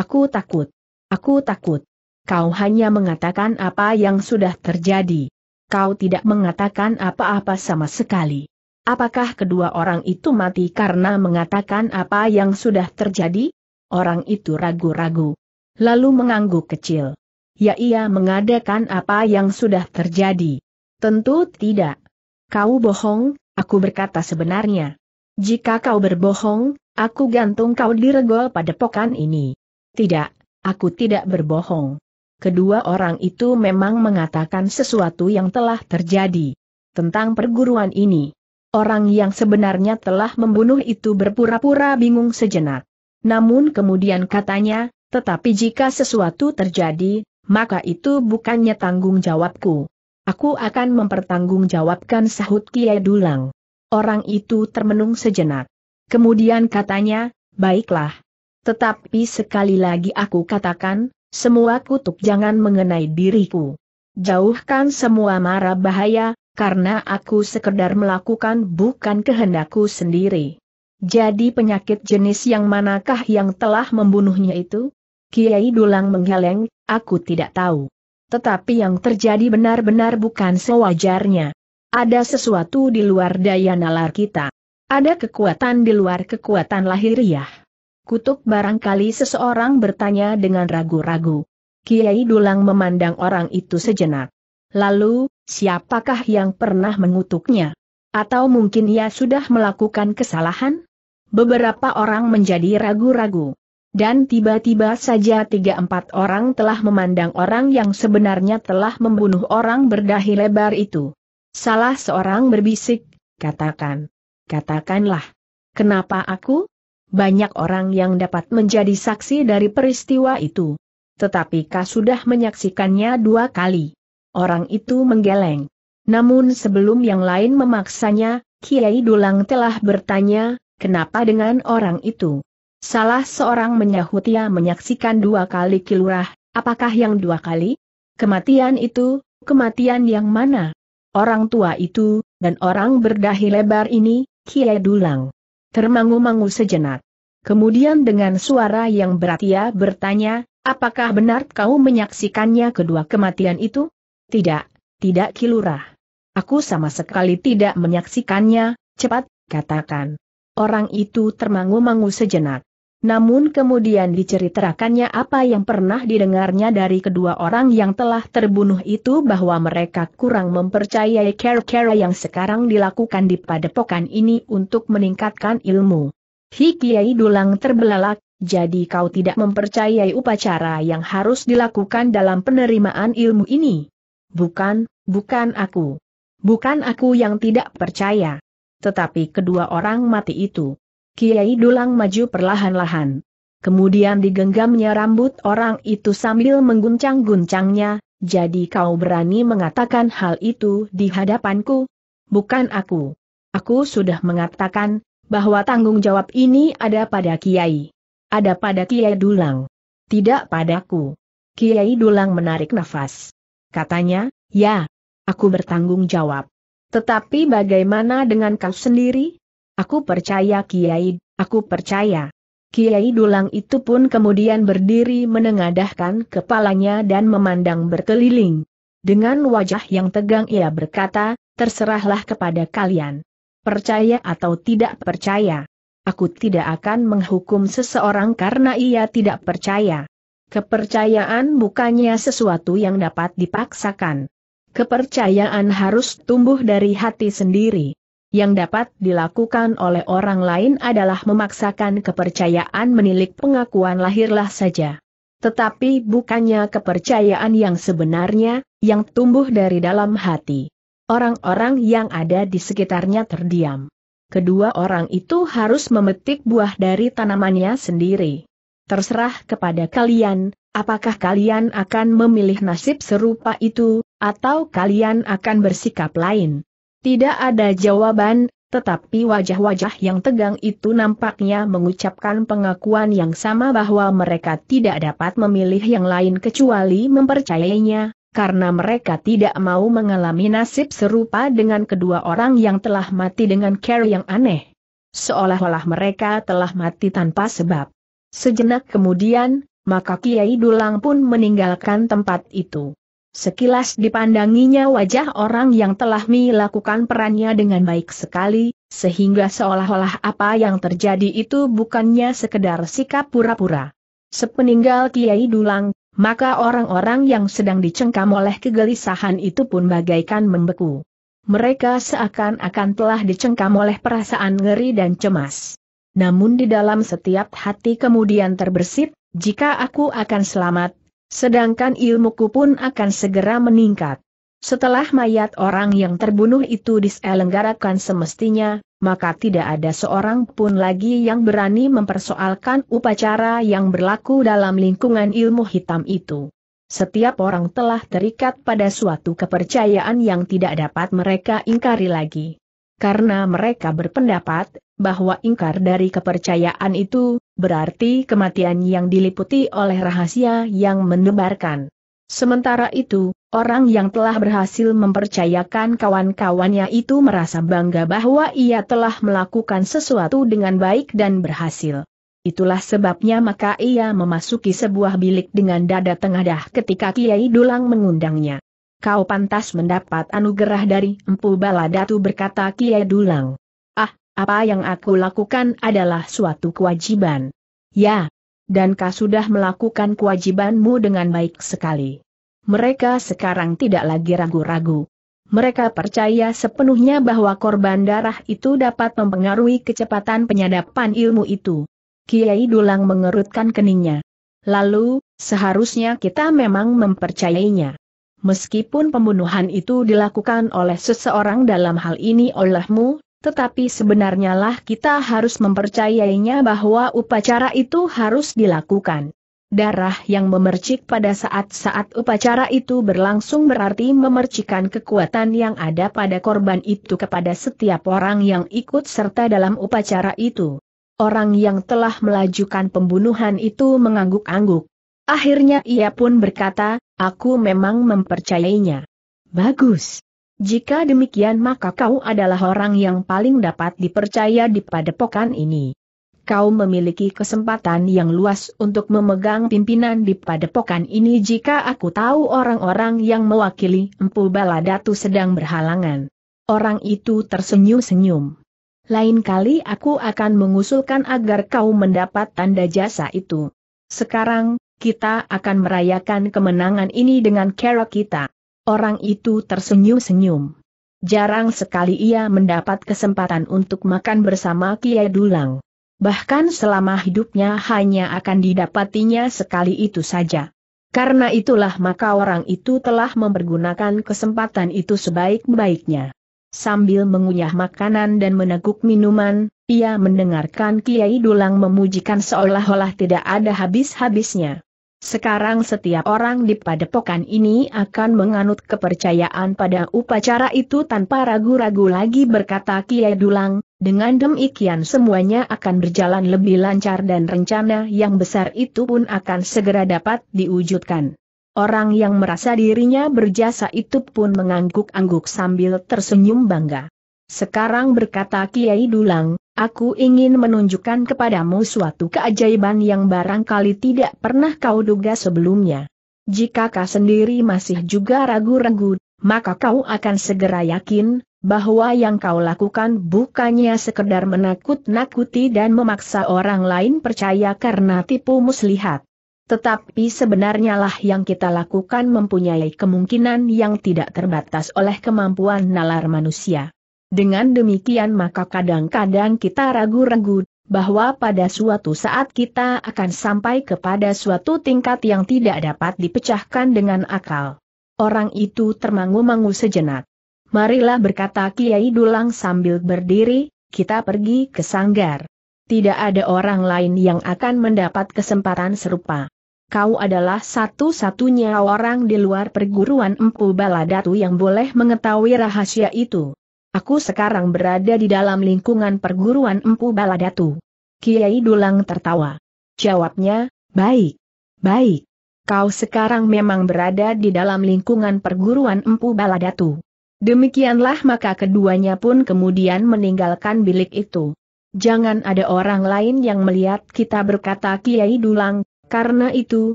Speaker 1: Aku takut. Aku takut. Kau hanya mengatakan apa yang sudah terjadi. Kau tidak mengatakan apa-apa sama sekali. Apakah kedua orang itu mati karena mengatakan apa yang sudah terjadi? Orang itu ragu-ragu. Lalu mengangguk kecil. Ya ia mengadakan apa yang sudah terjadi. Tentu tidak. Kau bohong, Aku berkata sebenarnya. Jika kau berbohong, aku gantung kau di regol pada pokan ini. Tidak, aku tidak berbohong. Kedua orang itu memang mengatakan sesuatu yang telah terjadi. Tentang perguruan ini. Orang yang sebenarnya telah membunuh itu berpura-pura bingung sejenak. Namun kemudian katanya, tetapi jika sesuatu terjadi, maka itu bukannya tanggung jawabku. Aku akan mempertanggungjawabkan sahut Kiai Dulang. Orang itu termenung sejenak. Kemudian katanya, baiklah. Tetapi sekali lagi aku katakan, semua kutuk jangan mengenai diriku. Jauhkan semua mara bahaya, karena aku sekedar melakukan bukan kehendakku sendiri. Jadi penyakit jenis yang manakah yang telah membunuhnya itu? Kiai Dulang menggeleng, aku tidak tahu. Tetapi yang terjadi benar-benar bukan sewajarnya. Ada sesuatu di luar daya nalar kita. Ada kekuatan di luar kekuatan lahiriah. Kutuk barangkali seseorang bertanya dengan ragu-ragu. Kiai Dulang memandang orang itu sejenak. Lalu, siapakah yang pernah mengutuknya? Atau mungkin ia sudah melakukan kesalahan? Beberapa orang menjadi ragu-ragu. Dan tiba-tiba saja tiga empat orang telah memandang orang yang sebenarnya telah membunuh orang berdahi lebar itu. Salah seorang berbisik, katakan. Katakanlah. Kenapa aku? Banyak orang yang dapat menjadi saksi dari peristiwa itu. Tetapi kau sudah menyaksikannya dua kali. Orang itu menggeleng. Namun sebelum yang lain memaksanya, Kiai Dulang telah bertanya, kenapa dengan orang itu? Salah seorang menyahut ia menyaksikan dua kali kilurah, apakah yang dua kali? Kematian itu, kematian yang mana? Orang tua itu, dan orang berdahi lebar ini, Kiai Dulang. Termangu-mangu sejenak. Kemudian dengan suara yang berat ia bertanya, apakah benar kau menyaksikannya kedua kematian itu? Tidak, tidak kilurah. Aku sama sekali tidak menyaksikannya, cepat, katakan. Orang itu termangu-mangu sejenak. Namun kemudian diceritakannya apa yang pernah didengarnya dari kedua orang yang telah terbunuh itu bahwa mereka kurang mempercayai care yang sekarang dilakukan di padepokan ini untuk meningkatkan ilmu. Hikiai Dulang terbelalak, jadi kau tidak mempercayai upacara yang harus dilakukan dalam penerimaan ilmu ini? Bukan, bukan aku. Bukan aku yang tidak percaya. Tetapi kedua orang mati itu. Kiai Dulang maju perlahan-lahan. Kemudian digenggamnya rambut orang itu sambil mengguncang-guncangnya, jadi kau berani mengatakan hal itu di hadapanku? Bukan aku. Aku sudah mengatakan, bahwa tanggung jawab ini ada pada Kiai. Ada pada Kiai Dulang. Tidak padaku. Kiai Dulang menarik nafas. Katanya, ya, aku bertanggung jawab. Tetapi bagaimana dengan kau sendiri? Aku percaya Kiai, aku percaya. Kiai Dulang itu pun kemudian berdiri menengadahkan kepalanya dan memandang berkeliling. Dengan wajah yang tegang ia berkata, terserahlah kepada kalian. Percaya atau tidak percaya. Aku tidak akan menghukum seseorang karena ia tidak percaya. Kepercayaan bukannya sesuatu yang dapat dipaksakan. Kepercayaan harus tumbuh dari hati sendiri. Yang dapat dilakukan oleh orang lain adalah memaksakan kepercayaan menilik pengakuan lahirlah saja. Tetapi bukannya kepercayaan yang sebenarnya, yang tumbuh dari dalam hati. Orang-orang yang ada di sekitarnya terdiam. Kedua orang itu harus memetik buah dari tanamannya sendiri. Terserah kepada kalian, apakah kalian akan memilih nasib serupa itu, atau kalian akan bersikap lain. Tidak ada jawaban, tetapi wajah-wajah yang tegang itu nampaknya mengucapkan pengakuan yang sama bahwa mereka tidak dapat memilih yang lain kecuali mempercayainya, karena mereka tidak mau mengalami nasib serupa dengan kedua orang yang telah mati dengan care yang aneh. Seolah-olah mereka telah mati tanpa sebab. Sejenak kemudian, maka Kiai Dulang pun meninggalkan tempat itu. Sekilas dipandanginya wajah orang yang telah melakukan perannya dengan baik sekali, sehingga seolah-olah apa yang terjadi itu bukannya sekedar sikap pura-pura. Sepeninggal Kiai Dulang, maka orang-orang yang sedang dicengkam oleh kegelisahan itu pun bagaikan membeku. Mereka seakan-akan telah dicengkam oleh perasaan ngeri dan cemas. Namun di dalam setiap hati kemudian terbersit, jika aku akan selamat, Sedangkan ilmuku pun akan segera meningkat. Setelah mayat orang yang terbunuh itu diselenggarakan semestinya, maka tidak ada seorang pun lagi yang berani mempersoalkan upacara yang berlaku dalam lingkungan ilmu hitam itu. Setiap orang telah terikat pada suatu kepercayaan yang tidak dapat mereka ingkari lagi. Karena mereka berpendapat, bahwa ingkar dari kepercayaan itu, berarti kematian yang diliputi oleh rahasia yang menebarkan. Sementara itu, orang yang telah berhasil mempercayakan kawan-kawannya itu merasa bangga bahwa ia telah melakukan sesuatu dengan baik dan berhasil. Itulah sebabnya maka ia memasuki sebuah bilik dengan dada tengah dah ketika Kiai Dulang mengundangnya. Kau pantas mendapat anugerah dari Empu Baladatu berkata Kiai Dulang. Ah, apa yang aku lakukan adalah suatu kewajiban. Ya, dan kau sudah melakukan kewajibanmu dengan baik sekali. Mereka sekarang tidak lagi ragu-ragu. Mereka percaya sepenuhnya bahwa korban darah itu dapat mempengaruhi kecepatan penyadapan ilmu itu. Kiai Dulang mengerutkan keningnya. Lalu, seharusnya kita memang mempercayainya. Meskipun pembunuhan itu dilakukan oleh seseorang dalam hal ini olehmu, tetapi sebenarnya lah kita harus mempercayainya bahwa upacara itu harus dilakukan. Darah yang memercik pada saat-saat upacara itu berlangsung berarti memercikan kekuatan yang ada pada korban itu kepada setiap orang yang ikut serta dalam upacara itu. Orang yang telah melajukan pembunuhan itu mengangguk-angguk. Akhirnya ia pun berkata, aku memang mempercayainya. Bagus. Jika demikian maka kau adalah orang yang paling dapat dipercaya di padepokan ini. Kau memiliki kesempatan yang luas untuk memegang pimpinan di padepokan ini jika aku tahu orang-orang yang mewakili Empu Baladatu sedang berhalangan. Orang itu tersenyum-senyum. Lain kali aku akan mengusulkan agar kau mendapat tanda jasa itu. Sekarang, kita akan merayakan kemenangan ini dengan cara kita orang itu tersenyum-senyum. Jarang sekali ia mendapat kesempatan untuk makan bersama Kiai Dulang. Bahkan selama hidupnya hanya akan didapatinya sekali itu saja. Karena itulah maka orang itu telah mempergunakan kesempatan itu sebaik-baiknya. Sambil mengunyah makanan dan meneguk minuman, ia mendengarkan Kiai Dulang memujikan seolah-olah tidak ada habis-habisnya. Sekarang setiap orang di padepokan ini akan menganut kepercayaan pada upacara itu tanpa ragu-ragu lagi berkata Kiai Dulang, dengan demikian semuanya akan berjalan lebih lancar dan rencana yang besar itu pun akan segera dapat diwujudkan. Orang yang merasa dirinya berjasa itu pun mengangguk-angguk sambil tersenyum bangga. Sekarang berkata Kiai Dulang, Aku ingin menunjukkan kepadamu suatu keajaiban yang barangkali tidak pernah kau duga sebelumnya. Jika kau sendiri masih juga ragu-ragu, maka kau akan segera yakin, bahwa yang kau lakukan bukannya sekedar menakut-nakuti dan memaksa orang lain percaya karena tipu muslihat. Tetapi sebenarnya lah yang kita lakukan mempunyai kemungkinan yang tidak terbatas oleh kemampuan nalar manusia. Dengan demikian maka kadang-kadang kita ragu-ragu, bahwa pada suatu saat kita akan sampai kepada suatu tingkat yang tidak dapat dipecahkan dengan akal. Orang itu termangu-mangu sejenak. Marilah berkata Kiai Dulang sambil berdiri, kita pergi ke sanggar. Tidak ada orang lain yang akan mendapat kesempatan serupa. Kau adalah satu-satunya orang di luar perguruan Empu Baladatu yang boleh mengetahui rahasia itu. Aku sekarang berada di dalam lingkungan perguruan Empu Baladatu. Kiai Dulang tertawa. Jawabnya, baik. Baik. Kau sekarang memang berada di dalam lingkungan perguruan Empu Baladatu. Demikianlah maka keduanya pun kemudian meninggalkan bilik itu. Jangan ada orang lain yang melihat kita berkata Kiai Dulang, karena itu,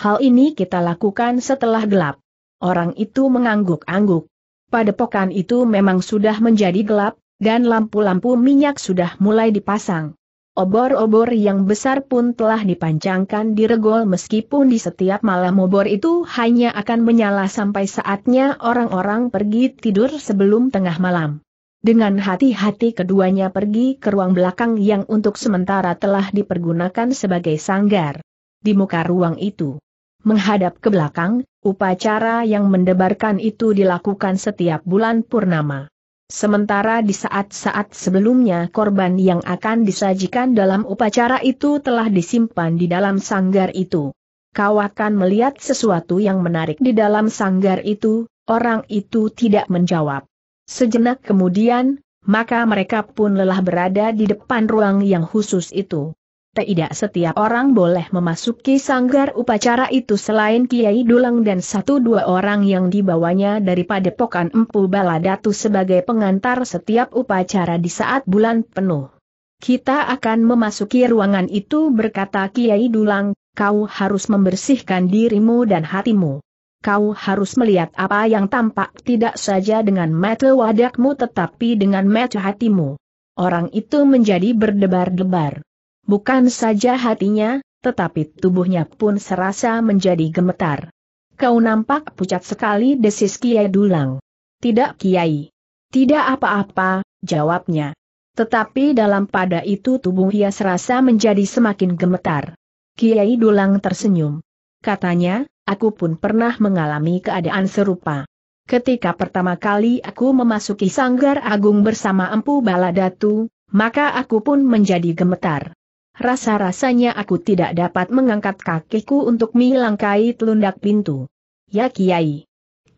Speaker 1: hal ini kita lakukan setelah gelap. Orang itu mengangguk-angguk. Padepokan itu memang sudah menjadi gelap, dan lampu-lampu minyak sudah mulai dipasang. Obor-obor yang besar pun telah dipancangkan di regol meskipun di setiap malam obor itu hanya akan menyala sampai saatnya orang-orang pergi tidur sebelum tengah malam. Dengan hati-hati keduanya pergi ke ruang belakang yang untuk sementara telah dipergunakan sebagai sanggar. Di muka ruang itu, menghadap ke belakang, upacara yang mendebarkan itu dilakukan setiap bulan purnama. Sementara di saat-saat sebelumnya korban yang akan disajikan dalam upacara itu telah disimpan di dalam sanggar itu. Kau akan melihat sesuatu yang menarik di dalam sanggar itu, orang itu tidak menjawab. Sejenak kemudian, maka mereka pun lelah berada di depan ruang yang khusus itu tidak setiap orang boleh memasuki sanggar upacara itu selain Kiai Dulang dan satu dua orang yang dibawanya dari padepokan Empu Baladatu sebagai pengantar setiap upacara di saat bulan penuh. Kita akan memasuki ruangan itu berkata Kiai Dulang, kau harus membersihkan dirimu dan hatimu kau harus melihat apa yang tampak tidak saja dengan mata wadakmu tetapi dengan mata hatimu. Orang itu menjadi berdebar-debar. Bukan saja hatinya, tetapi tubuhnya pun serasa menjadi gemetar. Kau nampak pucat sekali desis Kiai Dulang. Tidak Kiai. Tidak apa-apa, jawabnya. Tetapi dalam pada itu tubuh ia serasa menjadi semakin gemetar. Kiai Dulang tersenyum. Katanya, aku pun pernah mengalami keadaan serupa. Ketika pertama kali aku memasuki sanggar agung bersama Empu Baladatu, maka aku pun menjadi gemetar. Rasa-rasanya aku tidak dapat mengangkat kakiku untuk melangkai telundak pintu. Ya Kiai.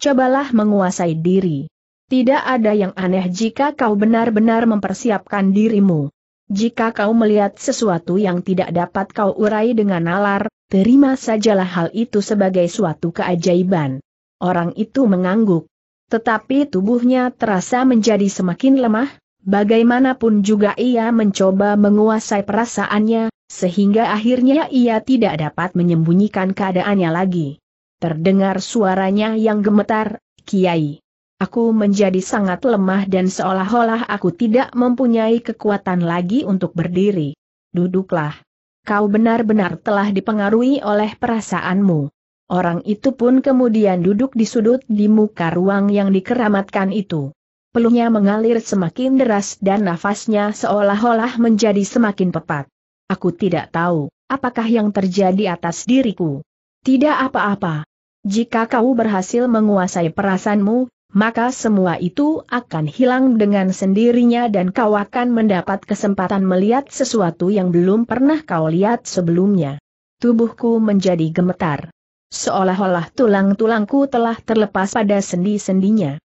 Speaker 1: Cobalah menguasai diri. Tidak ada yang aneh jika kau benar-benar mempersiapkan dirimu. Jika kau melihat sesuatu yang tidak dapat kau urai dengan nalar, terima sajalah hal itu sebagai suatu keajaiban. Orang itu mengangguk. Tetapi tubuhnya terasa menjadi semakin lemah, Bagaimanapun juga ia mencoba menguasai perasaannya, sehingga akhirnya ia tidak dapat menyembunyikan keadaannya lagi. Terdengar suaranya yang gemetar, Kiai. Aku menjadi sangat lemah dan seolah-olah aku tidak mempunyai kekuatan lagi untuk berdiri. Duduklah. Kau benar-benar telah dipengaruhi oleh perasaanmu. Orang itu pun kemudian duduk di sudut di muka ruang yang dikeramatkan itu peluhnya mengalir semakin deras dan nafasnya seolah-olah menjadi semakin pepat. Aku tidak tahu, apakah yang terjadi atas diriku. Tidak apa-apa. Jika kau berhasil menguasai perasaanmu, maka semua itu akan hilang dengan sendirinya dan kau akan mendapat kesempatan melihat sesuatu yang belum pernah kau lihat sebelumnya. Tubuhku menjadi gemetar. Seolah-olah tulang-tulangku telah terlepas pada sendi-sendinya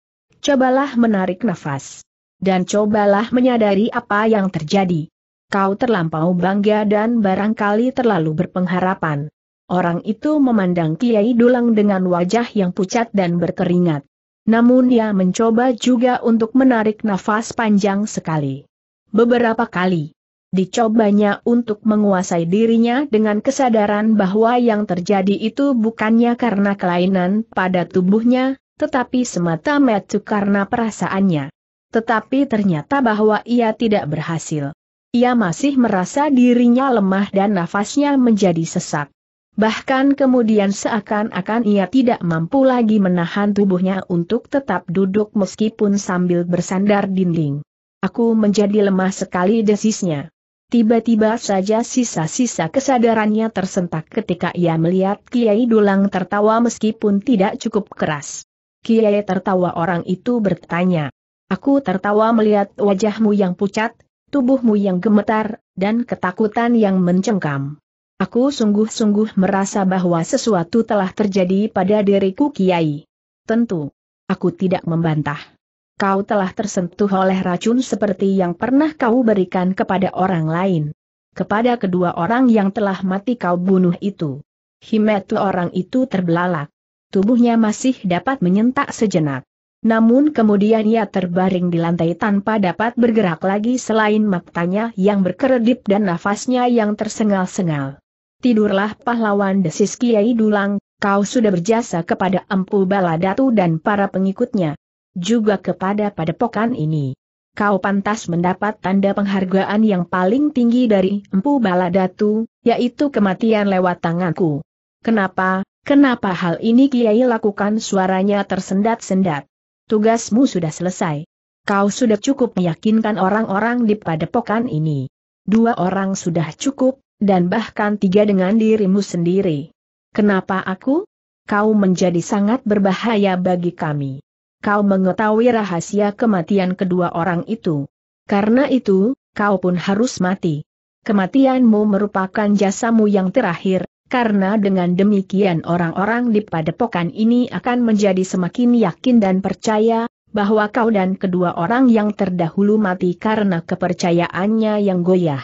Speaker 1: cobalah menarik nafas. Dan cobalah menyadari apa yang terjadi. Kau terlampau bangga dan barangkali terlalu berpengharapan. Orang itu memandang Kiai Dulang dengan wajah yang pucat dan berkeringat. Namun ia mencoba juga untuk menarik nafas panjang sekali. Beberapa kali. Dicobanya untuk menguasai dirinya dengan kesadaran bahwa yang terjadi itu bukannya karena kelainan pada tubuhnya, tetapi semata metu karena perasaannya. Tetapi ternyata bahwa ia tidak berhasil. Ia masih merasa dirinya lemah dan nafasnya menjadi sesak. Bahkan kemudian seakan-akan ia tidak mampu lagi menahan tubuhnya untuk tetap duduk meskipun sambil bersandar dinding. Aku menjadi lemah sekali desisnya. Tiba-tiba saja sisa-sisa kesadarannya tersentak ketika ia melihat Kiai Dulang tertawa meskipun tidak cukup keras. Kiai tertawa orang itu bertanya. Aku tertawa melihat wajahmu yang pucat, tubuhmu yang gemetar, dan ketakutan yang mencengkam. Aku sungguh-sungguh merasa bahwa sesuatu telah terjadi pada diriku Kiai. Tentu. Aku tidak membantah. Kau telah tersentuh oleh racun seperti yang pernah kau berikan kepada orang lain. Kepada kedua orang yang telah mati kau bunuh itu. Himetu orang itu terbelalak tubuhnya masih dapat menyentak sejenak. Namun kemudian ia terbaring di lantai tanpa dapat bergerak lagi selain matanya yang berkedip dan nafasnya yang tersengal-sengal. Tidurlah pahlawan desis Kiai Dulang, kau sudah berjasa kepada Empu Baladatu dan para pengikutnya. Juga kepada padepokan ini. Kau pantas mendapat tanda penghargaan yang paling tinggi dari Empu Baladatu, yaitu kematian lewat tanganku. Kenapa, Kenapa hal ini Kiai lakukan suaranya tersendat-sendat? Tugasmu sudah selesai. Kau sudah cukup meyakinkan orang-orang di padepokan ini. Dua orang sudah cukup, dan bahkan tiga dengan dirimu sendiri. Kenapa aku? Kau menjadi sangat berbahaya bagi kami. Kau mengetahui rahasia kematian kedua orang itu. Karena itu, kau pun harus mati. Kematianmu merupakan jasamu yang terakhir, karena dengan demikian orang-orang di padepokan ini akan menjadi semakin yakin dan percaya, bahwa kau dan kedua orang yang terdahulu mati karena kepercayaannya yang goyah.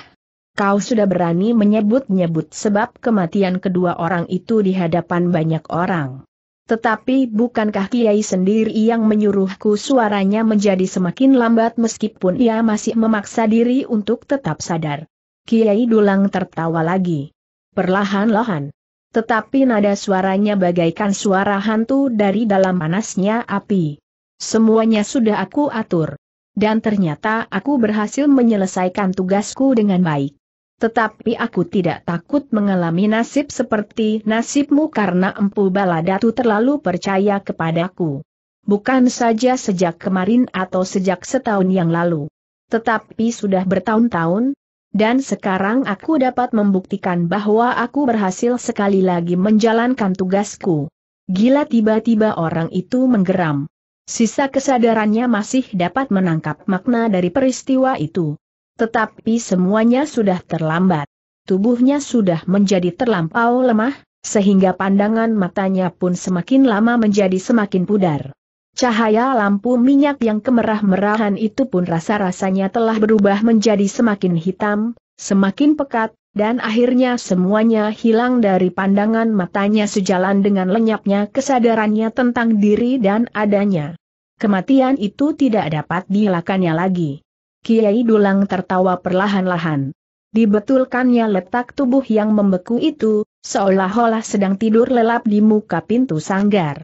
Speaker 1: Kau sudah berani menyebut-nyebut sebab kematian kedua orang itu di hadapan banyak orang. Tetapi bukankah Kiai sendiri yang menyuruhku suaranya menjadi semakin lambat meskipun ia masih memaksa diri untuk tetap sadar. Kiai Dulang tertawa lagi perlahan-lahan. Tetapi nada suaranya bagaikan suara hantu dari dalam panasnya api. Semuanya sudah aku atur. Dan ternyata aku berhasil menyelesaikan tugasku dengan baik. Tetapi aku tidak takut mengalami nasib seperti nasibmu karena Empu Baladatu terlalu percaya kepadaku. Bukan saja sejak kemarin atau sejak setahun yang lalu. Tetapi sudah bertahun-tahun, dan sekarang aku dapat membuktikan bahwa aku berhasil sekali lagi menjalankan tugasku. Gila tiba-tiba orang itu menggeram. Sisa kesadarannya masih dapat menangkap makna dari peristiwa itu. Tetapi semuanya sudah terlambat. Tubuhnya sudah menjadi terlampau lemah, sehingga pandangan matanya pun semakin lama menjadi semakin pudar. Cahaya lampu minyak yang kemerah-merahan itu pun rasa-rasanya telah berubah menjadi semakin hitam, semakin pekat, dan akhirnya semuanya hilang dari pandangan matanya sejalan dengan lenyapnya kesadarannya tentang diri dan adanya. Kematian itu tidak dapat dihilangkannya lagi. Kiai Dulang tertawa perlahan-lahan. Dibetulkannya letak tubuh yang membeku itu, seolah-olah sedang tidur lelap di muka pintu sanggar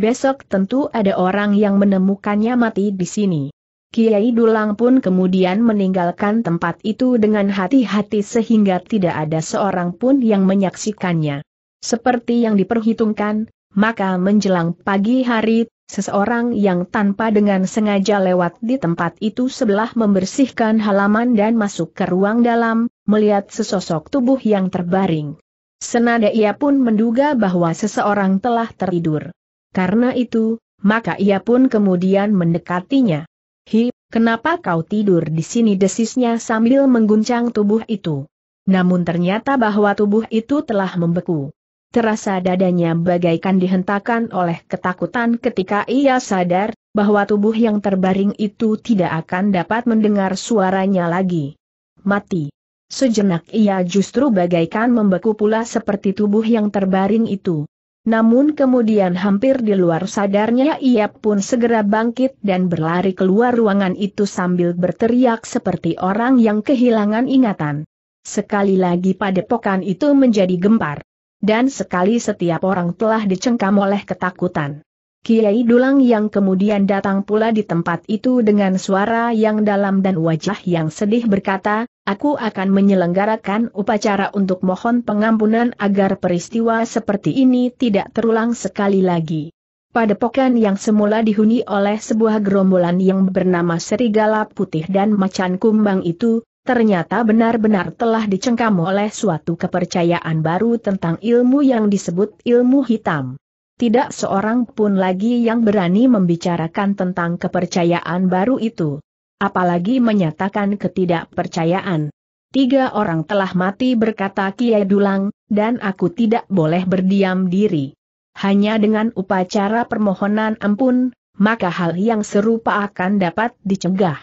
Speaker 1: besok tentu ada orang yang menemukannya mati di sini. Kiai Dulang pun kemudian meninggalkan tempat itu dengan hati-hati sehingga tidak ada seorang pun yang menyaksikannya. Seperti yang diperhitungkan, maka menjelang pagi hari, seseorang yang tanpa dengan sengaja lewat di tempat itu sebelah membersihkan halaman dan masuk ke ruang dalam, melihat sesosok tubuh yang terbaring. Senada ia pun menduga bahwa seseorang telah tertidur. Karena itu, maka ia pun kemudian mendekatinya. Hi, kenapa kau tidur di sini desisnya sambil mengguncang tubuh itu. Namun ternyata bahwa tubuh itu telah membeku. Terasa dadanya bagaikan dihentakkan oleh ketakutan ketika ia sadar, bahwa tubuh yang terbaring itu tidak akan dapat mendengar suaranya lagi. Mati. Sejenak ia justru bagaikan membeku pula seperti tubuh yang terbaring itu. Namun kemudian hampir di luar sadarnya ia pun segera bangkit dan berlari keluar ruangan itu sambil berteriak seperti orang yang kehilangan ingatan. Sekali lagi padepokan itu menjadi gempar. Dan sekali setiap orang telah dicengkam oleh ketakutan. Kiai Dulang yang kemudian datang pula di tempat itu dengan suara yang dalam dan wajah yang sedih berkata, aku akan menyelenggarakan upacara untuk mohon pengampunan agar peristiwa seperti ini tidak terulang sekali lagi. Pada Padepokan yang semula dihuni oleh sebuah gerombolan yang bernama Serigala Putih dan Macan Kumbang itu, ternyata benar-benar telah dicengkam oleh suatu kepercayaan baru tentang ilmu yang disebut ilmu hitam tidak seorang pun lagi yang berani membicarakan tentang kepercayaan baru itu. Apalagi menyatakan ketidakpercayaan. Tiga orang telah mati berkata Kiai Dulang, dan aku tidak boleh berdiam diri. Hanya dengan upacara permohonan ampun, maka hal yang serupa akan dapat dicegah.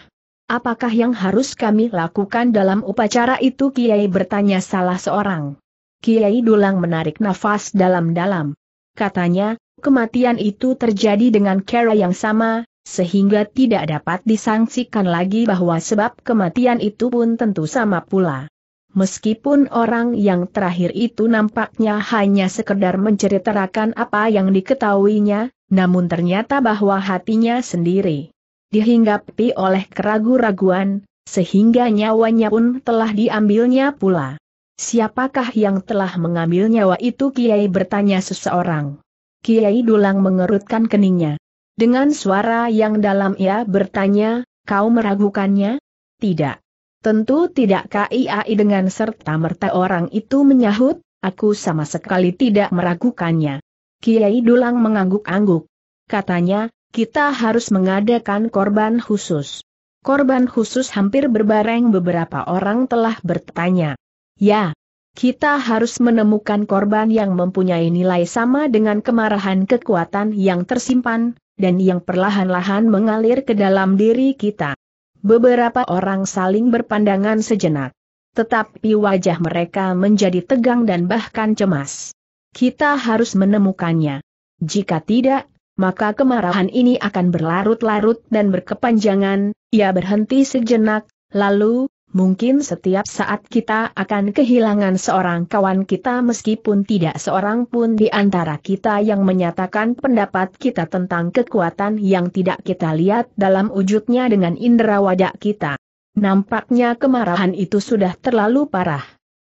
Speaker 1: Apakah yang harus kami lakukan dalam upacara itu Kiai bertanya salah seorang. Kiai Dulang menarik nafas dalam-dalam. Katanya, kematian itu terjadi dengan cara yang sama, sehingga tidak dapat disangsikan lagi bahwa sebab kematian itu pun tentu sama pula. Meskipun orang yang terakhir itu nampaknya hanya sekedar menceritakan apa yang diketahuinya, namun ternyata bahwa hatinya sendiri dihinggapi oleh keraguan-raguan, sehingga nyawanya pun telah diambilnya pula. Siapakah yang telah mengambil nyawa itu Kiai bertanya seseorang. Kiai Dulang mengerutkan keningnya. Dengan suara yang dalam ia bertanya, kau meragukannya? Tidak. Tentu tidak KIAI dengan serta-merta orang itu menyahut, aku sama sekali tidak meragukannya. Kiai Dulang mengangguk-angguk. Katanya, kita harus mengadakan korban khusus. Korban khusus hampir berbareng beberapa orang telah bertanya. Ya, kita harus menemukan korban yang mempunyai nilai sama dengan kemarahan kekuatan yang tersimpan, dan yang perlahan-lahan mengalir ke dalam diri kita. Beberapa orang saling berpandangan sejenak. Tetapi wajah mereka menjadi tegang dan bahkan cemas. Kita harus menemukannya. Jika tidak, maka kemarahan ini akan berlarut-larut dan berkepanjangan, ia berhenti sejenak, lalu, mungkin setiap saat kita akan kehilangan seorang kawan kita meskipun tidak seorang pun di antara kita yang menyatakan pendapat kita tentang kekuatan yang tidak kita lihat dalam wujudnya dengan indera wadah kita. Nampaknya kemarahan itu sudah terlalu parah.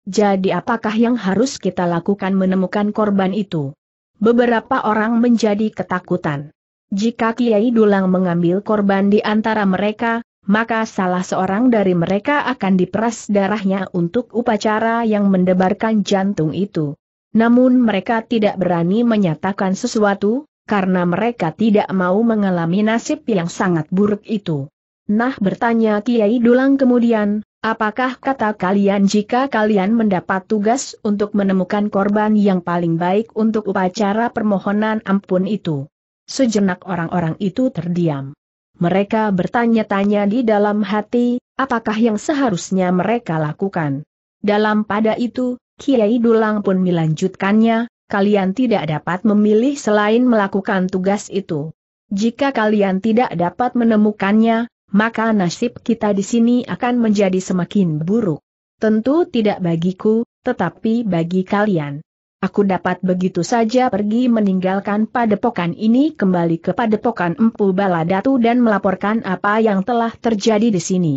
Speaker 1: Jadi apakah yang harus kita lakukan menemukan korban itu? Beberapa orang menjadi ketakutan. Jika Kiai Dulang mengambil korban di antara mereka, maka salah seorang dari mereka akan diperas darahnya untuk upacara yang mendebarkan jantung itu. Namun mereka tidak berani menyatakan sesuatu, karena mereka tidak mau mengalami nasib yang sangat buruk itu. Nah bertanya Kiai Dulang kemudian, apakah kata kalian jika kalian mendapat tugas untuk menemukan korban yang paling baik untuk upacara permohonan ampun itu? Sejenak orang-orang itu terdiam. Mereka bertanya-tanya di dalam hati, apakah yang seharusnya mereka lakukan. Dalam pada itu, Kiai Dulang pun melanjutkannya, kalian tidak dapat memilih selain melakukan tugas itu. Jika kalian tidak dapat menemukannya, maka nasib kita di sini akan menjadi semakin buruk. Tentu tidak bagiku, tetapi bagi kalian. Aku dapat begitu saja pergi meninggalkan padepokan ini kembali ke padepokan Empu Baladatu dan melaporkan apa yang telah terjadi di sini.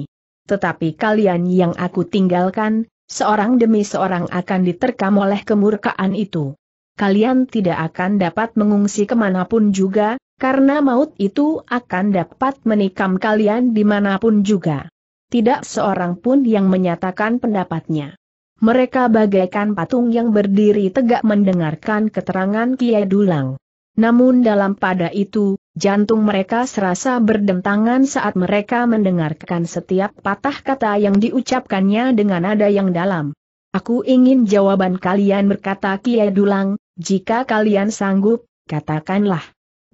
Speaker 1: Tetapi kalian yang aku tinggalkan, seorang demi seorang akan diterkam oleh kemurkaan itu. Kalian tidak akan dapat mengungsi kemanapun juga, karena maut itu akan dapat menikam kalian dimanapun juga. Tidak seorang pun yang menyatakan pendapatnya mereka bagaikan patung yang berdiri tegak mendengarkan keterangan Kiai Dulang. Namun dalam pada itu, jantung mereka serasa berdentangan saat mereka mendengarkan setiap patah kata yang diucapkannya dengan nada yang dalam. Aku ingin jawaban kalian berkata Kiai Dulang, jika kalian sanggup, katakanlah.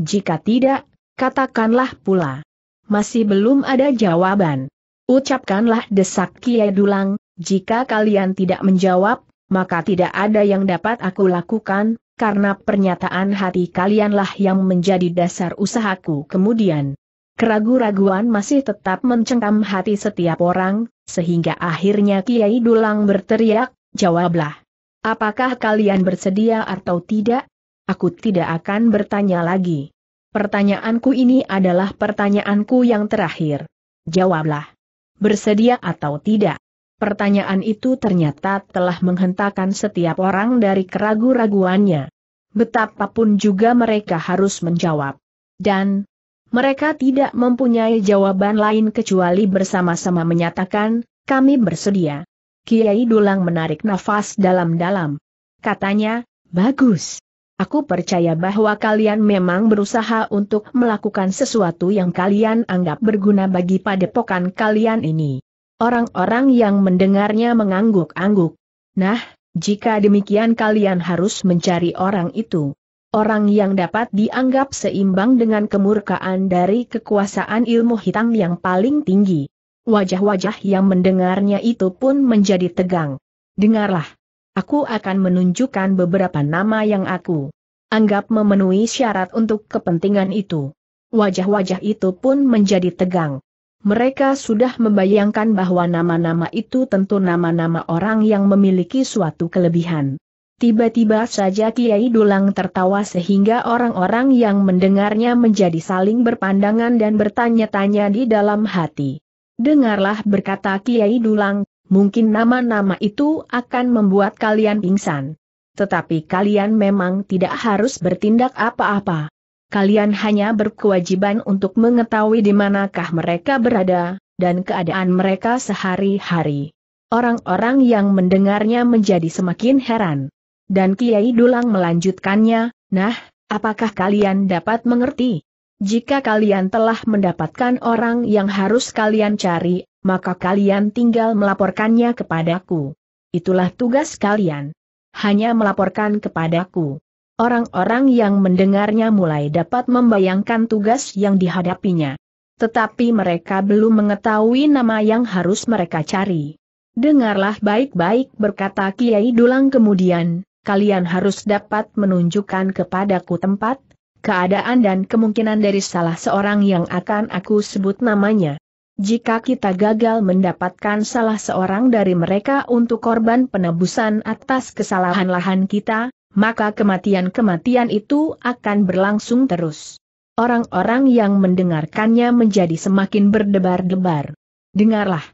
Speaker 1: Jika tidak, katakanlah pula. Masih belum ada jawaban. Ucapkanlah desak Kiai Dulang, jika kalian tidak menjawab, maka tidak ada yang dapat aku lakukan, karena pernyataan hati kalianlah yang menjadi dasar usahaku kemudian. Keragu-raguan masih tetap mencengkam hati setiap orang, sehingga akhirnya Kiai Dulang berteriak, jawablah. Apakah kalian bersedia atau tidak? Aku tidak akan bertanya lagi. Pertanyaanku ini adalah pertanyaanku yang terakhir. Jawablah. Bersedia atau tidak? Pertanyaan itu ternyata telah menghentakkan setiap orang dari keragu-raguannya. Betapapun juga mereka harus menjawab. Dan, mereka tidak mempunyai jawaban lain kecuali bersama-sama menyatakan, kami bersedia. Kiai Dulang menarik nafas dalam-dalam. Katanya, bagus. Aku percaya bahwa kalian memang berusaha untuk melakukan sesuatu yang kalian anggap berguna bagi padepokan kalian ini. Orang-orang yang mendengarnya mengangguk-angguk. Nah, jika demikian kalian harus mencari orang itu. Orang yang dapat dianggap seimbang dengan kemurkaan dari kekuasaan ilmu hitam yang paling tinggi. Wajah-wajah yang mendengarnya itu pun menjadi tegang. Dengarlah. Aku akan menunjukkan beberapa nama yang aku anggap memenuhi syarat untuk kepentingan itu. Wajah-wajah itu pun menjadi tegang. Mereka sudah membayangkan bahwa nama-nama itu tentu nama-nama orang yang memiliki suatu kelebihan. Tiba-tiba saja Kiai Dulang tertawa sehingga orang-orang yang mendengarnya menjadi saling berpandangan dan bertanya-tanya di dalam hati. Dengarlah berkata Kiai Dulang, mungkin nama-nama itu akan membuat kalian pingsan. Tetapi kalian memang tidak harus bertindak apa-apa kalian hanya berkewajiban untuk mengetahui di manakah mereka berada, dan keadaan mereka sehari-hari. Orang-orang yang mendengarnya menjadi semakin heran. Dan Kiai Dulang melanjutkannya, nah, apakah kalian dapat mengerti? Jika kalian telah mendapatkan orang yang harus kalian cari, maka kalian tinggal melaporkannya kepadaku. Itulah tugas kalian. Hanya melaporkan kepadaku. Orang-orang yang mendengarnya mulai dapat membayangkan tugas yang dihadapinya. Tetapi mereka belum mengetahui nama yang harus mereka cari. Dengarlah baik-baik berkata Kiai Dulang kemudian, kalian harus dapat menunjukkan kepadaku tempat, keadaan dan kemungkinan dari salah seorang yang akan aku sebut namanya. Jika kita gagal mendapatkan salah seorang dari mereka untuk korban penebusan atas kesalahan lahan kita, maka kematian-kematian itu akan berlangsung terus. Orang-orang yang mendengarkannya menjadi semakin berdebar-debar. Dengarlah.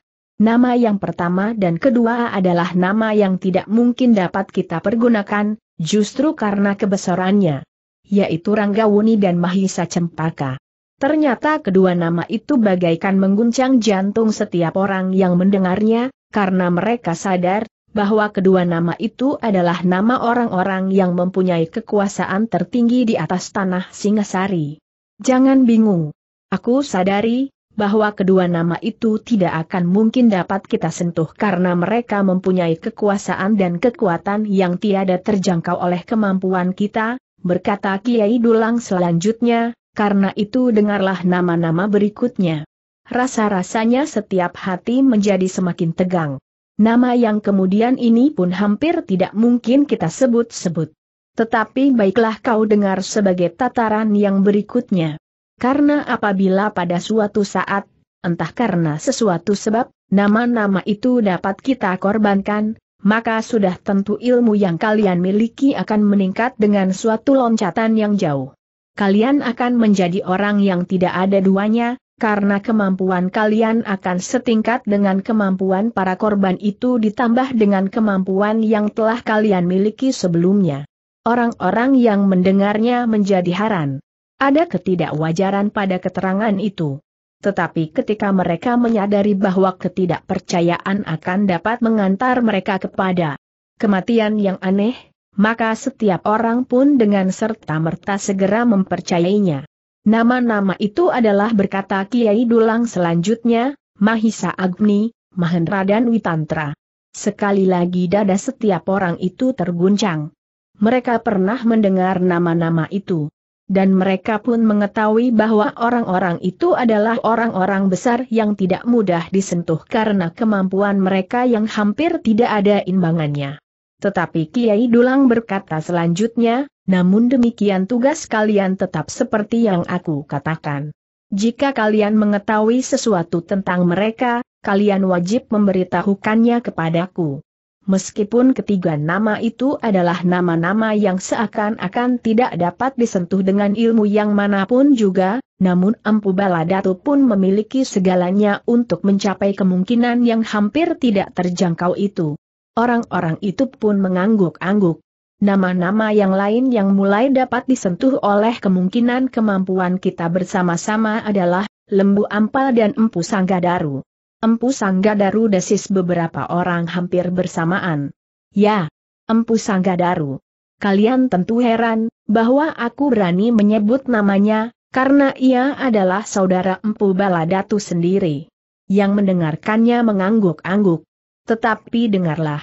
Speaker 1: Nama yang pertama dan kedua adalah nama yang tidak mungkin dapat kita pergunakan, justru karena kebesarannya. Yaitu Ranggawuni dan Mahisa Cempaka. Ternyata kedua nama itu bagaikan mengguncang jantung setiap orang yang mendengarnya, karena mereka sadar, bahwa kedua nama itu adalah nama orang-orang yang mempunyai kekuasaan tertinggi di atas tanah Singasari. Jangan bingung. Aku sadari, bahwa kedua nama itu tidak akan mungkin dapat kita sentuh karena mereka mempunyai kekuasaan dan kekuatan yang tiada terjangkau oleh kemampuan kita, berkata Kiai Dulang selanjutnya, karena itu dengarlah nama-nama berikutnya. Rasa-rasanya setiap hati menjadi semakin tegang. Nama yang kemudian ini pun hampir tidak mungkin kita sebut-sebut. Tetapi baiklah kau dengar sebagai tataran yang berikutnya. Karena apabila pada suatu saat, entah karena sesuatu sebab, nama-nama itu dapat kita korbankan, maka sudah tentu ilmu yang kalian miliki akan meningkat dengan suatu loncatan yang jauh. Kalian akan menjadi orang yang tidak ada duanya, karena kemampuan kalian akan setingkat dengan kemampuan para korban itu ditambah dengan kemampuan yang telah kalian miliki sebelumnya. Orang-orang yang mendengarnya menjadi haran. Ada ketidakwajaran pada keterangan itu. Tetapi ketika mereka menyadari bahwa ketidakpercayaan akan dapat mengantar mereka kepada kematian yang aneh, maka setiap orang pun dengan serta-merta segera mempercayainya. Nama-nama itu adalah berkata Kiai Dulang selanjutnya, Mahisa Agni, Mahendra dan Witantra. Sekali lagi dada setiap orang itu terguncang. Mereka pernah mendengar nama-nama itu. Dan mereka pun mengetahui bahwa orang-orang itu adalah orang-orang besar yang tidak mudah disentuh karena kemampuan mereka yang hampir tidak ada imbangannya. Tetapi Kiai Dulang berkata selanjutnya, namun demikian tugas kalian tetap seperti yang aku katakan. Jika kalian mengetahui sesuatu tentang mereka, kalian wajib memberitahukannya kepadaku. Meskipun ketiga nama itu adalah nama-nama yang seakan-akan tidak dapat disentuh dengan ilmu yang manapun juga, namun Empu Baladatu pun memiliki segalanya untuk mencapai kemungkinan yang hampir tidak terjangkau itu. Orang-orang itu pun mengangguk-angguk. Nama-nama yang lain yang mulai dapat disentuh oleh kemungkinan kemampuan kita bersama-sama adalah Lembu Ampal dan Empu Sanggadaru. Empu Sanggadaru desis beberapa orang hampir bersamaan. Ya, Empu Sanggadaru. Kalian tentu heran, bahwa aku berani menyebut namanya, karena ia adalah saudara Empu Baladatu sendiri. Yang mendengarkannya mengangguk-angguk. Tetapi dengarlah,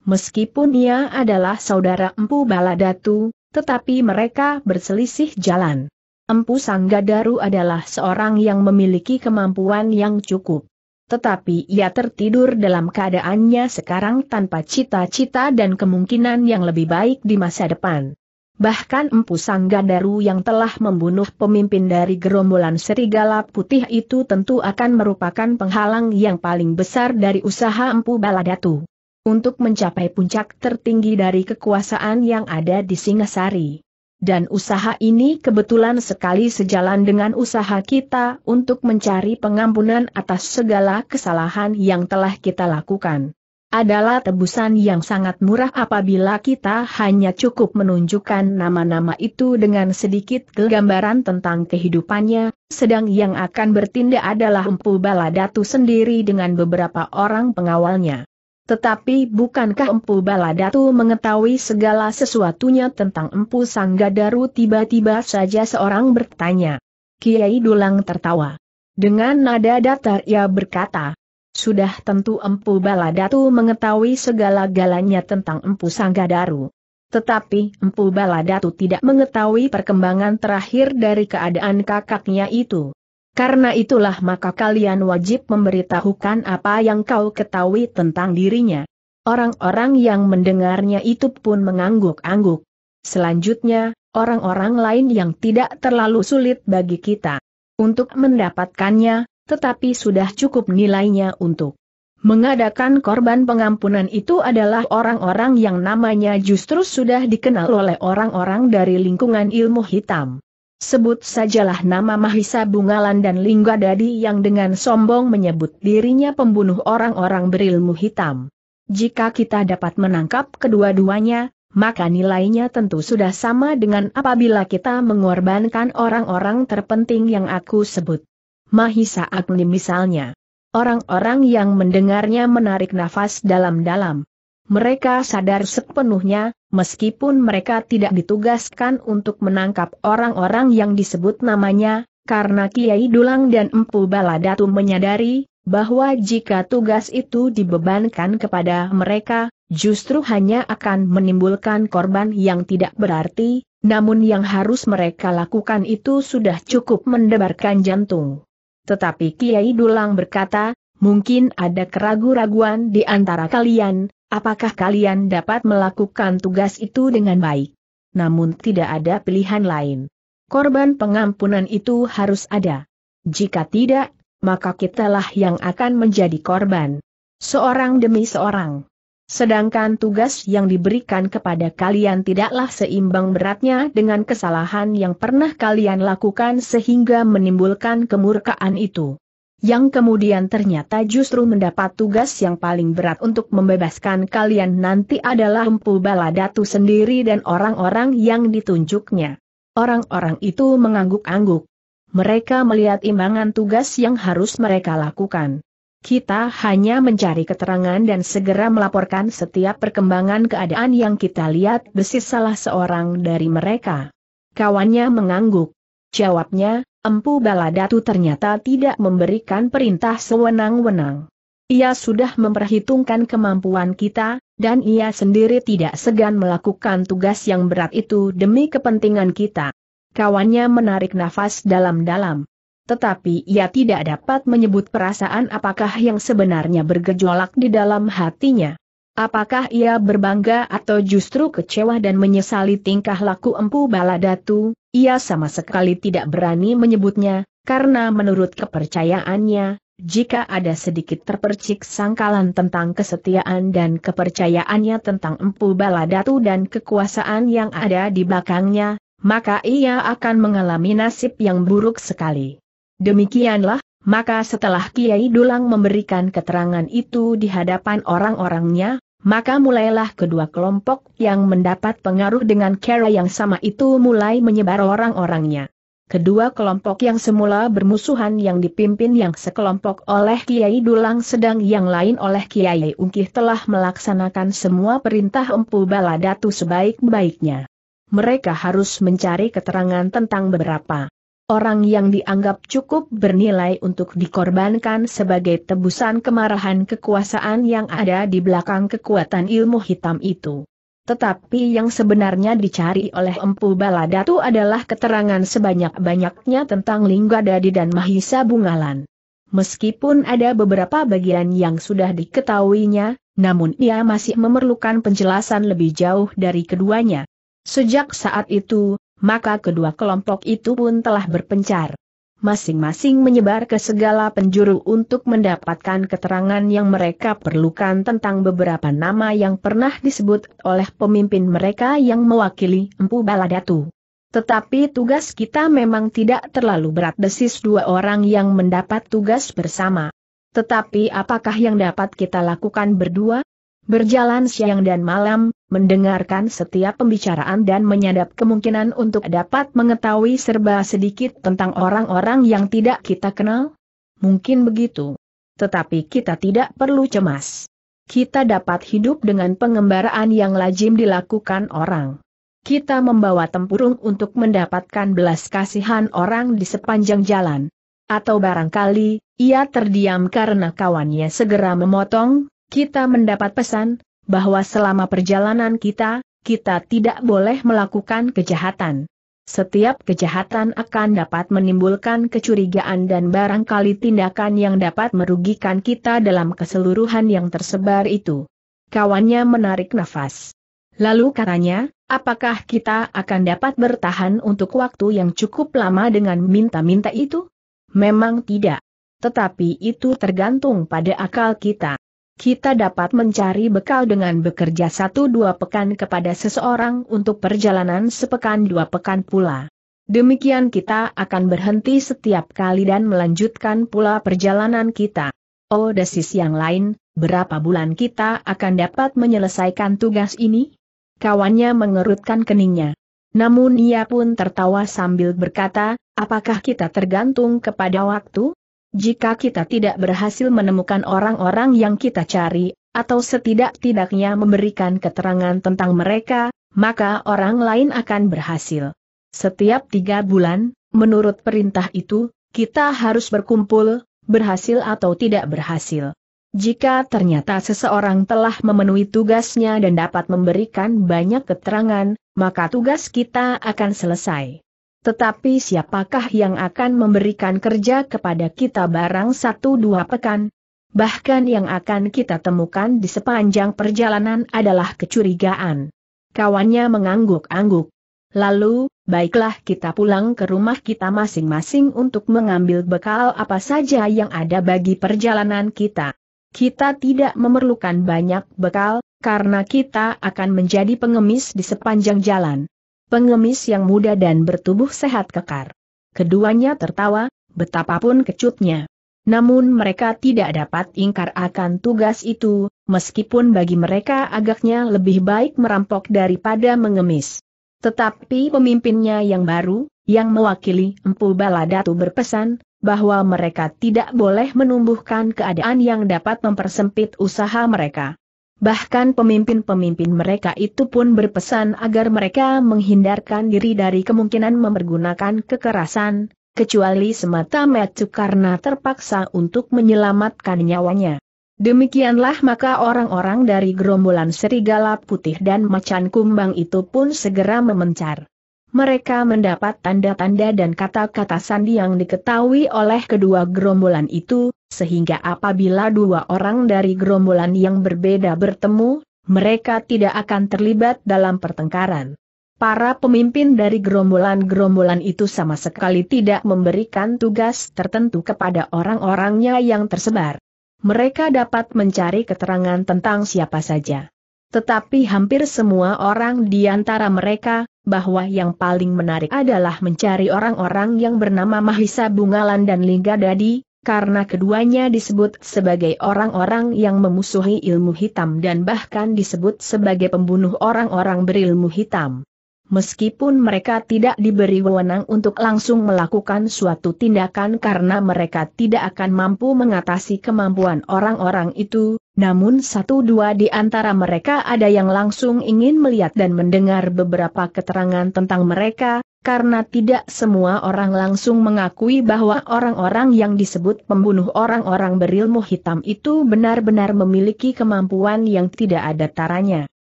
Speaker 1: Meskipun ia adalah saudara Empu Baladatu, tetapi mereka berselisih jalan. Empu Sanggadaru adalah seorang yang memiliki kemampuan yang cukup. Tetapi ia tertidur dalam keadaannya sekarang tanpa cita-cita dan kemungkinan yang lebih baik di masa depan. Bahkan Empu Sanggadaru yang telah membunuh pemimpin dari gerombolan serigala putih itu tentu akan merupakan penghalang yang paling besar dari usaha Empu Baladatu untuk mencapai puncak tertinggi dari kekuasaan yang ada di Singasari. Dan usaha ini kebetulan sekali sejalan dengan usaha kita untuk mencari pengampunan atas segala kesalahan yang telah kita lakukan. Adalah tebusan yang sangat murah apabila kita hanya cukup menunjukkan nama-nama itu dengan sedikit gambaran tentang kehidupannya, sedang yang akan bertindak adalah Empu Baladatu sendiri dengan beberapa orang pengawalnya. Tetapi bukankah Empu Baladatu mengetahui segala sesuatunya tentang Empu Sanggadaru tiba-tiba saja seorang bertanya. Kiai Dulang tertawa. Dengan nada datar ia berkata, sudah tentu Empu Baladatu mengetahui segala-galanya tentang Empu Sanggadaru. Tetapi Empu Baladatu tidak mengetahui perkembangan terakhir dari keadaan kakaknya itu. Karena itulah maka kalian wajib memberitahukan apa yang kau ketahui tentang dirinya. Orang-orang yang mendengarnya itu pun mengangguk-angguk. Selanjutnya, orang-orang lain yang tidak terlalu sulit bagi kita untuk mendapatkannya, tetapi sudah cukup nilainya untuk mengadakan korban pengampunan itu adalah orang-orang yang namanya justru sudah dikenal oleh orang-orang dari lingkungan ilmu hitam. Sebut sajalah nama Mahisa Bungalan dan Lingga Dadi yang dengan sombong menyebut dirinya pembunuh orang-orang berilmu hitam. Jika kita dapat menangkap kedua-duanya, maka nilainya tentu sudah sama dengan apabila kita mengorbankan orang-orang terpenting yang aku sebut. Mahisa Agni misalnya. Orang-orang yang mendengarnya menarik nafas dalam-dalam. Mereka sadar sepenuhnya, meskipun mereka tidak ditugaskan untuk menangkap orang-orang yang disebut namanya, karena Kiai Dulang dan Empu Baladatu menyadari, bahwa jika tugas itu dibebankan kepada mereka, justru hanya akan menimbulkan korban yang tidak berarti, namun yang harus mereka lakukan itu sudah cukup mendebarkan jantung. Tetapi Kiai Dulang berkata, mungkin ada keraguan-raguan di antara kalian, Apakah kalian dapat melakukan tugas itu dengan baik? Namun tidak ada pilihan lain. Korban pengampunan itu harus ada. Jika tidak, maka kitalah yang akan menjadi korban. Seorang demi seorang. Sedangkan tugas yang diberikan kepada kalian tidaklah seimbang beratnya dengan kesalahan yang pernah kalian lakukan sehingga menimbulkan kemurkaan itu yang kemudian ternyata justru mendapat tugas yang paling berat untuk membebaskan kalian nanti adalah Empu Baladatu sendiri dan orang-orang yang ditunjuknya. Orang-orang itu mengangguk-angguk. Mereka melihat imbangan tugas yang harus mereka lakukan. Kita hanya mencari keterangan dan segera melaporkan setiap perkembangan keadaan yang kita lihat besis salah seorang dari mereka. Kawannya mengangguk. Jawabnya, Empu Baladatu ternyata tidak memberikan perintah sewenang-wenang. Ia sudah memperhitungkan kemampuan kita, dan ia sendiri tidak segan melakukan tugas yang berat itu demi kepentingan kita. Kawannya menarik nafas dalam-dalam. Tetapi ia tidak dapat menyebut perasaan apakah yang sebenarnya bergejolak di dalam hatinya. Apakah ia berbangga atau justru kecewa dan menyesali tingkah laku Empu Baladatu, ia sama sekali tidak berani menyebutnya, karena menurut kepercayaannya, jika ada sedikit terpercik sangkalan tentang kesetiaan dan kepercayaannya tentang Empu Baladatu dan kekuasaan yang ada di belakangnya, maka ia akan mengalami nasib yang buruk sekali. Demikianlah, maka setelah Kiai Dulang memberikan keterangan itu di hadapan orang-orangnya, maka mulailah kedua kelompok yang mendapat pengaruh dengan cara yang sama itu mulai menyebar orang-orangnya. Kedua kelompok yang semula bermusuhan yang dipimpin yang sekelompok oleh Kiai Dulang sedang yang lain oleh Kiai Ungkih telah melaksanakan semua perintah Empu Baladatu sebaik-baiknya. Mereka harus mencari keterangan tentang beberapa orang yang dianggap cukup bernilai untuk dikorbankan sebagai tebusan kemarahan kekuasaan yang ada di belakang kekuatan ilmu hitam itu. Tetapi yang sebenarnya dicari oleh Empu Baladatu adalah keterangan sebanyak-banyaknya tentang Linggadadi dan Mahisa Bungalan. Meskipun ada beberapa bagian yang sudah diketahuinya, namun ia masih memerlukan penjelasan lebih jauh dari keduanya. Sejak saat itu, maka kedua kelompok itu pun telah berpencar. Masing-masing menyebar ke segala penjuru untuk mendapatkan keterangan yang mereka perlukan tentang beberapa nama yang pernah disebut oleh pemimpin mereka yang mewakili Empu Baladatu. Tetapi tugas kita memang tidak terlalu berat desis dua orang yang mendapat tugas bersama. Tetapi apakah yang dapat kita lakukan berdua? Berjalan siang dan malam, mendengarkan setiap pembicaraan dan menyadap kemungkinan untuk dapat mengetahui serba sedikit tentang orang-orang yang tidak kita kenal? Mungkin begitu. Tetapi kita tidak perlu cemas. Kita dapat hidup dengan pengembaraan yang lazim dilakukan orang. Kita membawa tempurung untuk mendapatkan belas kasihan orang di sepanjang jalan. Atau barangkali, ia terdiam karena kawannya segera memotong, kita mendapat pesan, bahwa selama perjalanan kita, kita tidak boleh melakukan kejahatan. Setiap kejahatan akan dapat menimbulkan kecurigaan dan barangkali tindakan yang dapat merugikan kita dalam keseluruhan yang tersebar itu. Kawannya menarik nafas. Lalu katanya, apakah kita akan dapat bertahan untuk waktu yang cukup lama dengan minta-minta itu? Memang tidak. Tetapi itu tergantung pada akal kita kita dapat mencari bekal dengan bekerja satu dua pekan kepada seseorang untuk perjalanan sepekan dua pekan pula. Demikian kita akan berhenti setiap kali dan melanjutkan pula perjalanan kita. Oh desis yang lain, berapa bulan kita akan dapat menyelesaikan tugas ini? Kawannya mengerutkan keningnya. Namun ia pun tertawa sambil berkata, apakah kita tergantung kepada waktu? Jika kita tidak berhasil menemukan orang-orang yang kita cari, atau setidak-tidaknya memberikan keterangan tentang mereka, maka orang lain akan berhasil. Setiap tiga bulan, menurut perintah itu, kita harus berkumpul, berhasil atau tidak berhasil. Jika ternyata seseorang telah memenuhi tugasnya dan dapat memberikan banyak keterangan, maka tugas kita akan selesai. Tetapi siapakah yang akan memberikan kerja kepada kita barang satu dua pekan? Bahkan yang akan kita temukan di sepanjang perjalanan adalah kecurigaan. Kawannya mengangguk-angguk. Lalu, baiklah kita pulang ke rumah kita masing-masing untuk mengambil bekal apa saja yang ada bagi perjalanan kita. Kita tidak memerlukan banyak bekal, karena kita akan menjadi pengemis di sepanjang jalan pengemis yang muda dan bertubuh sehat kekar. Keduanya tertawa, betapapun kecutnya. Namun mereka tidak dapat ingkar akan tugas itu, meskipun bagi mereka agaknya lebih baik merampok daripada mengemis. Tetapi pemimpinnya yang baru, yang mewakili Empu Baladatu berpesan, bahwa mereka tidak boleh menumbuhkan keadaan yang dapat mempersempit usaha mereka. Bahkan pemimpin-pemimpin mereka itu pun berpesan agar mereka menghindarkan diri dari kemungkinan mempergunakan kekerasan, kecuali semata mata karena terpaksa untuk menyelamatkan nyawanya. Demikianlah maka orang-orang dari gerombolan serigala putih dan macan kumbang itu pun segera memencar. Mereka mendapat tanda-tanda dan kata-kata sandi yang diketahui oleh kedua gerombolan itu, sehingga apabila dua orang dari gerombolan yang berbeda bertemu, mereka tidak akan terlibat dalam pertengkaran. Para pemimpin dari gerombolan-gerombolan itu sama sekali tidak memberikan tugas tertentu kepada orang-orangnya yang tersebar. Mereka dapat mencari keterangan tentang siapa saja. Tetapi hampir semua orang di antara mereka, bahwa yang paling menarik adalah mencari orang-orang yang bernama Mahisa Bungalan dan Lingga Dadi, karena keduanya disebut sebagai orang-orang yang memusuhi ilmu hitam dan bahkan disebut sebagai pembunuh orang-orang berilmu hitam meskipun mereka tidak diberi wewenang untuk langsung melakukan suatu tindakan karena mereka tidak akan mampu mengatasi kemampuan orang-orang itu, namun satu dua di antara mereka ada yang langsung ingin melihat dan mendengar beberapa keterangan tentang mereka, karena tidak semua orang langsung mengakui bahwa orang-orang yang disebut pembunuh orang-orang berilmu hitam itu benar-benar memiliki kemampuan yang tidak ada taranya.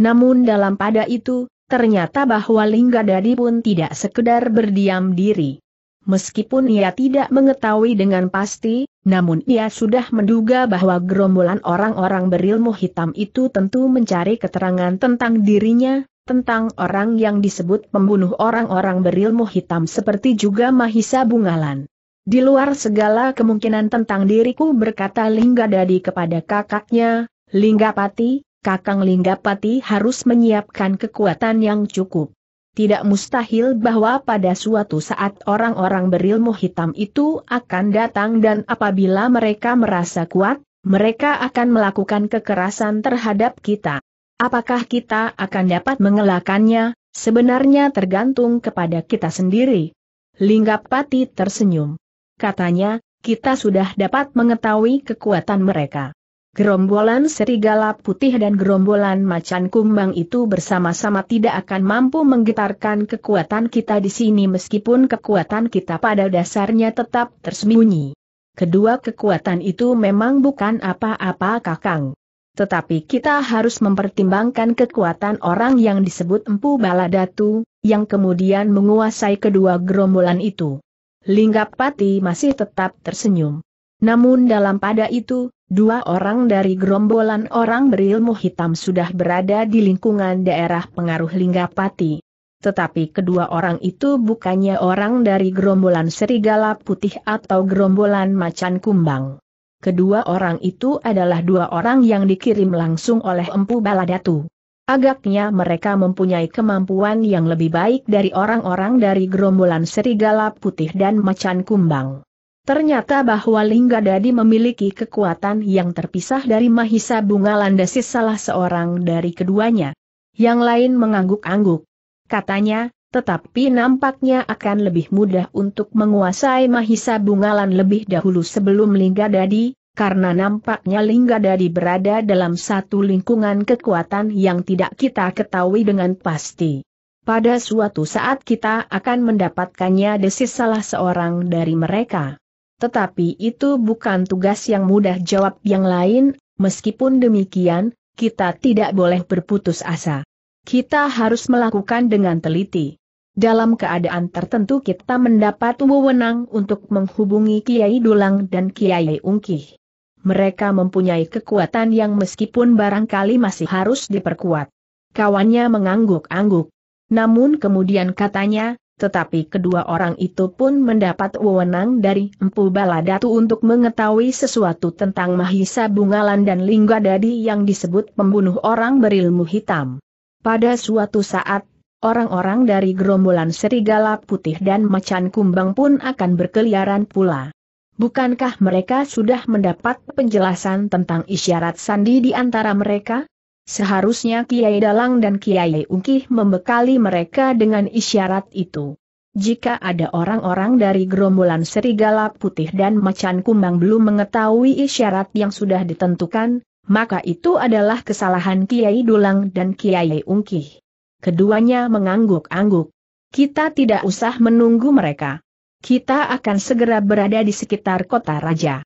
Speaker 1: Namun dalam pada itu, ternyata bahwa Lingga Dadi pun tidak sekedar berdiam diri. Meskipun ia tidak mengetahui dengan pasti, namun ia sudah menduga bahwa gerombolan orang-orang berilmu hitam itu tentu mencari keterangan tentang dirinya, tentang orang yang disebut pembunuh orang-orang berilmu hitam seperti juga Mahisa Bungalan. Di luar segala kemungkinan tentang diriku berkata Lingga Dadi kepada kakaknya, Lingga Pati. Kakang Linggapati harus menyiapkan kekuatan yang cukup. Tidak mustahil bahwa pada suatu saat orang-orang berilmu hitam itu akan datang dan apabila mereka merasa kuat, mereka akan melakukan kekerasan terhadap kita. Apakah kita akan dapat mengelakannya, sebenarnya tergantung kepada kita sendiri. Linggapati tersenyum. Katanya, kita sudah dapat mengetahui kekuatan mereka. Gerombolan serigala putih dan gerombolan macan kumbang itu bersama-sama tidak akan mampu menggetarkan kekuatan kita di sini meskipun kekuatan kita pada dasarnya tetap tersembunyi. Kedua kekuatan itu memang bukan apa-apa kakang. Tetapi kita harus mempertimbangkan kekuatan orang yang disebut Empu Baladatu, yang kemudian menguasai kedua gerombolan itu. Linggapati masih tetap tersenyum. Namun dalam pada itu, Dua orang dari gerombolan orang berilmu hitam sudah berada di lingkungan daerah pengaruh Linggapati. Tetapi kedua orang itu bukannya orang dari gerombolan serigala putih atau gerombolan macan kumbang. Kedua orang itu adalah dua orang yang dikirim langsung oleh Empu Baladatu. Agaknya mereka mempunyai kemampuan yang lebih baik dari orang-orang dari gerombolan serigala putih dan macan kumbang. Ternyata bahwa Lingga Dadi memiliki kekuatan yang terpisah dari Mahisa Bunga Landasi salah seorang dari keduanya. Yang lain mengangguk-angguk. Katanya, tetapi nampaknya akan lebih mudah untuk menguasai Mahisa Bungalan lebih dahulu sebelum Lingga Dadi, karena nampaknya Lingga Dadi berada dalam satu lingkungan kekuatan yang tidak kita ketahui dengan pasti. Pada suatu saat kita akan mendapatkannya desis salah seorang dari mereka. Tetapi itu bukan tugas yang mudah jawab yang lain, meskipun demikian, kita tidak boleh berputus asa. Kita harus melakukan dengan teliti. Dalam keadaan tertentu kita mendapat wewenang untuk menghubungi Kiai Dulang dan Kiai Ungkih. Mereka mempunyai kekuatan yang meskipun barangkali masih harus diperkuat. Kawannya mengangguk-angguk. Namun kemudian katanya, tetapi kedua orang itu pun mendapat wewenang dari Empu Baladatu untuk mengetahui sesuatu tentang Mahisa Bungalan dan Lingga Dadi yang disebut pembunuh orang berilmu hitam. Pada suatu saat, orang-orang dari gerombolan serigala putih dan macan kumbang pun akan berkeliaran pula. Bukankah mereka sudah mendapat penjelasan tentang isyarat sandi di antara mereka? Seharusnya Kiai Dalang dan Kiai Ungkih membekali mereka dengan isyarat itu. Jika ada orang-orang dari gerombolan serigala putih dan macan kumbang belum mengetahui isyarat yang sudah ditentukan, maka itu adalah kesalahan Kiai Dulang dan Kiai Ungkih. Keduanya mengangguk-angguk. Kita tidak usah menunggu mereka. Kita akan segera berada di sekitar kota raja.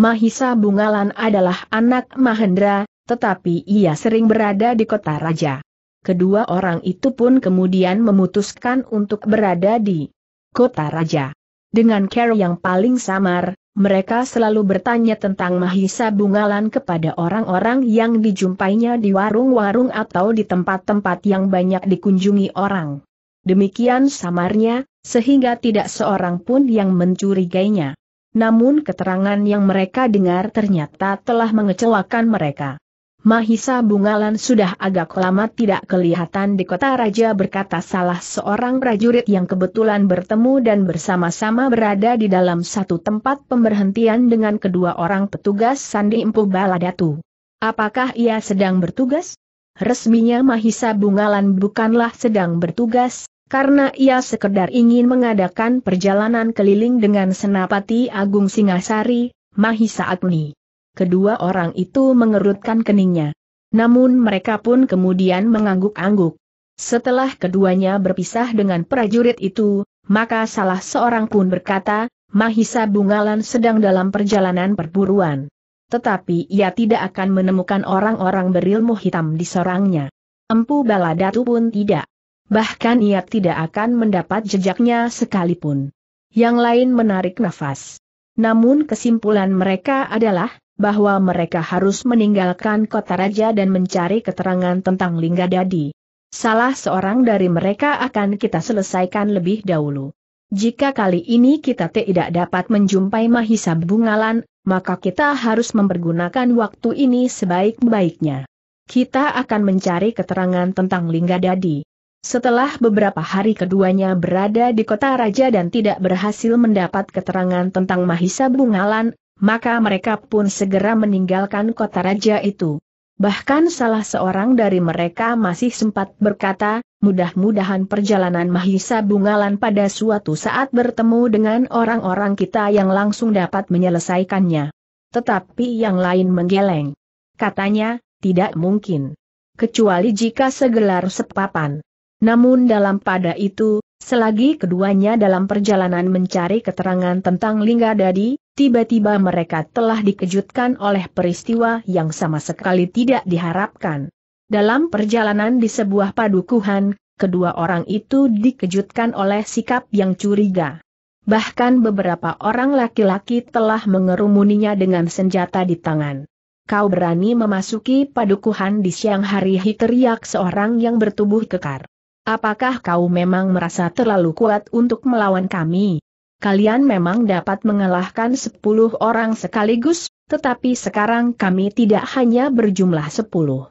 Speaker 1: Mahisa Bungalan adalah anak Mahendra, tetapi ia sering berada di kota raja. Kedua orang itu pun kemudian memutuskan untuk berada di kota raja. Dengan care yang paling samar, mereka selalu bertanya tentang Mahisa Bungalan kepada orang-orang yang dijumpainya di warung-warung atau di tempat-tempat yang banyak dikunjungi orang. Demikian samarnya, sehingga tidak seorang pun yang mencurigainya. Namun keterangan yang mereka dengar ternyata telah mengecewakan mereka. Mahisa Bungalan sudah agak lama tidak kelihatan di kota raja berkata salah seorang prajurit yang kebetulan bertemu dan bersama-sama berada di dalam satu tempat pemberhentian dengan kedua orang petugas Sandi Empu Baladatu. Apakah ia sedang bertugas? Resminya Mahisa Bungalan bukanlah sedang bertugas, karena ia sekedar ingin mengadakan perjalanan keliling dengan Senapati Agung Singasari, Mahisa Agni kedua orang itu mengerutkan keningnya. Namun mereka pun kemudian mengangguk-angguk. Setelah keduanya berpisah dengan prajurit itu, maka salah seorang pun berkata, Mahisa Bungalan sedang dalam perjalanan perburuan. Tetapi ia tidak akan menemukan orang-orang berilmu hitam di sorangnya. Empu Baladatu pun tidak. Bahkan ia tidak akan mendapat jejaknya sekalipun. Yang lain menarik nafas. Namun kesimpulan mereka adalah, bahwa mereka harus meninggalkan kota raja dan mencari keterangan tentang Lingga Dadi. Salah seorang dari mereka akan kita selesaikan lebih dahulu. Jika kali ini kita tidak dapat menjumpai Mahisa Bungalan, maka kita harus mempergunakan waktu ini sebaik-baiknya. Kita akan mencari keterangan tentang Lingga Dadi. Setelah beberapa hari keduanya berada di kota raja dan tidak berhasil mendapat keterangan tentang Mahisa Bungalan, maka mereka pun segera meninggalkan kota raja itu. Bahkan salah seorang dari mereka masih sempat berkata, mudah-mudahan perjalanan Mahisa Bungalan pada suatu saat bertemu dengan orang-orang kita yang langsung dapat menyelesaikannya. Tetapi yang lain menggeleng. Katanya, tidak mungkin. Kecuali jika segelar sepapan. Namun dalam pada itu, Selagi keduanya dalam perjalanan mencari keterangan tentang Lingga Dadi, tiba-tiba mereka telah dikejutkan oleh peristiwa yang sama sekali tidak diharapkan. Dalam perjalanan di sebuah padukuhan, kedua orang itu dikejutkan oleh sikap yang curiga. Bahkan beberapa orang laki-laki telah mengerumuninya dengan senjata di tangan. Kau berani memasuki padukuhan di siang hari Histeriak seorang yang bertubuh kekar. Apakah kau memang merasa terlalu kuat untuk melawan kami? Kalian memang dapat mengalahkan sepuluh orang sekaligus, tetapi sekarang kami tidak hanya berjumlah sepuluh.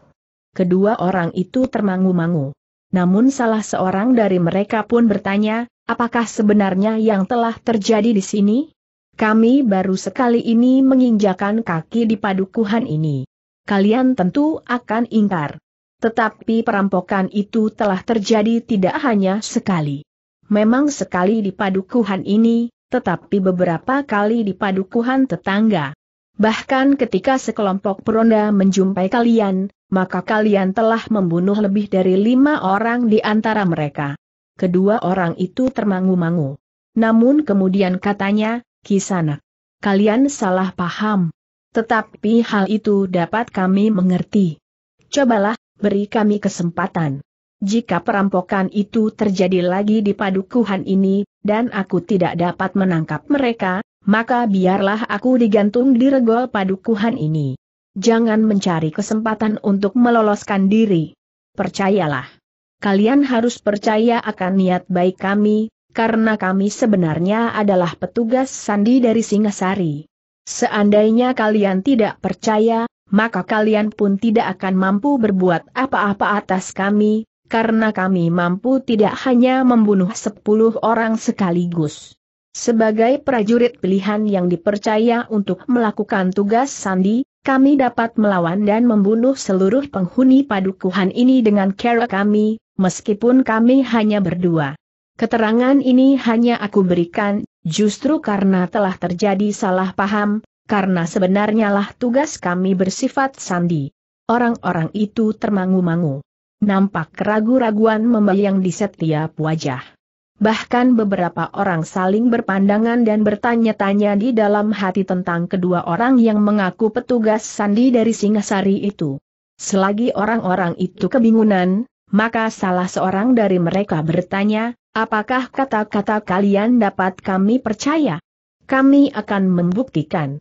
Speaker 1: Kedua orang itu termangu-mangu. Namun salah seorang dari mereka pun bertanya, apakah sebenarnya yang telah terjadi di sini? Kami baru sekali ini menginjakan kaki di padukuhan ini. Kalian tentu akan ingkar. Tetapi perampokan itu telah terjadi tidak hanya sekali. Memang sekali di padukuhan ini, tetapi beberapa kali di padukuhan tetangga. Bahkan ketika sekelompok peronda menjumpai kalian, maka kalian telah membunuh lebih dari lima orang di antara mereka. Kedua orang itu termangu-mangu. Namun kemudian katanya, Kisana, kalian salah paham. Tetapi hal itu dapat kami mengerti. Cobalah beri kami kesempatan. Jika perampokan itu terjadi lagi di padukuhan ini, dan aku tidak dapat menangkap mereka, maka biarlah aku digantung di regol padukuhan ini. Jangan mencari kesempatan untuk meloloskan diri. Percayalah. Kalian harus percaya akan niat baik kami, karena kami sebenarnya adalah petugas sandi dari Singasari. Seandainya kalian tidak percaya, maka kalian pun tidak akan mampu berbuat apa-apa atas kami, karena kami mampu tidak hanya membunuh sepuluh orang sekaligus. Sebagai prajurit pilihan yang dipercaya untuk melakukan tugas sandi, kami dapat melawan dan membunuh seluruh penghuni padukuhan ini dengan cara kami, meskipun kami hanya berdua. Keterangan ini hanya aku berikan, justru karena telah terjadi salah paham, karena sebenarnya lah tugas kami bersifat sandi. Orang-orang itu termangu-mangu. Nampak keragu-raguan membayang di setiap wajah. Bahkan beberapa orang saling berpandangan dan bertanya-tanya di dalam hati tentang kedua orang yang mengaku petugas sandi dari Singasari itu. Selagi orang-orang itu kebingungan, maka salah seorang dari mereka bertanya, apakah kata-kata kalian dapat kami percaya? Kami akan membuktikan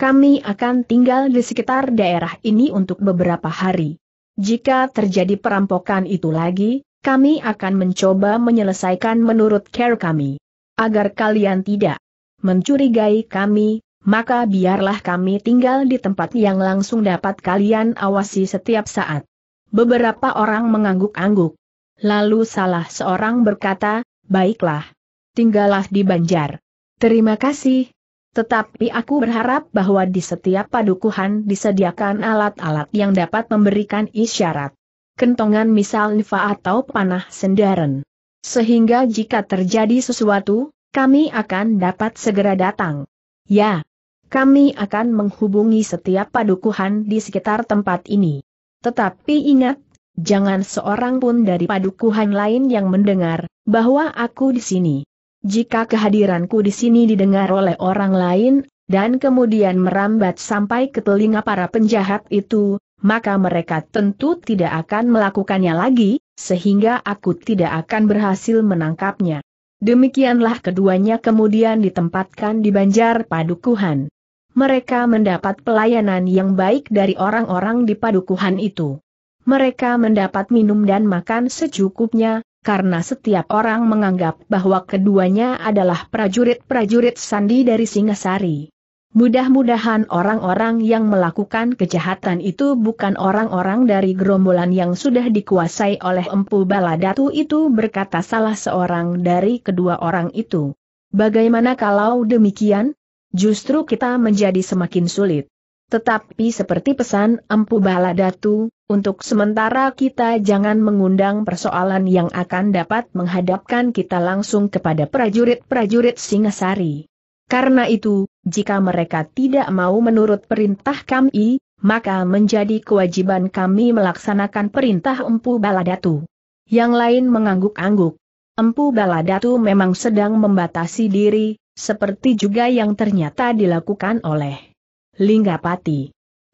Speaker 1: kami akan tinggal di sekitar daerah ini untuk beberapa hari. Jika terjadi perampokan itu lagi, kami akan mencoba menyelesaikan menurut care kami. Agar kalian tidak mencurigai kami, maka biarlah kami tinggal di tempat yang langsung dapat kalian awasi setiap saat. Beberapa orang mengangguk-angguk. Lalu salah seorang berkata, baiklah, tinggallah di Banjar. Terima kasih, tetapi aku berharap bahwa di setiap padukuhan disediakan alat-alat yang dapat memberikan isyarat. Kentongan misal nifa atau panah sendaren. Sehingga jika terjadi sesuatu, kami akan dapat segera datang. Ya, kami akan menghubungi setiap padukuhan di sekitar tempat ini. Tetapi ingat, jangan seorang pun dari padukuhan lain yang mendengar bahwa aku di sini. Jika kehadiranku di sini didengar oleh orang lain, dan kemudian merambat sampai ke telinga para penjahat itu, maka mereka tentu tidak akan melakukannya lagi, sehingga aku tidak akan berhasil menangkapnya. Demikianlah keduanya kemudian ditempatkan di Banjar Padukuhan. Mereka mendapat pelayanan yang baik dari orang-orang di Padukuhan itu. Mereka mendapat minum dan makan secukupnya, karena setiap orang menganggap bahwa keduanya adalah prajurit-prajurit sandi dari Singasari. Mudah-mudahan orang-orang yang melakukan kejahatan itu bukan orang-orang dari gerombolan yang sudah dikuasai oleh Empu Baladatu itu berkata salah seorang dari kedua orang itu. Bagaimana kalau demikian? Justru kita menjadi semakin sulit. Tetapi seperti pesan Empu Baladatu, untuk sementara kita jangan mengundang persoalan yang akan dapat menghadapkan kita langsung kepada prajurit-prajurit Singasari. Karena itu, jika mereka tidak mau menurut perintah kami, maka menjadi kewajiban kami melaksanakan perintah Empu Baladatu. Yang lain mengangguk-angguk. Empu Baladatu memang sedang membatasi diri, seperti juga yang ternyata dilakukan oleh Linggapati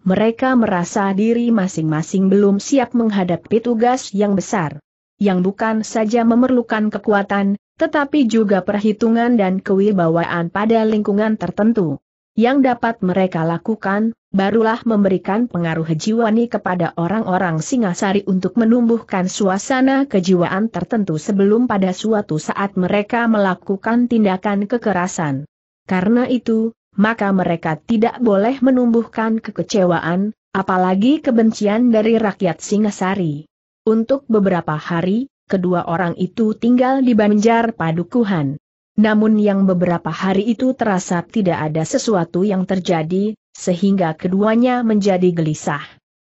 Speaker 1: mereka merasa diri masing-masing belum siap menghadapi tugas yang besar. Yang bukan saja memerlukan kekuatan, tetapi juga perhitungan dan kewibawaan pada lingkungan tertentu. Yang dapat mereka lakukan, barulah memberikan pengaruh jiwani kepada orang-orang Singasari untuk menumbuhkan suasana kejiwaan tertentu sebelum pada suatu saat mereka melakukan tindakan kekerasan. Karena itu, maka mereka tidak boleh menumbuhkan kekecewaan, apalagi kebencian dari rakyat Singasari. Untuk beberapa hari, kedua orang itu tinggal di Banjar Padukuhan. Namun yang beberapa hari itu terasa tidak ada sesuatu yang terjadi, sehingga keduanya menjadi gelisah.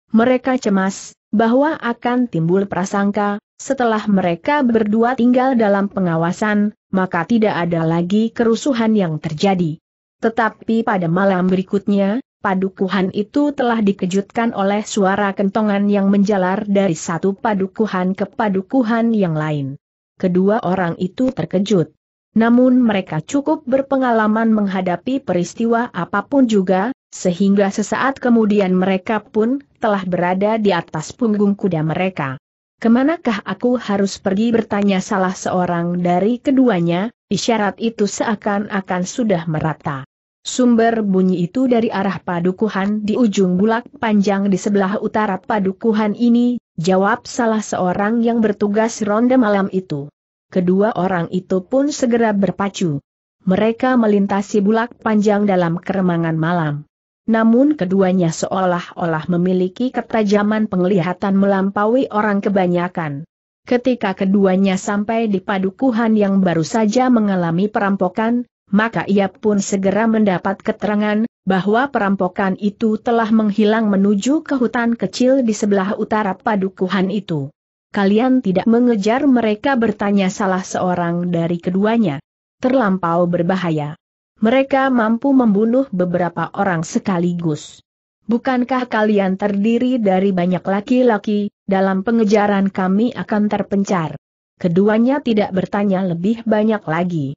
Speaker 1: Mereka cemas, bahwa akan timbul prasangka, setelah mereka berdua tinggal dalam pengawasan, maka tidak ada lagi kerusuhan yang terjadi. Tetapi pada malam berikutnya, padukuhan itu telah dikejutkan oleh suara kentongan yang menjalar dari satu padukuhan ke padukuhan yang lain. Kedua orang itu terkejut. Namun mereka cukup berpengalaman menghadapi peristiwa apapun juga, sehingga sesaat kemudian mereka pun telah berada di atas punggung kuda mereka. Kemanakah aku harus pergi bertanya salah seorang dari keduanya, Isyarat itu seakan-akan sudah merata. Sumber bunyi itu dari arah padukuhan di ujung bulak panjang di sebelah utara padukuhan ini, jawab salah seorang yang bertugas ronde malam itu. Kedua orang itu pun segera berpacu. Mereka melintasi bulak panjang dalam keremangan malam. Namun keduanya seolah-olah memiliki ketajaman penglihatan melampaui orang kebanyakan. Ketika keduanya sampai di padukuhan yang baru saja mengalami perampokan, maka ia pun segera mendapat keterangan bahwa perampokan itu telah menghilang menuju ke hutan kecil di sebelah utara padukuhan itu. Kalian tidak mengejar mereka bertanya salah seorang dari keduanya. Terlampau berbahaya. Mereka mampu membunuh beberapa orang sekaligus. Bukankah kalian terdiri dari banyak laki-laki, dalam pengejaran kami akan terpencar. Keduanya tidak bertanya lebih banyak lagi.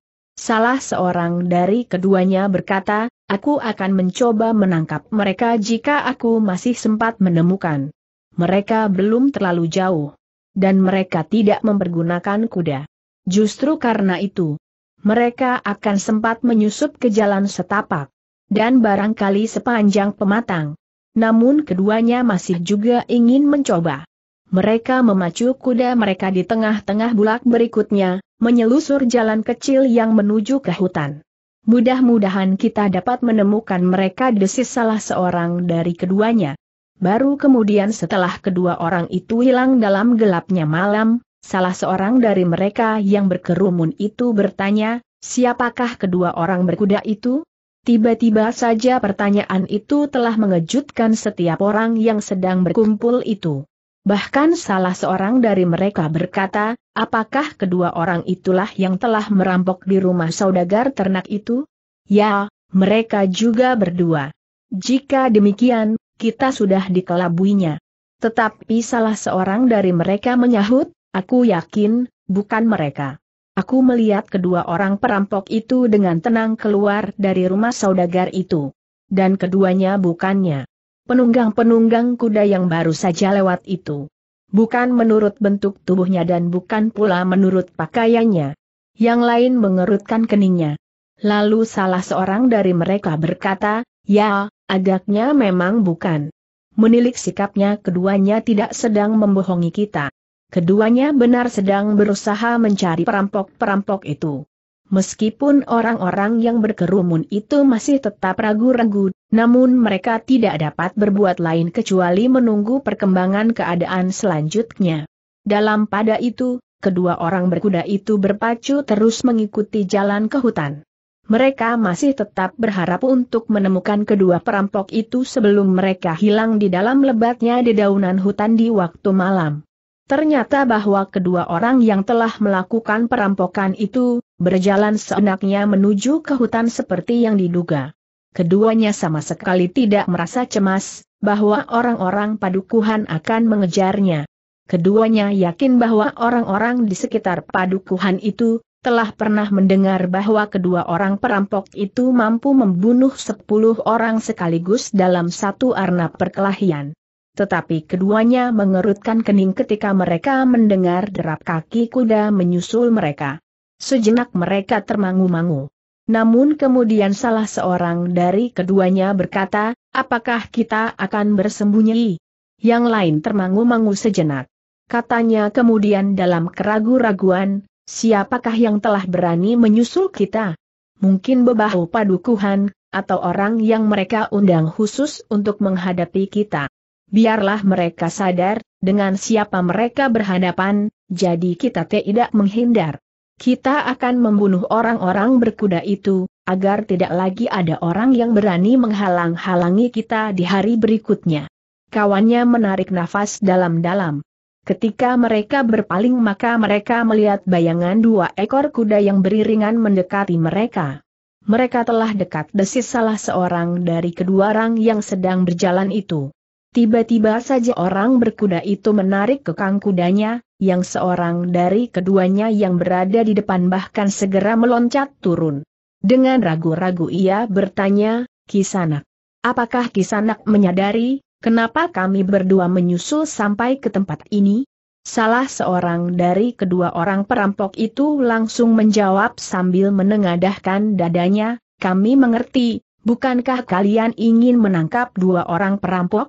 Speaker 1: Salah seorang dari keduanya berkata, aku akan mencoba menangkap mereka jika aku masih sempat menemukan. Mereka belum terlalu jauh. Dan mereka tidak mempergunakan kuda. Justru karena itu, mereka akan sempat menyusup ke jalan setapak dan barangkali sepanjang pematang. Namun keduanya masih juga ingin mencoba. Mereka memacu kuda mereka di tengah-tengah bulak berikutnya, menyelusur jalan kecil yang menuju ke hutan. Mudah-mudahan kita dapat menemukan mereka desis salah seorang dari keduanya. Baru kemudian setelah kedua orang itu hilang dalam gelapnya malam, salah seorang dari mereka yang berkerumun itu bertanya, siapakah kedua orang berkuda itu? Tiba-tiba saja pertanyaan itu telah mengejutkan setiap orang yang sedang berkumpul itu. Bahkan salah seorang dari mereka berkata, apakah kedua orang itulah yang telah merampok di rumah saudagar ternak itu? Ya, mereka juga berdua. Jika demikian, kita sudah dikelabuinya. Tetapi salah seorang dari mereka menyahut, aku yakin, bukan mereka. Aku melihat kedua orang perampok itu dengan tenang keluar dari rumah saudagar itu. Dan keduanya bukannya penunggang-penunggang kuda yang baru saja lewat itu. Bukan menurut bentuk tubuhnya dan bukan pula menurut pakaiannya. Yang lain mengerutkan keningnya. Lalu salah seorang dari mereka berkata, ya, agaknya memang bukan. Menilik sikapnya keduanya tidak sedang membohongi kita. Keduanya benar sedang berusaha mencari perampok-perampok itu. Meskipun orang-orang yang berkerumun itu masih tetap ragu-ragu, namun mereka tidak dapat berbuat lain kecuali menunggu perkembangan keadaan selanjutnya. Dalam pada itu, kedua orang berkuda itu berpacu terus mengikuti jalan ke hutan. Mereka masih tetap berharap untuk menemukan kedua perampok itu sebelum mereka hilang di dalam lebatnya dedaunan hutan di waktu malam. Ternyata bahwa kedua orang yang telah melakukan perampokan itu, berjalan seenaknya menuju ke hutan seperti yang diduga. Keduanya sama sekali tidak merasa cemas, bahwa orang-orang padukuhan akan mengejarnya. Keduanya yakin bahwa orang-orang di sekitar padukuhan itu, telah pernah mendengar bahwa kedua orang perampok itu mampu membunuh sepuluh orang sekaligus dalam satu arna perkelahian. Tetapi keduanya mengerutkan kening ketika mereka mendengar derap kaki kuda menyusul mereka. Sejenak mereka termangu-mangu. Namun kemudian salah seorang dari keduanya berkata, apakah kita akan bersembunyi? Yang lain termangu-mangu sejenak. Katanya kemudian dalam keragu-raguan, siapakah yang telah berani menyusul kita? Mungkin bebahu padukuhan, atau orang yang mereka undang khusus untuk menghadapi kita biarlah mereka sadar, dengan siapa mereka berhadapan, jadi kita tidak menghindar. Kita akan membunuh orang-orang berkuda itu, agar tidak lagi ada orang yang berani menghalang-halangi kita di hari berikutnya. Kawannya menarik nafas dalam-dalam. Ketika mereka berpaling maka mereka melihat bayangan dua ekor kuda yang beriringan mendekati mereka. Mereka telah dekat desis salah seorang dari kedua orang yang sedang berjalan itu. Tiba-tiba saja orang berkuda itu menarik kekang kudanya, yang seorang dari keduanya yang berada di depan bahkan segera meloncat turun. Dengan ragu-ragu ia bertanya, Kisanak. Apakah Kisanak menyadari, kenapa kami berdua menyusul sampai ke tempat ini? Salah seorang dari kedua orang perampok itu langsung menjawab sambil menengadahkan dadanya, kami mengerti, bukankah kalian ingin menangkap dua orang perampok?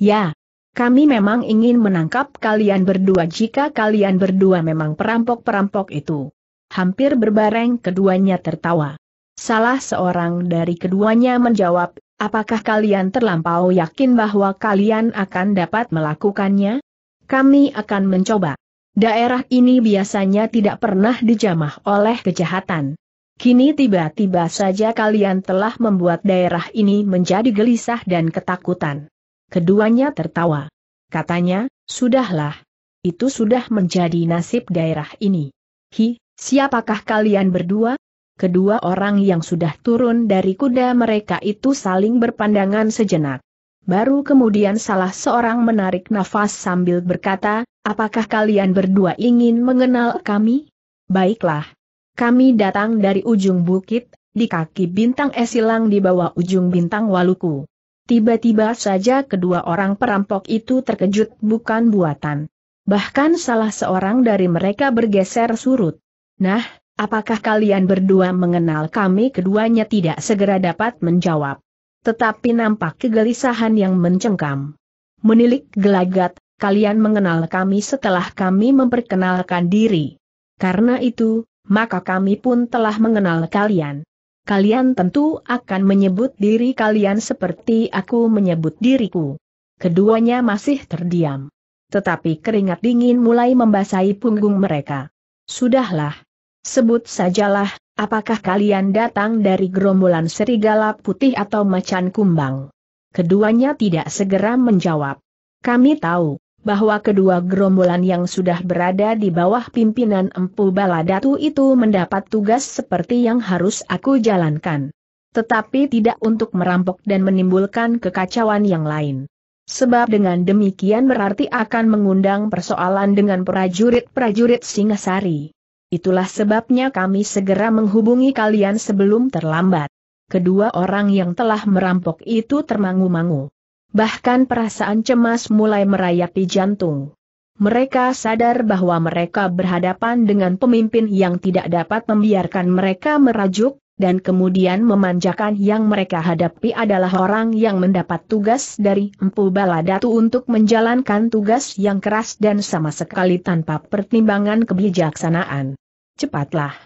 Speaker 1: Ya, kami memang ingin menangkap kalian berdua jika kalian berdua memang perampok-perampok itu. Hampir berbareng keduanya tertawa. Salah seorang dari keduanya menjawab, apakah kalian terlampau yakin bahwa kalian akan dapat melakukannya? Kami akan mencoba. Daerah ini biasanya tidak pernah dijamah oleh kejahatan. Kini tiba-tiba saja kalian telah membuat daerah ini menjadi gelisah dan ketakutan. Keduanya tertawa. Katanya, sudahlah. Itu sudah menjadi nasib daerah ini. Hi, siapakah kalian berdua? Kedua orang yang sudah turun dari kuda mereka itu saling berpandangan sejenak. Baru kemudian salah seorang menarik nafas sambil berkata, apakah kalian berdua ingin mengenal kami? Baiklah. Kami datang dari ujung bukit, di kaki bintang esilang di bawah ujung bintang waluku. Tiba-tiba saja kedua orang perampok itu terkejut bukan buatan. Bahkan salah seorang dari mereka bergeser surut. Nah, apakah kalian berdua mengenal kami keduanya tidak segera dapat menjawab. Tetapi nampak kegelisahan yang mencengkam. Menilik gelagat, kalian mengenal kami setelah kami memperkenalkan diri. Karena itu, maka kami pun telah mengenal kalian kalian tentu akan menyebut diri kalian seperti aku menyebut diriku. Keduanya masih terdiam. Tetapi keringat dingin mulai membasahi punggung mereka. Sudahlah. Sebut sajalah, apakah kalian datang dari gerombolan serigala putih atau macan kumbang? Keduanya tidak segera menjawab. Kami tahu, bahwa kedua gerombolan yang sudah berada di bawah pimpinan Empu Baladatu itu mendapat tugas seperti yang harus aku jalankan. Tetapi tidak untuk merampok dan menimbulkan kekacauan yang lain. Sebab dengan demikian berarti akan mengundang persoalan dengan prajurit-prajurit Singasari. Itulah sebabnya kami segera menghubungi kalian sebelum terlambat. Kedua orang yang telah merampok itu termangu-mangu. Bahkan perasaan cemas mulai merayapi jantung. Mereka sadar bahwa mereka berhadapan dengan pemimpin yang tidak dapat membiarkan mereka merajuk, dan kemudian memanjakan yang mereka hadapi adalah orang yang mendapat tugas dari Empu Baladatu untuk menjalankan tugas yang keras dan sama sekali tanpa pertimbangan kebijaksanaan. Cepatlah.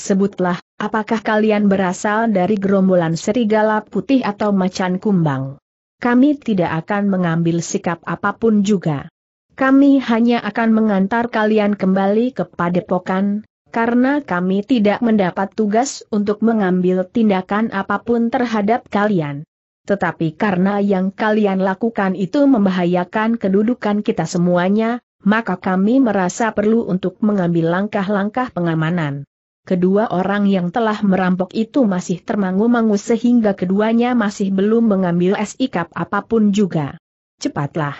Speaker 1: Sebutlah, apakah kalian berasal dari gerombolan serigala putih atau macan kumbang? kami tidak akan mengambil sikap apapun juga. Kami hanya akan mengantar kalian kembali ke padepokan, karena kami tidak mendapat tugas untuk mengambil tindakan apapun terhadap kalian. Tetapi karena yang kalian lakukan itu membahayakan kedudukan kita semuanya, maka kami merasa perlu untuk mengambil langkah-langkah pengamanan kedua orang yang telah merampok itu masih termangu-mangu sehingga keduanya masih belum mengambil sikap apapun juga. Cepatlah.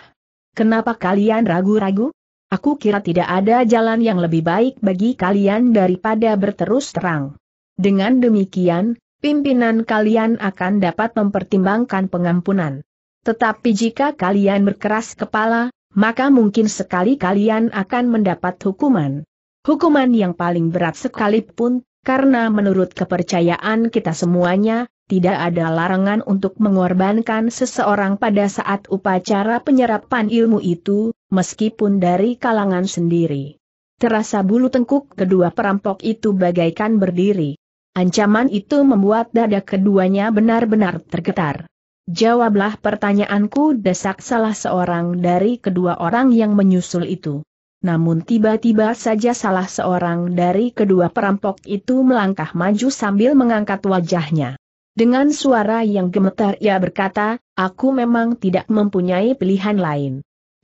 Speaker 1: Kenapa kalian ragu-ragu? Aku kira tidak ada jalan yang lebih baik bagi kalian daripada berterus terang. Dengan demikian, pimpinan kalian akan dapat mempertimbangkan pengampunan. Tetapi jika kalian berkeras kepala, maka mungkin sekali kalian akan mendapat hukuman. Hukuman yang paling berat sekalipun, karena menurut kepercayaan kita semuanya, tidak ada larangan untuk mengorbankan seseorang pada saat upacara penyerapan ilmu itu, meskipun dari kalangan sendiri. Terasa bulu tengkuk kedua perampok itu bagaikan berdiri. Ancaman itu membuat dada keduanya benar-benar tergetar. Jawablah pertanyaanku desak salah seorang dari kedua orang yang menyusul itu. Namun tiba-tiba saja salah seorang dari kedua perampok itu melangkah maju sambil mengangkat wajahnya. Dengan suara yang gemetar ia berkata, aku memang tidak mempunyai pilihan lain.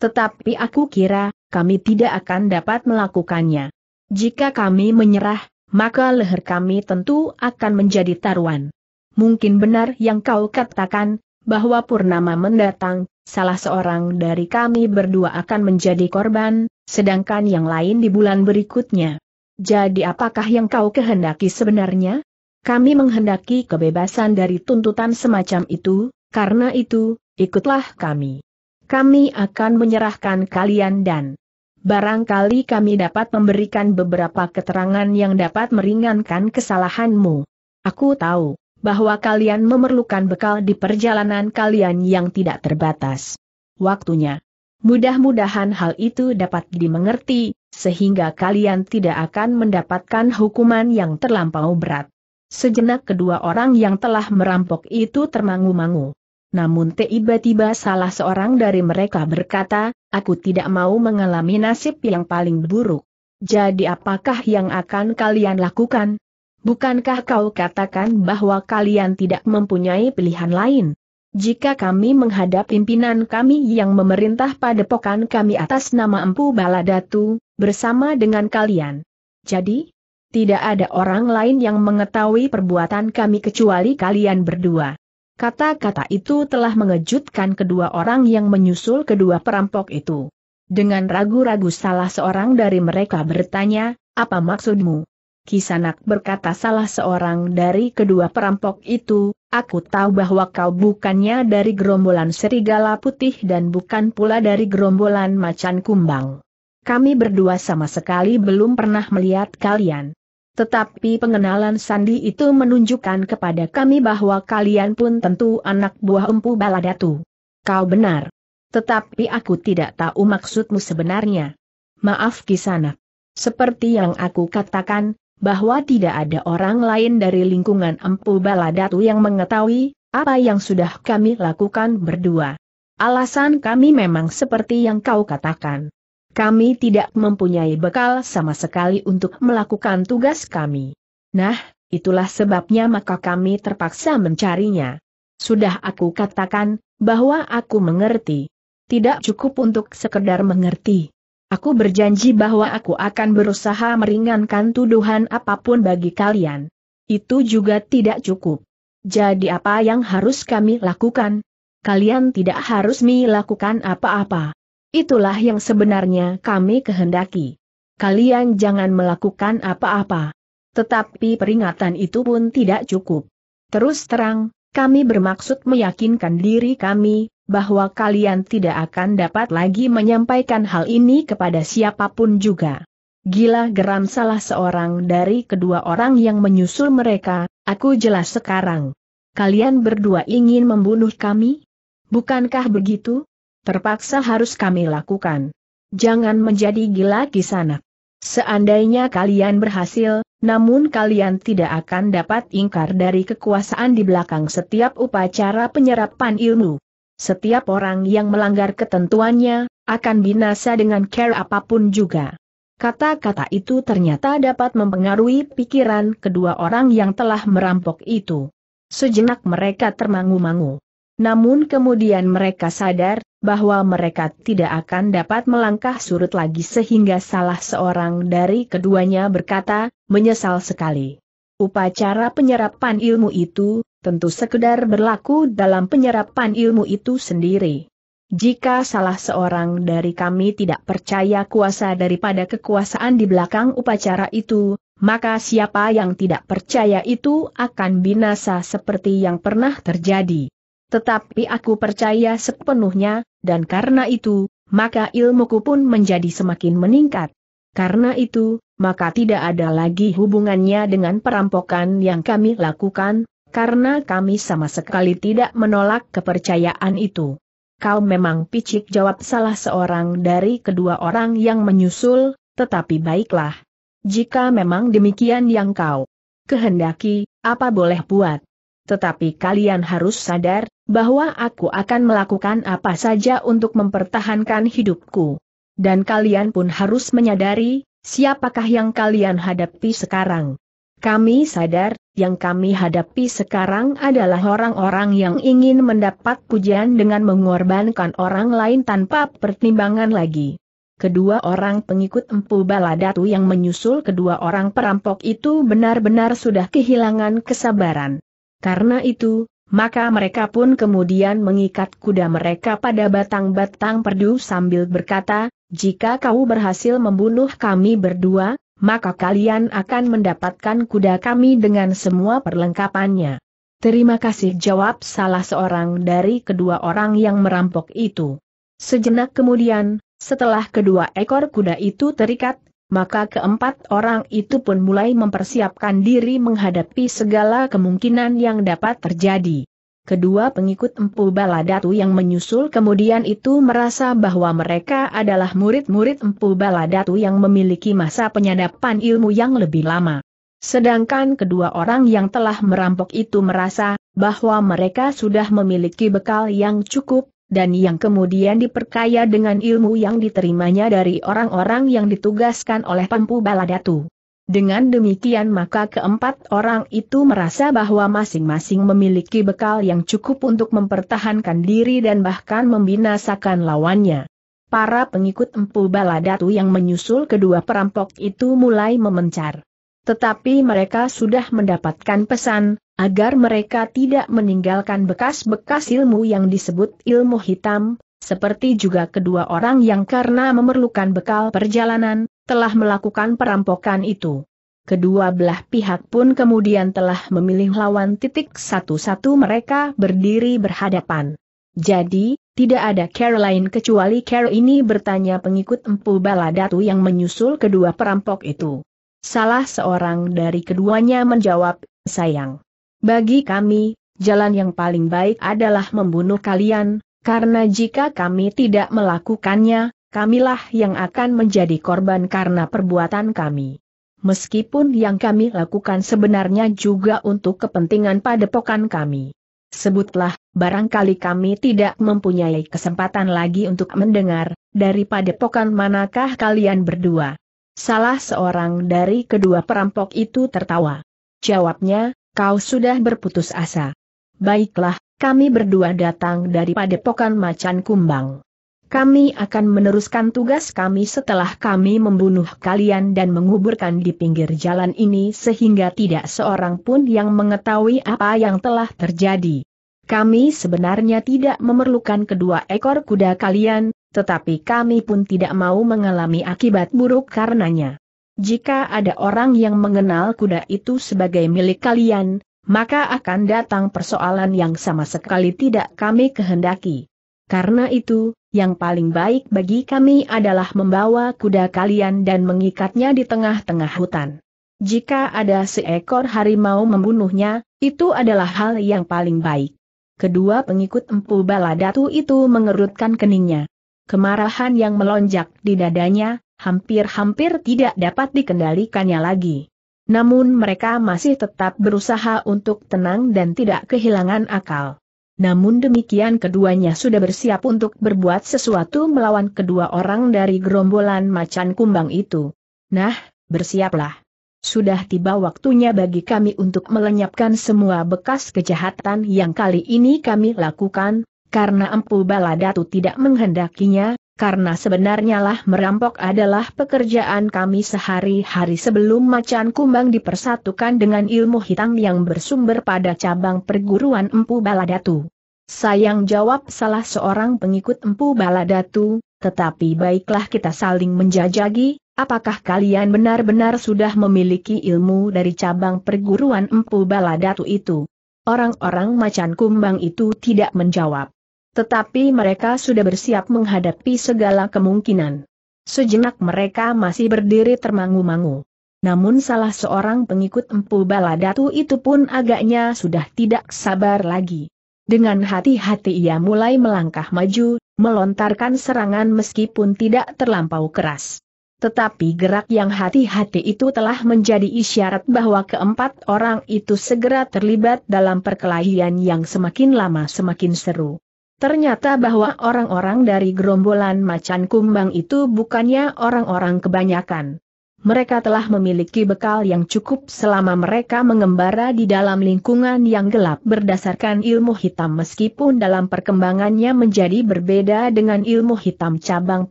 Speaker 1: Tetapi aku kira, kami tidak akan dapat melakukannya. Jika kami menyerah, maka leher kami tentu akan menjadi taruhan. Mungkin benar yang kau katakan, bahwa Purnama mendatang, salah seorang dari kami berdua akan menjadi korban, sedangkan yang lain di bulan berikutnya. Jadi apakah yang kau kehendaki sebenarnya? Kami menghendaki kebebasan dari tuntutan semacam itu, karena itu, ikutlah kami. Kami akan menyerahkan kalian dan barangkali kami dapat memberikan beberapa keterangan yang dapat meringankan kesalahanmu. Aku tahu bahwa kalian memerlukan bekal di perjalanan kalian yang tidak terbatas. Waktunya Mudah-mudahan hal itu dapat dimengerti, sehingga kalian tidak akan mendapatkan hukuman yang terlampau berat. Sejenak kedua orang yang telah merampok itu termangu-mangu. Namun tiba-tiba salah seorang dari mereka berkata, aku tidak mau mengalami nasib yang paling buruk. Jadi apakah yang akan kalian lakukan? Bukankah kau katakan bahwa kalian tidak mempunyai pilihan lain? Jika kami menghadap pimpinan kami yang memerintah padepokan kami atas nama Empu Baladatu, bersama dengan kalian. Jadi, tidak ada orang lain yang mengetahui perbuatan kami kecuali kalian berdua. Kata-kata itu telah mengejutkan kedua orang yang menyusul kedua perampok itu. Dengan ragu-ragu salah seorang dari mereka bertanya, apa maksudmu? Kisanak berkata salah seorang dari kedua perampok itu, aku tahu bahwa kau bukannya dari gerombolan serigala putih dan bukan pula dari gerombolan macan kumbang. Kami berdua sama sekali belum pernah melihat kalian. Tetapi pengenalan Sandi itu menunjukkan kepada kami bahwa kalian pun tentu anak buah empu baladatu. Kau benar. Tetapi aku tidak tahu maksudmu sebenarnya. Maaf Kisanak. Seperti yang aku katakan, bahwa tidak ada orang lain dari lingkungan Empu Baladatu yang mengetahui apa yang sudah kami lakukan berdua. Alasan kami memang seperti yang kau katakan. Kami tidak mempunyai bekal sama sekali untuk melakukan tugas kami. Nah, itulah sebabnya maka kami terpaksa mencarinya. Sudah aku katakan, bahwa aku mengerti. Tidak cukup untuk sekedar mengerti. Aku berjanji bahwa aku akan berusaha meringankan tuduhan apapun bagi kalian. Itu juga tidak cukup. Jadi apa yang harus kami lakukan? Kalian tidak harus melakukan apa-apa. Itulah yang sebenarnya kami kehendaki. Kalian jangan melakukan apa-apa. Tetapi peringatan itu pun tidak cukup. Terus terang, kami bermaksud meyakinkan diri kami, bahwa kalian tidak akan dapat lagi menyampaikan hal ini kepada siapapun juga. Gila geram salah seorang dari kedua orang yang menyusul mereka, aku jelas sekarang. Kalian berdua ingin membunuh kami? Bukankah begitu? Terpaksa harus kami lakukan. Jangan menjadi gila kisanak. Seandainya kalian berhasil, namun kalian tidak akan dapat ingkar dari kekuasaan di belakang setiap upacara penyerapan ilmu. Setiap orang yang melanggar ketentuannya, akan binasa dengan care apapun juga. Kata-kata itu ternyata dapat mempengaruhi pikiran kedua orang yang telah merampok itu. Sejenak mereka termangu-mangu. Namun kemudian mereka sadar, bahwa mereka tidak akan dapat melangkah surut lagi sehingga salah seorang dari keduanya berkata, menyesal sekali. Upacara penyerapan ilmu itu, tentu sekedar berlaku dalam penyerapan ilmu itu sendiri. Jika salah seorang dari kami tidak percaya kuasa daripada kekuasaan di belakang upacara itu, maka siapa yang tidak percaya itu akan binasa seperti yang pernah terjadi. Tetapi aku percaya sepenuhnya, dan karena itu, maka ilmuku pun menjadi semakin meningkat. Karena itu, maka tidak ada lagi hubungannya dengan perampokan yang kami lakukan, karena kami sama sekali tidak menolak kepercayaan itu. Kau memang picik jawab salah seorang dari kedua orang yang menyusul, tetapi baiklah. Jika memang demikian yang kau kehendaki, apa boleh buat. Tetapi kalian harus sadar, bahwa aku akan melakukan apa saja untuk mempertahankan hidupku. Dan kalian pun harus menyadari, siapakah yang kalian hadapi sekarang. Kami sadar, yang kami hadapi sekarang adalah orang-orang yang ingin mendapat pujian dengan mengorbankan orang lain tanpa pertimbangan lagi. Kedua orang pengikut Empu Baladatu yang menyusul kedua orang perampok itu benar-benar sudah kehilangan kesabaran. Karena itu, maka mereka pun kemudian mengikat kuda mereka pada batang-batang perdu sambil berkata, jika kau berhasil membunuh kami berdua, maka kalian akan mendapatkan kuda kami dengan semua perlengkapannya. Terima kasih jawab salah seorang dari kedua orang yang merampok itu. Sejenak kemudian, setelah kedua ekor kuda itu terikat, maka keempat orang itu pun mulai mempersiapkan diri menghadapi segala kemungkinan yang dapat terjadi. Kedua pengikut Empu Baladatu yang menyusul kemudian itu merasa bahwa mereka adalah murid-murid Empu Baladatu yang memiliki masa penyadapan ilmu yang lebih lama. Sedangkan kedua orang yang telah merampok itu merasa bahwa mereka sudah memiliki bekal yang cukup dan yang kemudian diperkaya dengan ilmu yang diterimanya dari orang-orang yang ditugaskan oleh Pampu Baladatu. Dengan demikian maka keempat orang itu merasa bahwa masing-masing memiliki bekal yang cukup untuk mempertahankan diri dan bahkan membinasakan lawannya. Para pengikut Empu Baladatu yang menyusul kedua perampok itu mulai memencar. Tetapi mereka sudah mendapatkan pesan, agar mereka tidak meninggalkan bekas-bekas ilmu yang disebut ilmu hitam, seperti juga kedua orang yang karena memerlukan bekal perjalanan, telah melakukan perampokan itu. Kedua belah pihak pun kemudian telah memilih lawan titik satu-satu mereka berdiri berhadapan. Jadi, tidak ada care lain kecuali care ini bertanya pengikut Empu Baladatu yang menyusul kedua perampok itu. Salah seorang dari keduanya menjawab, sayang. Bagi kami, jalan yang paling baik adalah membunuh kalian, karena jika kami tidak melakukannya, kamilah yang akan menjadi korban karena perbuatan kami. Meskipun yang kami lakukan sebenarnya juga untuk kepentingan padepokan kami. Sebutlah, barangkali kami tidak mempunyai kesempatan lagi untuk mendengar, daripada padepokan manakah kalian berdua? Salah seorang dari kedua perampok itu tertawa. Jawabnya, kau sudah berputus asa. Baiklah, kami berdua datang dari padepokan macan kumbang. Kami akan meneruskan tugas kami setelah kami membunuh kalian dan menguburkan di pinggir jalan ini sehingga tidak seorang pun yang mengetahui apa yang telah terjadi. Kami sebenarnya tidak memerlukan kedua ekor kuda kalian, tetapi kami pun tidak mau mengalami akibat buruk karenanya. Jika ada orang yang mengenal kuda itu sebagai milik kalian, maka akan datang persoalan yang sama sekali tidak kami kehendaki. Karena itu, yang paling baik bagi kami adalah membawa kuda kalian dan mengikatnya di tengah-tengah hutan. Jika ada seekor harimau membunuhnya, itu adalah hal yang paling baik. Kedua pengikut Empu Baladatu itu mengerutkan keningnya. Kemarahan yang melonjak di dadanya, hampir-hampir tidak dapat dikendalikannya lagi. Namun mereka masih tetap berusaha untuk tenang dan tidak kehilangan akal. Namun demikian keduanya sudah bersiap untuk berbuat sesuatu melawan kedua orang dari gerombolan macan kumbang itu. Nah, bersiaplah. Sudah tiba waktunya bagi kami untuk melenyapkan semua bekas kejahatan yang kali ini kami lakukan, karena Empu Baladatu tidak menghendakinya, karena sebenarnya lah merampok adalah pekerjaan kami sehari-hari sebelum macan kumbang dipersatukan dengan ilmu hitam yang bersumber pada cabang perguruan Empu Baladatu. Sayang jawab salah seorang pengikut Empu Baladatu, tetapi baiklah kita saling menjajagi, apakah kalian benar-benar sudah memiliki ilmu dari cabang perguruan Empu Baladatu itu? Orang-orang macan kumbang itu tidak menjawab. Tetapi mereka sudah bersiap menghadapi segala kemungkinan. Sejenak mereka masih berdiri termangu-mangu. Namun salah seorang pengikut Empu Baladatu itu pun agaknya sudah tidak sabar lagi. Dengan hati-hati ia mulai melangkah maju, melontarkan serangan meskipun tidak terlampau keras. Tetapi gerak yang hati-hati itu telah menjadi isyarat bahwa keempat orang itu segera terlibat dalam perkelahian yang semakin lama semakin seru. Ternyata bahwa orang-orang dari gerombolan macan kumbang itu bukannya orang-orang kebanyakan. Mereka telah memiliki bekal yang cukup selama mereka mengembara di dalam lingkungan yang gelap berdasarkan ilmu hitam meskipun dalam perkembangannya menjadi berbeda dengan ilmu hitam cabang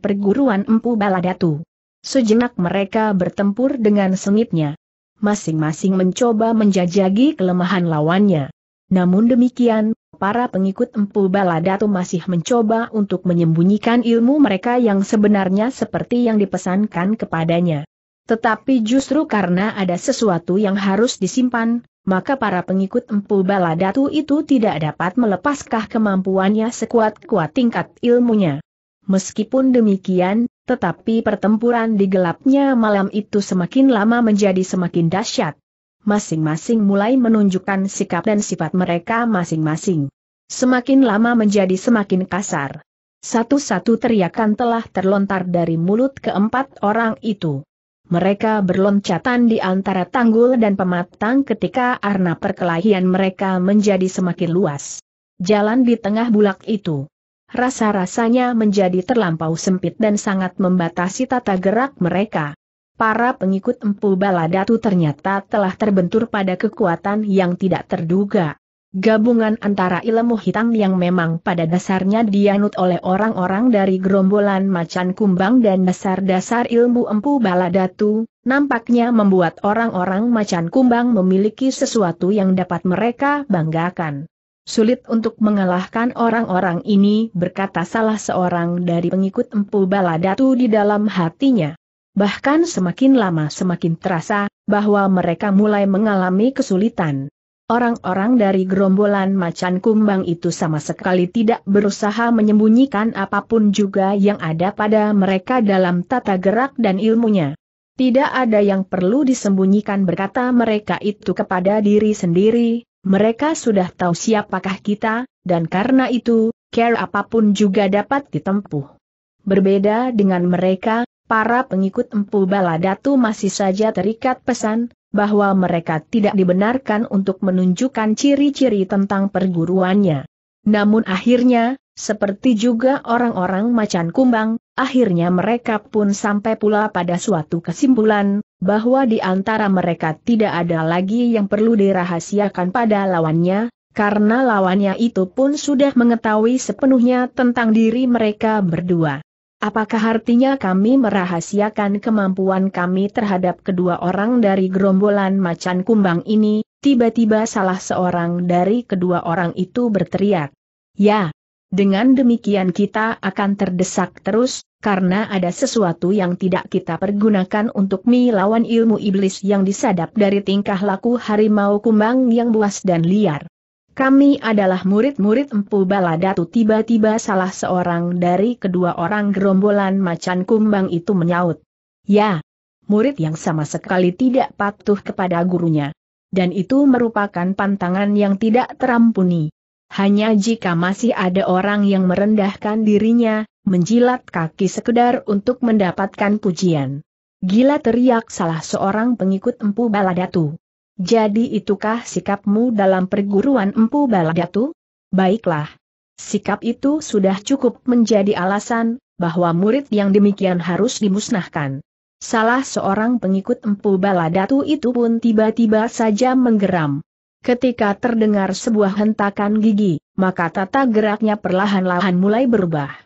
Speaker 1: perguruan Empu Baladatu. Sejenak mereka bertempur dengan sengitnya. Masing-masing mencoba menjajagi kelemahan lawannya. Namun demikian, Para pengikut Empu Baladatu masih mencoba untuk menyembunyikan ilmu mereka yang sebenarnya seperti yang dipesankan kepadanya. Tetapi justru karena ada sesuatu yang harus disimpan, maka para pengikut Empu Baladatu itu tidak dapat melepaskah kemampuannya sekuat-kuat tingkat ilmunya. Meskipun demikian, tetapi pertempuran di gelapnya malam itu semakin lama menjadi semakin dahsyat masing-masing mulai menunjukkan sikap dan sifat mereka masing-masing. Semakin lama menjadi semakin kasar. Satu-satu teriakan telah terlontar dari mulut keempat orang itu. Mereka berloncatan di antara tanggul dan pematang ketika arna perkelahian mereka menjadi semakin luas. Jalan di tengah bulak itu rasa-rasanya menjadi terlampau sempit dan sangat membatasi tata gerak mereka para pengikut Empu Baladatu ternyata telah terbentur pada kekuatan yang tidak terduga. Gabungan antara ilmu hitam yang memang pada dasarnya dianut oleh orang-orang dari gerombolan macan kumbang dan dasar-dasar ilmu empu baladatu, nampaknya membuat orang-orang macan kumbang memiliki sesuatu yang dapat mereka banggakan. Sulit untuk mengalahkan orang-orang ini berkata salah seorang dari pengikut empu baladatu di dalam hatinya. Bahkan semakin lama semakin terasa, bahwa mereka mulai mengalami kesulitan. Orang-orang dari gerombolan macan kumbang itu sama sekali tidak berusaha menyembunyikan apapun juga yang ada pada mereka dalam tata gerak dan ilmunya. Tidak ada yang perlu disembunyikan berkata mereka itu kepada diri sendiri, mereka sudah tahu siapakah kita, dan karena itu, care apapun juga dapat ditempuh. Berbeda dengan mereka, para pengikut Empu Baladatu masih saja terikat pesan, bahwa mereka tidak dibenarkan untuk menunjukkan ciri-ciri tentang perguruannya. Namun akhirnya, seperti juga orang-orang macan kumbang, akhirnya mereka pun sampai pula pada suatu kesimpulan, bahwa di antara mereka tidak ada lagi yang perlu dirahasiakan pada lawannya, karena lawannya itu pun sudah mengetahui sepenuhnya tentang diri mereka berdua. Apakah artinya kami merahasiakan kemampuan kami terhadap kedua orang dari gerombolan macan kumbang ini? Tiba-tiba salah seorang dari kedua orang itu berteriak. Ya, dengan demikian kita akan terdesak terus, karena ada sesuatu yang tidak kita pergunakan untuk melawan ilmu iblis yang disadap dari tingkah laku harimau kumbang yang buas dan liar. Kami adalah murid-murid Empu Baladatu tiba-tiba salah seorang dari kedua orang gerombolan macan kumbang itu menyaut. Ya, murid yang sama sekali tidak patuh kepada gurunya. Dan itu merupakan pantangan yang tidak terampuni. Hanya jika masih ada orang yang merendahkan dirinya, menjilat kaki sekedar untuk mendapatkan pujian. Gila teriak salah seorang pengikut Empu Baladatu. Jadi itukah sikapmu dalam perguruan Empu Baladatu? Baiklah. Sikap itu sudah cukup menjadi alasan, bahwa murid yang demikian harus dimusnahkan. Salah seorang pengikut Empu Baladatu itu pun tiba-tiba saja menggeram. Ketika terdengar sebuah hentakan gigi, maka tata geraknya perlahan-lahan mulai berubah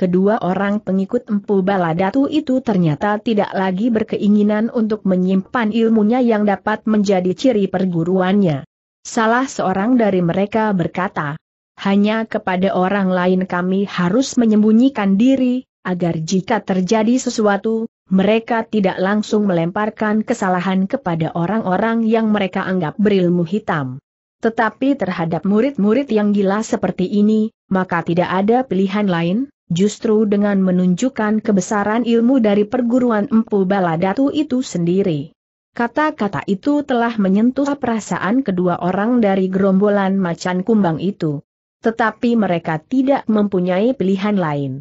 Speaker 1: kedua orang pengikut Empu Baladatu itu ternyata tidak lagi berkeinginan untuk menyimpan ilmunya yang dapat menjadi ciri perguruannya. Salah seorang dari mereka berkata, hanya kepada orang lain kami harus menyembunyikan diri, agar jika terjadi sesuatu, mereka tidak langsung melemparkan kesalahan kepada orang-orang yang mereka anggap berilmu hitam. Tetapi terhadap murid-murid yang gila seperti ini, maka tidak ada pilihan lain, justru dengan menunjukkan kebesaran ilmu dari perguruan Empu Baladatu itu sendiri. Kata-kata itu telah menyentuh perasaan kedua orang dari gerombolan macan kumbang itu. Tetapi mereka tidak mempunyai pilihan lain.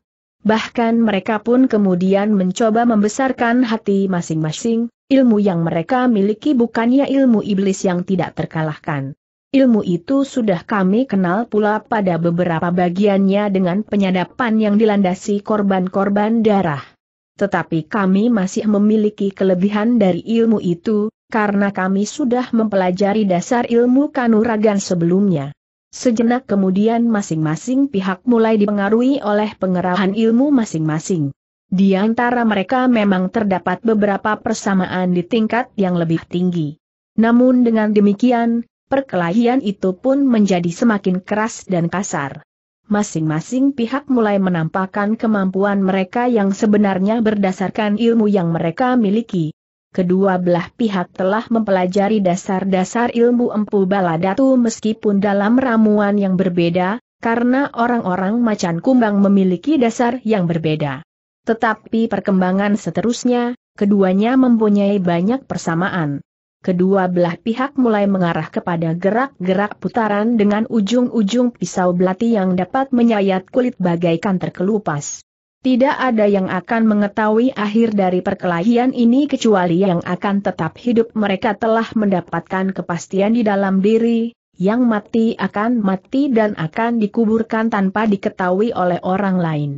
Speaker 1: Bahkan mereka pun kemudian mencoba membesarkan hati masing-masing, ilmu yang mereka miliki bukannya ilmu iblis yang tidak terkalahkan. Ilmu itu sudah kami kenal pula pada beberapa bagiannya dengan penyadapan yang dilandasi korban-korban darah. Tetapi kami masih memiliki kelebihan dari ilmu itu, karena kami sudah mempelajari dasar ilmu kanuragan sebelumnya. Sejenak kemudian masing-masing pihak mulai dipengaruhi oleh pengerahan ilmu masing-masing. Di antara mereka memang terdapat beberapa persamaan di tingkat yang lebih tinggi. Namun dengan demikian, perkelahian itu pun menjadi semakin keras dan kasar. Masing-masing pihak mulai menampakkan kemampuan mereka yang sebenarnya berdasarkan ilmu yang mereka miliki. Kedua belah pihak telah mempelajari dasar-dasar ilmu empu baladatu meskipun dalam ramuan yang berbeda, karena orang-orang macan kumbang memiliki dasar yang berbeda. Tetapi perkembangan seterusnya, keduanya mempunyai banyak persamaan kedua belah pihak mulai mengarah kepada gerak-gerak putaran dengan ujung-ujung pisau belati yang dapat menyayat kulit bagaikan terkelupas. Tidak ada yang akan mengetahui akhir dari perkelahian ini kecuali yang akan tetap hidup mereka telah mendapatkan kepastian di dalam diri, yang mati akan mati dan akan dikuburkan tanpa diketahui oleh orang lain.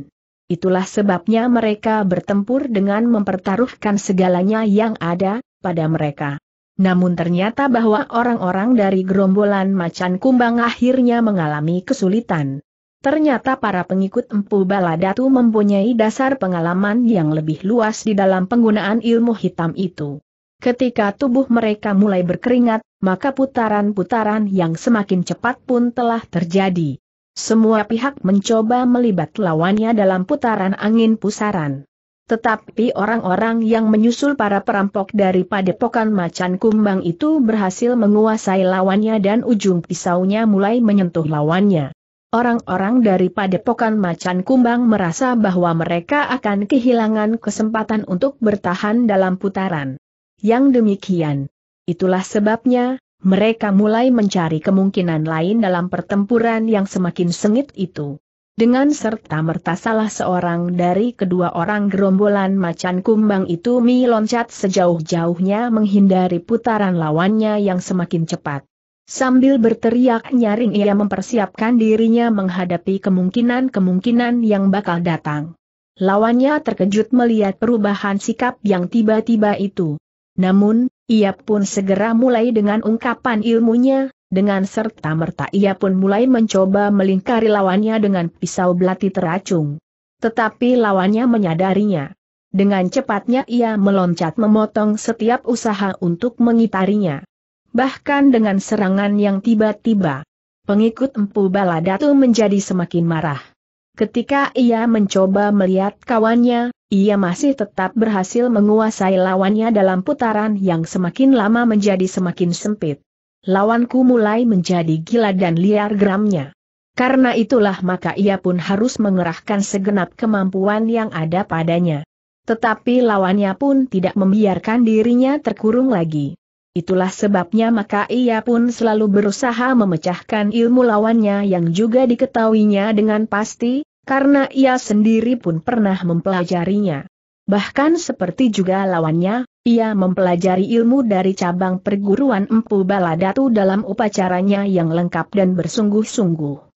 Speaker 1: Itulah sebabnya mereka bertempur dengan mempertaruhkan segalanya yang ada pada mereka namun ternyata bahwa orang-orang dari gerombolan macan kumbang akhirnya mengalami kesulitan. Ternyata para pengikut Empu Baladatu mempunyai dasar pengalaman yang lebih luas di dalam penggunaan ilmu hitam itu. Ketika tubuh mereka mulai berkeringat, maka putaran-putaran yang semakin cepat pun telah terjadi. Semua pihak mencoba melibat lawannya dalam putaran angin pusaran. Tetapi orang-orang yang menyusul para perampok dari padepokan macan kumbang itu berhasil menguasai lawannya dan ujung pisaunya mulai menyentuh lawannya. Orang-orang dari padepokan macan kumbang merasa bahwa mereka akan kehilangan kesempatan untuk bertahan dalam putaran. Yang demikian. Itulah sebabnya, mereka mulai mencari kemungkinan lain dalam pertempuran yang semakin sengit itu. Dengan serta merta salah seorang dari kedua orang gerombolan macan kumbang itu Mi loncat sejauh-jauhnya menghindari putaran lawannya yang semakin cepat. Sambil berteriak nyaring ia mempersiapkan dirinya menghadapi kemungkinan-kemungkinan yang bakal datang. Lawannya terkejut melihat perubahan sikap yang tiba-tiba itu. Namun, ia pun segera mulai dengan ungkapan ilmunya, dengan serta merta ia pun mulai mencoba melingkari lawannya dengan pisau belati teracung. Tetapi lawannya menyadarinya. Dengan cepatnya ia meloncat memotong setiap usaha untuk mengitarinya. Bahkan dengan serangan yang tiba-tiba. Pengikut Empu Baladatu menjadi semakin marah. Ketika ia mencoba melihat kawannya, ia masih tetap berhasil menguasai lawannya dalam putaran yang semakin lama menjadi semakin sempit lawanku mulai menjadi gila dan liar geramnya. Karena itulah maka ia pun harus mengerahkan segenap kemampuan yang ada padanya. Tetapi lawannya pun tidak membiarkan dirinya terkurung lagi. Itulah sebabnya maka ia pun selalu berusaha memecahkan ilmu lawannya yang juga diketahuinya dengan pasti, karena ia sendiri pun pernah mempelajarinya. Bahkan seperti juga lawannya, ia mempelajari ilmu dari cabang perguruan Empu Baladatu dalam upacaranya yang lengkap dan bersungguh-sungguh.